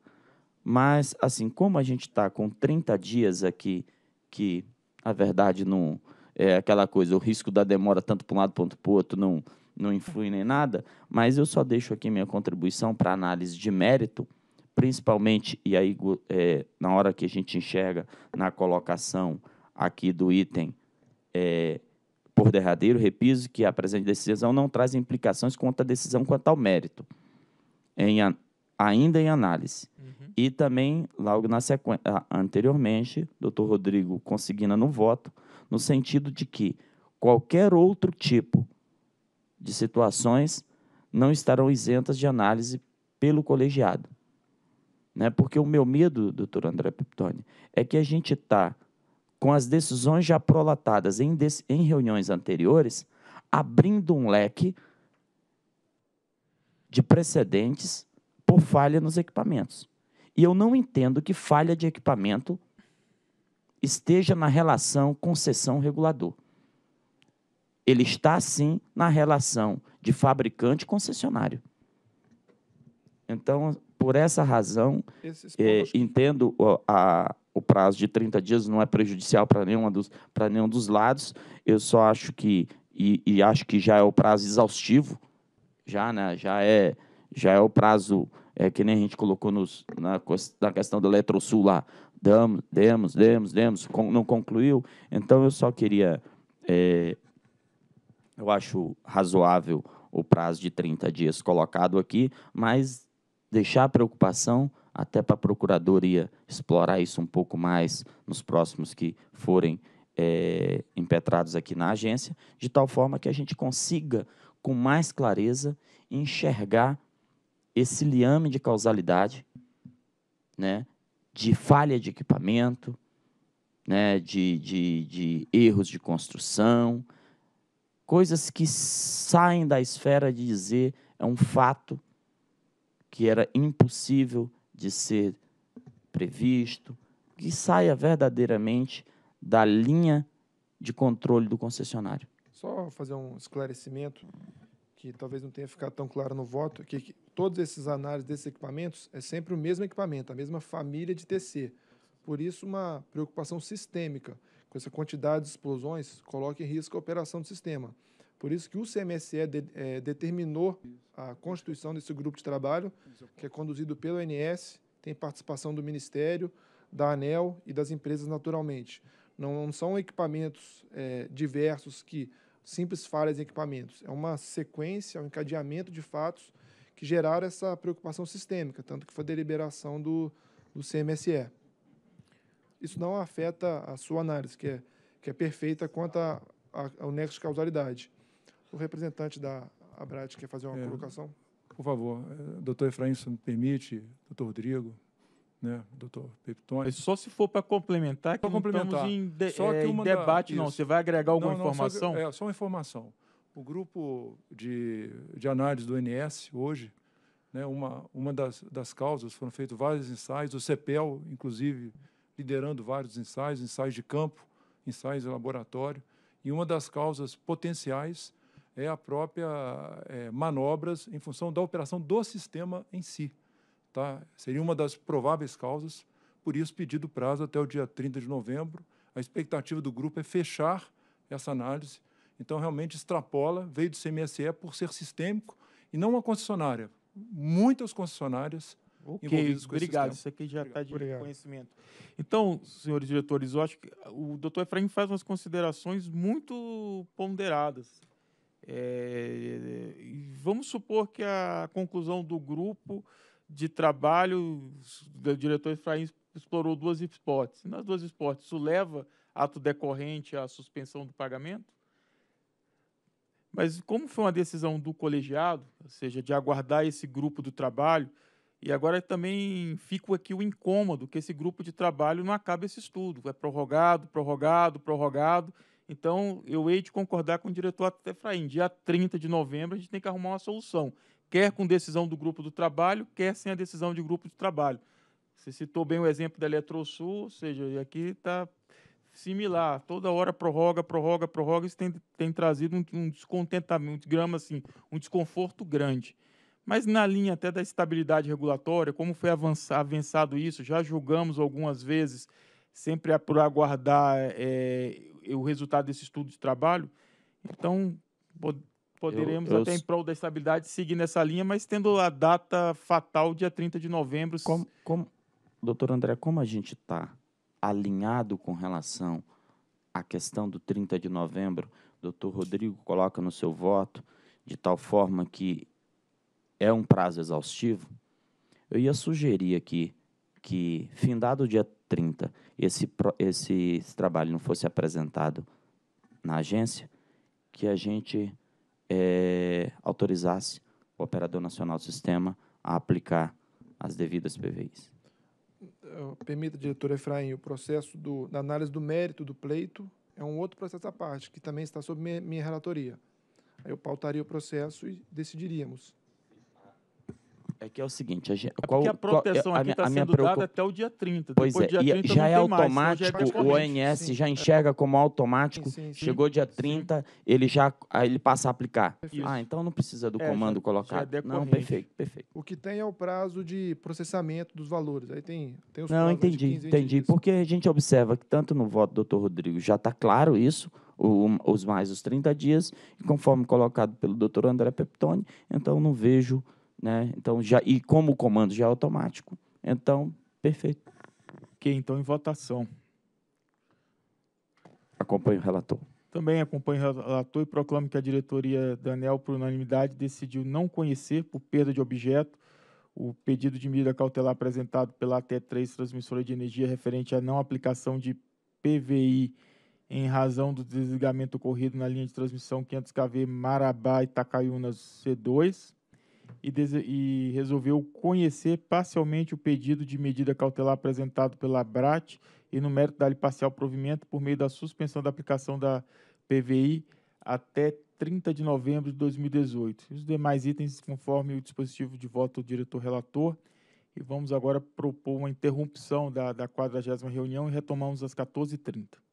Mas, assim, como a gente está com 30 dias aqui, que a verdade não é aquela coisa, o risco da demora tanto para um lado quanto para o outro não, não influi nem nada, mas eu só deixo aqui minha contribuição para análise de mérito, principalmente, e aí é, na hora que a gente enxerga na colocação aqui do item é, por derradeiro, repiso que a presente decisão não traz implicações quanto à decisão quanto ao mérito, em, ainda em análise. Uhum. E também, logo na sequência, anteriormente, doutor Rodrigo conseguindo no voto, no sentido de que qualquer outro tipo de situações não estarão isentas de análise pelo colegiado. Né? Porque o meu medo, doutor André Peptoni, é que a gente está com as decisões já prolatadas em, em reuniões anteriores, abrindo um leque de precedentes por falha nos equipamentos. E eu não entendo que falha de equipamento esteja na relação concessão-regulador. Ele está, sim, na relação de fabricante concessionário. Então, por essa razão, eh, entendo a, o prazo de 30 dias não é prejudicial para nenhum, dos, nenhum dos lados. Eu só acho que, e, e, acho que já é o prazo exaustivo, já, né, já, é, já é o prazo é, que nem a gente colocou nos, na, na questão do Eletrosul lá, damos, demos, demos, demos, não concluiu. Então eu só queria, é, eu acho razoável o prazo de 30 dias colocado aqui, mas deixar a preocupação até para a Procuradoria explorar isso um pouco mais nos próximos que forem é, impetrados aqui na agência, de tal forma que a gente consiga, com mais clareza, enxergar esse liame de causalidade, né, de falha de equipamento, né, de, de, de erros de construção, coisas que saem da esfera de dizer é um fato que era impossível de ser previsto, que saia verdadeiramente da linha de controle do concessionário. Só fazer um esclarecimento que talvez não tenha ficado tão claro no voto, que, todos esses análises desses equipamentos, é sempre o mesmo equipamento, a mesma família de TC. Por isso, uma preocupação sistêmica com essa quantidade de explosões coloca em risco a operação do sistema. Por isso que o CMSE é de, é, determinou a constituição desse grupo de trabalho, que é conduzido pelo ONS, tem participação do Ministério, da ANEL e das empresas naturalmente. Não, não são equipamentos é, diversos que simples falhas em equipamentos. É uma sequência, um encadeamento de fatos que geraram essa preocupação sistêmica, tanto que foi a deliberação do, do CMSE. Isso não afeta a sua análise, que é, que é perfeita quanto a, a, ao nexo de causalidade. O representante da Abrat quer fazer uma é, colocação? Por favor, é, doutor Efraim, se me permite, doutor Rodrigo, né, doutor Peptone. Só se for para complementar, que só não complementar. estamos em, de, só que é, em debate, da, não. Você vai agregar alguma não, não, informação? Só, é, só uma informação o grupo de, de análise do NS hoje, né, uma, uma das, das causas, foram feitos vários ensaios, o CEPEL, inclusive, liderando vários ensaios, ensaios de campo, ensaios de laboratório, e uma das causas potenciais é a própria é, manobras em função da operação do sistema em si. Tá? Seria uma das prováveis causas, por isso pedido prazo até o dia 30 de novembro. A expectativa do grupo é fechar essa análise então, realmente extrapola, veio do CMSE por ser sistêmico e não uma concessionária. Muitas concessionárias okay. Obrigado, isso aqui já está de Obrigado. conhecimento. Então, senhores diretores, eu acho que ah, o doutor Efraim faz umas considerações muito ponderadas. É, vamos supor que a conclusão do grupo de trabalho, o diretor Efraim explorou duas hipóteses. Nas duas hipóteses, isso leva ato decorrente à suspensão do pagamento? Mas como foi uma decisão do colegiado, ou seja, de aguardar esse grupo do trabalho, e agora também fico aqui o incômodo que esse grupo de trabalho não acaba esse estudo, é prorrogado, prorrogado, prorrogado. Então, eu hei de concordar com o diretor até Efraim, dia 30 de novembro a gente tem que arrumar uma solução, quer com decisão do grupo do trabalho, quer sem a decisão de grupo de trabalho. Você citou bem o exemplo da Eletrosul, ou seja, aqui está similar. Toda hora prorroga, prorroga, prorroga. Isso tem, tem trazido um, um descontentamento, um grama, assim, um desconforto grande. Mas na linha até da estabilidade regulatória, como foi avançado isso, já julgamos algumas vezes, sempre é por aguardar é, é, o resultado desse estudo de trabalho. Então, poderemos, eu, eu... até em prol da estabilidade, seguir nessa linha, mas tendo a data fatal, dia 30 de novembro. Como, como... doutor André, como a gente está alinhado com relação à questão do 30 de novembro, doutor Rodrigo coloca no seu voto, de tal forma que é um prazo exaustivo, eu ia sugerir aqui que, findado o dia 30, esse, esse, esse trabalho não fosse apresentado na agência, que a gente é, autorizasse o Operador Nacional do Sistema a aplicar as devidas PVIs permita, diretor Efraim, o processo do, da análise do mérito do pleito é um outro processo à parte, que também está sob minha, minha relatoria. Aí eu pautaria o processo e decidiríamos. É que é o seguinte, a gente, é qual, a proteção qual, é, aqui está sendo preocup... dada até o dia 30. Pois Depois é, dia 30 é já é automático, mais, já é o ONS já enxerga como automático. Sim, sim, Chegou dia 30, ele já ele passa a aplicar. Ah, então não precisa do é, comando já, colocar. Já não, perfeito, perfeito. O que tem é o prazo de processamento dos valores. Aí tem, tem os Não, entendi, 15, entendi. Dias. Porque a gente observa que tanto no voto do doutor Rodrigo já está claro isso, o, os mais os 30 dias, e conforme colocado pelo doutor André Peptoni, então não vejo né? Então, já, e como o comando já é automático, então, perfeito. Ok, então em votação. Acompanho o relator. Também acompanho o relator e proclamo que a diretoria da ANEL, por unanimidade, decidiu não conhecer, por perda de objeto, o pedido de medida cautelar apresentado pela AT3 Transmissora de Energia referente à não aplicação de PVI em razão do desligamento ocorrido na linha de transmissão 500 kV marabá Itacaiunas C2 e, e, resolveu conhecer parcialmente o pedido de medida cautelar apresentado pela BRAT e no mérito dar-lhe parcial provimento por meio da suspensão da aplicação da PVI até 30 de novembro de 2018. Os demais itens conforme o dispositivo de voto do diretor relator. E vamos agora propor uma interrupção da, da 40 reunião e retomamos às 14h30.